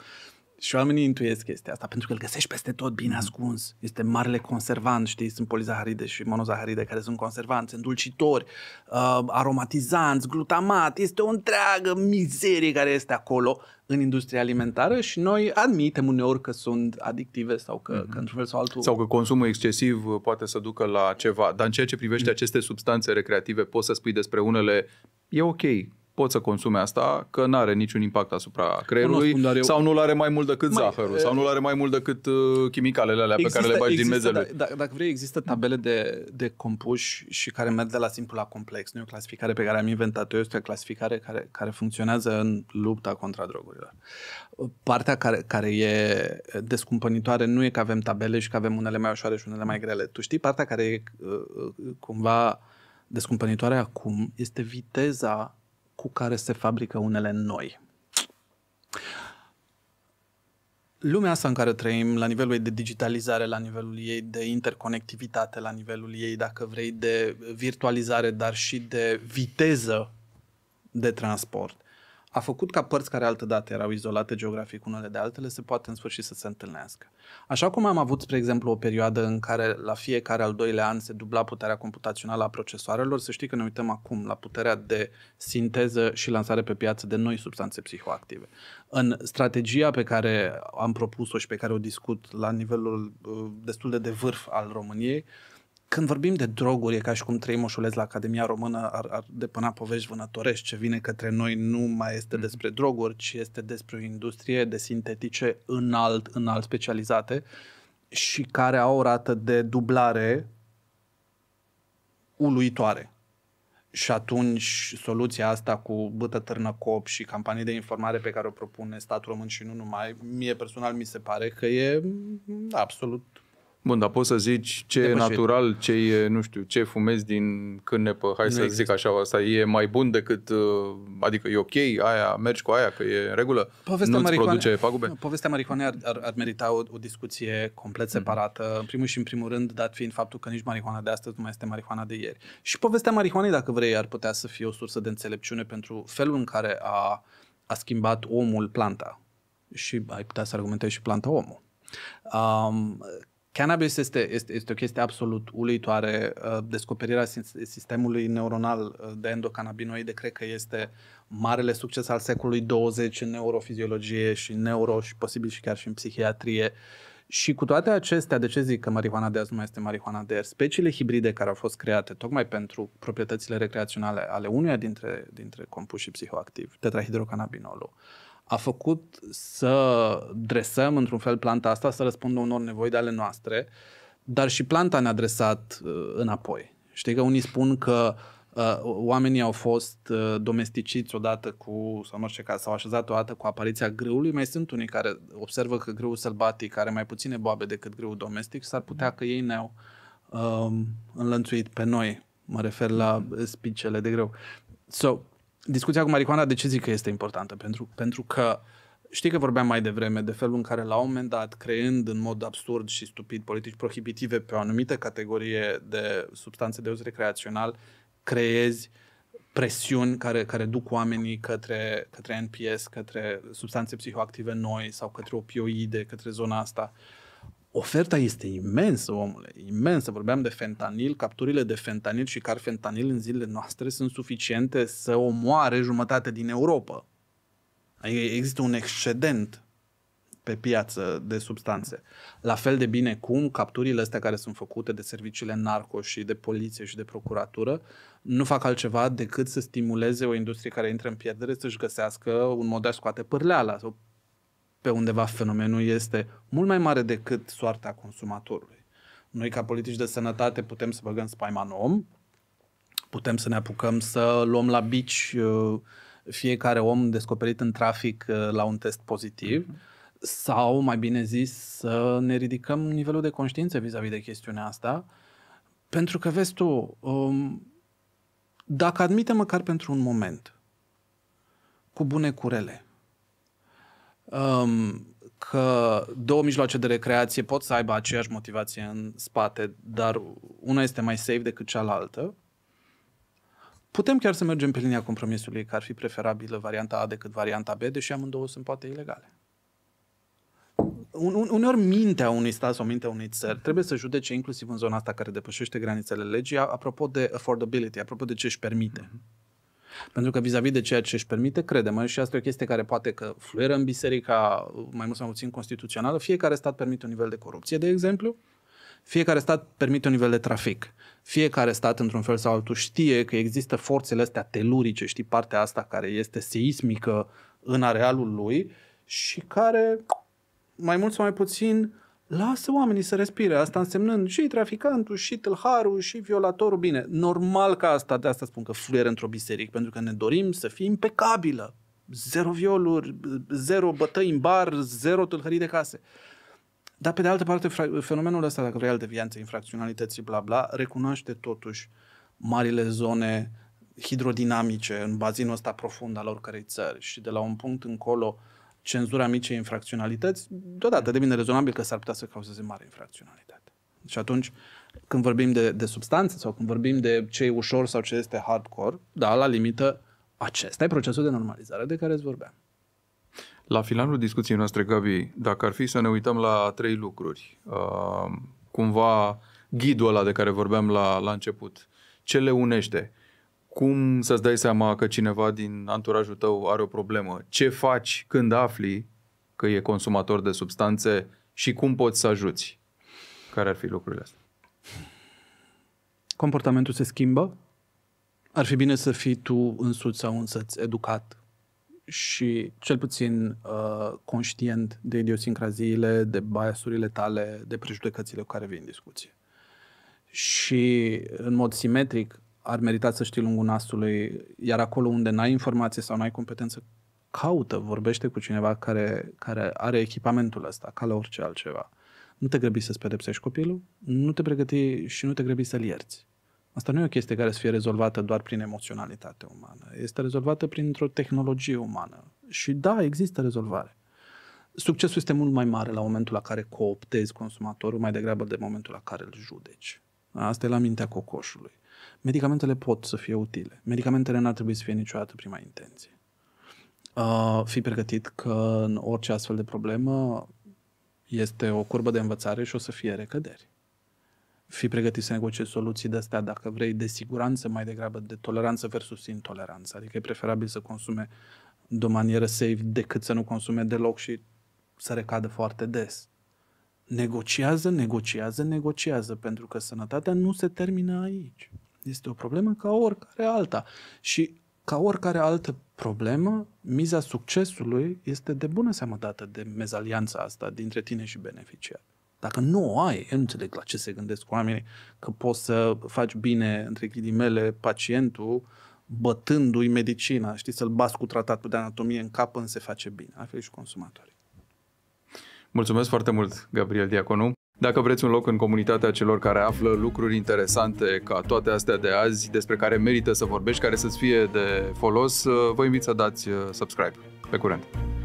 Și oamenii intuiesc chestia asta, pentru că îl găsești peste tot bine mhm. ascuns. Este marele conservant, știi, sunt polizaharide și monozaharide care sunt conservanți, îndulcitori, uh, aromatizanți, glutamat. Este o întreagă mizerie care este acolo în industria alimentară și noi admitem uneori că sunt adictive sau că, mm-hmm. că într-un fel sau altul... Sau că consumul excesiv uh, poate să ducă la ceva. Dar în ceea ce privește mm-hmm. aceste substanțe recreative, poți să spui despre unele e ok, pot să consume asta, că nu are niciun impact asupra creierului, nu eu... sau nu-l are mai mult decât mai, zahărul, e... sau nu-l are mai mult decât uh, chimicalele alea există, pe care le bagi există, din mezele. Da, dacă vrei, există tabele de, de compuși și care merg de la simplu la complex. Nu e o clasificare pe care am inventat-o, este o clasificare care, care funcționează în lupta contra drogurilor. Partea care, care e descumpănitoare nu e că avem tabele și că avem unele mai ușoare și unele mai grele. Tu știi partea care e uh, uh, cumva descumpănitoare acum este viteza cu care se fabrică unele noi. Lumea asta în care trăim, la nivelul ei de digitalizare, la nivelul ei de interconectivitate, la nivelul ei, dacă vrei, de virtualizare, dar și de viteză de transport, a făcut ca părți care altădată erau izolate geografic unele de altele să poată în sfârșit să se întâlnească. Așa cum am avut, spre exemplu, o perioadă în care la fiecare al doilea an se dubla puterea computațională a procesoarelor, să știi că ne uităm acum la puterea de sinteză și lansare pe piață de noi substanțe psihoactive. În strategia pe care am propus-o și pe care o discut la nivelul uh, destul de de vârf al României, când vorbim de droguri, e ca și cum trei moșuleți la Academia Română ar, ar depăna povești vânătorești. Ce vine către noi nu mai este mhm. despre droguri, ci este despre o industrie de sintetice înalt, înalt specializate și care au o rată de dublare uluitoare. Și atunci soluția asta cu bătă târnă cop și campanii de informare pe care o propune statul român și nu numai, mie personal mi se pare că e absolut Bun, dar poți să zici ce e natural, ce e, nu știu, ce fumezi din cânnepă, hai nu să există. zic așa, asta e mai bun decât, uh, adică e ok, aia, mergi cu aia, că e în regulă, povestea nu-ți produce pagube? Nu, povestea marihuanei ar, ar, ar merita o, o discuție complet mm. separată, mm. în primul și în primul rând, dat fiind faptul că nici marihuana de astăzi nu mai este marihuana de ieri. Și povestea marihuanei, dacă vrei, ar putea să fie o sursă de înțelepciune pentru felul în care a, a schimbat omul planta. Și ai putea să argumentezi și planta omul. Um, Cannabis este, este, este o chestie absolut uluitoare. Uh, descoperirea sistemului neuronal uh, de endocannabinoide cred că este marele succes al secolului 20 în neurofiziologie și neuro și posibil și chiar și în psihiatrie. Și cu toate acestea, de ce zic că marihuana de azi nu mai este marihuana de ieri? Speciile hibride care au fost create tocmai pentru proprietățile recreaționale ale unuia dintre, dintre compușii psihoactivi, tetrahidrocannabinolul, a făcut să dresăm într-un fel planta asta să răspundă unor nevoi de ale noastre, dar și planta ne-a dresat uh, înapoi. Știi că unii spun că uh, oamenii au fost uh, domesticiți odată cu, sau nu știu, că s-au așezat odată cu apariția grâului, mai sunt unii care observă că grâul sălbatic are mai puține boabe decât grâul domestic, s-ar putea că ei ne-au uh, înlănțuit pe noi. Mă refer la spicele de greu. So, discuția cu marihuana, de ce zic că este importantă? Pentru, pentru că știi că vorbeam mai devreme de felul în care la un moment dat, creând în mod absurd și stupid politici prohibitive pe o anumită categorie de substanțe de uz recreațional, creezi presiuni care, care duc oamenii către, către NPS, către substanțe psihoactive noi sau către opioide, către zona asta. Uh, Oferta este imensă, omule, imensă. Vorbeam de fentanil, capturile de fentanil și car fentanil în zilele noastre sunt suficiente să omoare jumătate din Europa. Adică există un excedent pe piață de substanțe. La fel de bine cum capturile astea care sunt făcute de serviciile narco și de poliție și de procuratură nu fac altceva decât să stimuleze o industrie care intră în pierdere să-și găsească un mod de a scoate pârleala, o pe undeva fenomenul este mult mai mare decât soarta consumatorului. Noi, ca politici de sănătate, putem să băgăm spaima în om, putem să ne apucăm să luăm la bici uh, fiecare om descoperit în trafic uh, la un test pozitiv, mhm. sau, mai bine zis, să ne ridicăm nivelul de conștiință vis-a-vis de chestiunea asta, pentru că, vezi tu, um, dacă admitem măcar pentru un moment, cu bune curele, um, că două mijloace de recreație pot să aibă aceeași motivație în spate, dar una este mai safe decât cealaltă, putem chiar să mergem pe linia compromisului că ar fi preferabilă varianta A decât varianta B, deși amândouă sunt poate ilegale. Uneori mintea unui stat sau mintea unei țări trebuie să judece inclusiv în zona asta care depășește granițele legii, apropo de affordability, apropo de ce își permite. Mm-hmm. Pentru că vis-a-vis de ceea ce își permite, credem, și asta e o chestie care poate că fluieră în biserica mai mult sau mai puțin constituțională, fiecare stat permite un nivel de corupție, de exemplu, fiecare stat permite un nivel de trafic. Fiecare stat, într-un fel sau altul, știe că există forțele astea telurice, știi, partea asta care este seismică în arealul lui și care, mai mult sau mai puțin, lasă oamenii să respire, asta însemnând și traficantul, și tâlharul, și violatorul, bine, normal ca asta, de asta spun că fluier într-o biserică, pentru că ne dorim să fie impecabilă, zero violuri, zero bătăi în bar, zero tâlhării de case. Dar pe de altă parte, fenomenul ăsta, dacă vrei, al devianței, infracționalității, bla bla, recunoaște totuși marile zone hidrodinamice în bazinul ăsta profund al oricărei țări și de la un punct încolo uh, cenzura micii infracționalități, deodată devine rezonabil că s-ar putea să cauzeze mare infracționalitate. Și atunci, când vorbim de, de substanțe sau când vorbim de ce e ușor sau ce este hardcore, da, la limită, acesta e procesul de normalizare de care îți vorbeam. La finalul discuției noastre, Gabi, dacă ar fi să ne uităm la trei lucruri, uh, cumva ghidul ăla de care vorbeam la, la început, ce le unește? Cum să-ți dai seama că cineva din anturajul tău are o problemă? Ce faci când afli că e consumator de substanțe și cum poți să ajuți? Care ar fi lucrurile astea? Comportamentul se schimbă. Ar fi bine să fii tu însuți sau însăți educat și cel puțin uh, conștient de idiosincraziile, de biasurile tale, de prejudecățile cu care vii în discuție. Și în mod simetric, ar merita să știi lungul nasului, iar acolo unde n-ai informație sau n-ai competență, caută, vorbește cu cineva care, care are echipamentul ăsta, ca la orice altceva. Nu te grăbi să-ți pedepsești copilul, nu te pregăti și nu te grăbi să-l ierți. Asta nu e o chestie care să fie rezolvată doar prin emoționalitate umană. Este rezolvată printr-o tehnologie umană. Și da, există rezolvare. Succesul este mult mai mare la momentul la care cooptezi consumatorul mai degrabă de momentul la care îl judeci. Asta e la mintea cocoșului. Medicamentele pot să fie utile. Medicamentele n-ar trebui să fie niciodată prima intenție. Uh, fi pregătit că în orice astfel de problemă este o curbă de învățare și o să fie recăderi. Fi pregătit să negociezi soluții de astea, dacă vrei, de siguranță mai degrabă, de toleranță versus intoleranță. Adică e preferabil să consume de o manieră safe decât să nu consume deloc și să recadă foarte des. Negociază, negociază, negociază, pentru că sănătatea nu se termină aici. Este o problemă ca oricare alta. Și ca oricare altă problemă, miza succesului este de bună seamă dată de mezalianța asta dintre tine și beneficiar. Dacă nu o ai, eu nu înțeleg la ce se gândesc oamenii, că poți să faci bine, între ghilimele, pacientul, bătându-i medicina, știi, să-l bați cu tratatul de anatomie în cap, însă se face bine. La fel și consumatorii. Mulțumesc foarte mult, Gabriel Diaconu. Dacă vreți un loc în comunitatea celor care află lucruri interesante ca toate astea de azi, despre care merită să vorbești, care să-ți fie de folos, vă invit să dați uh, subscribe. Pe curând!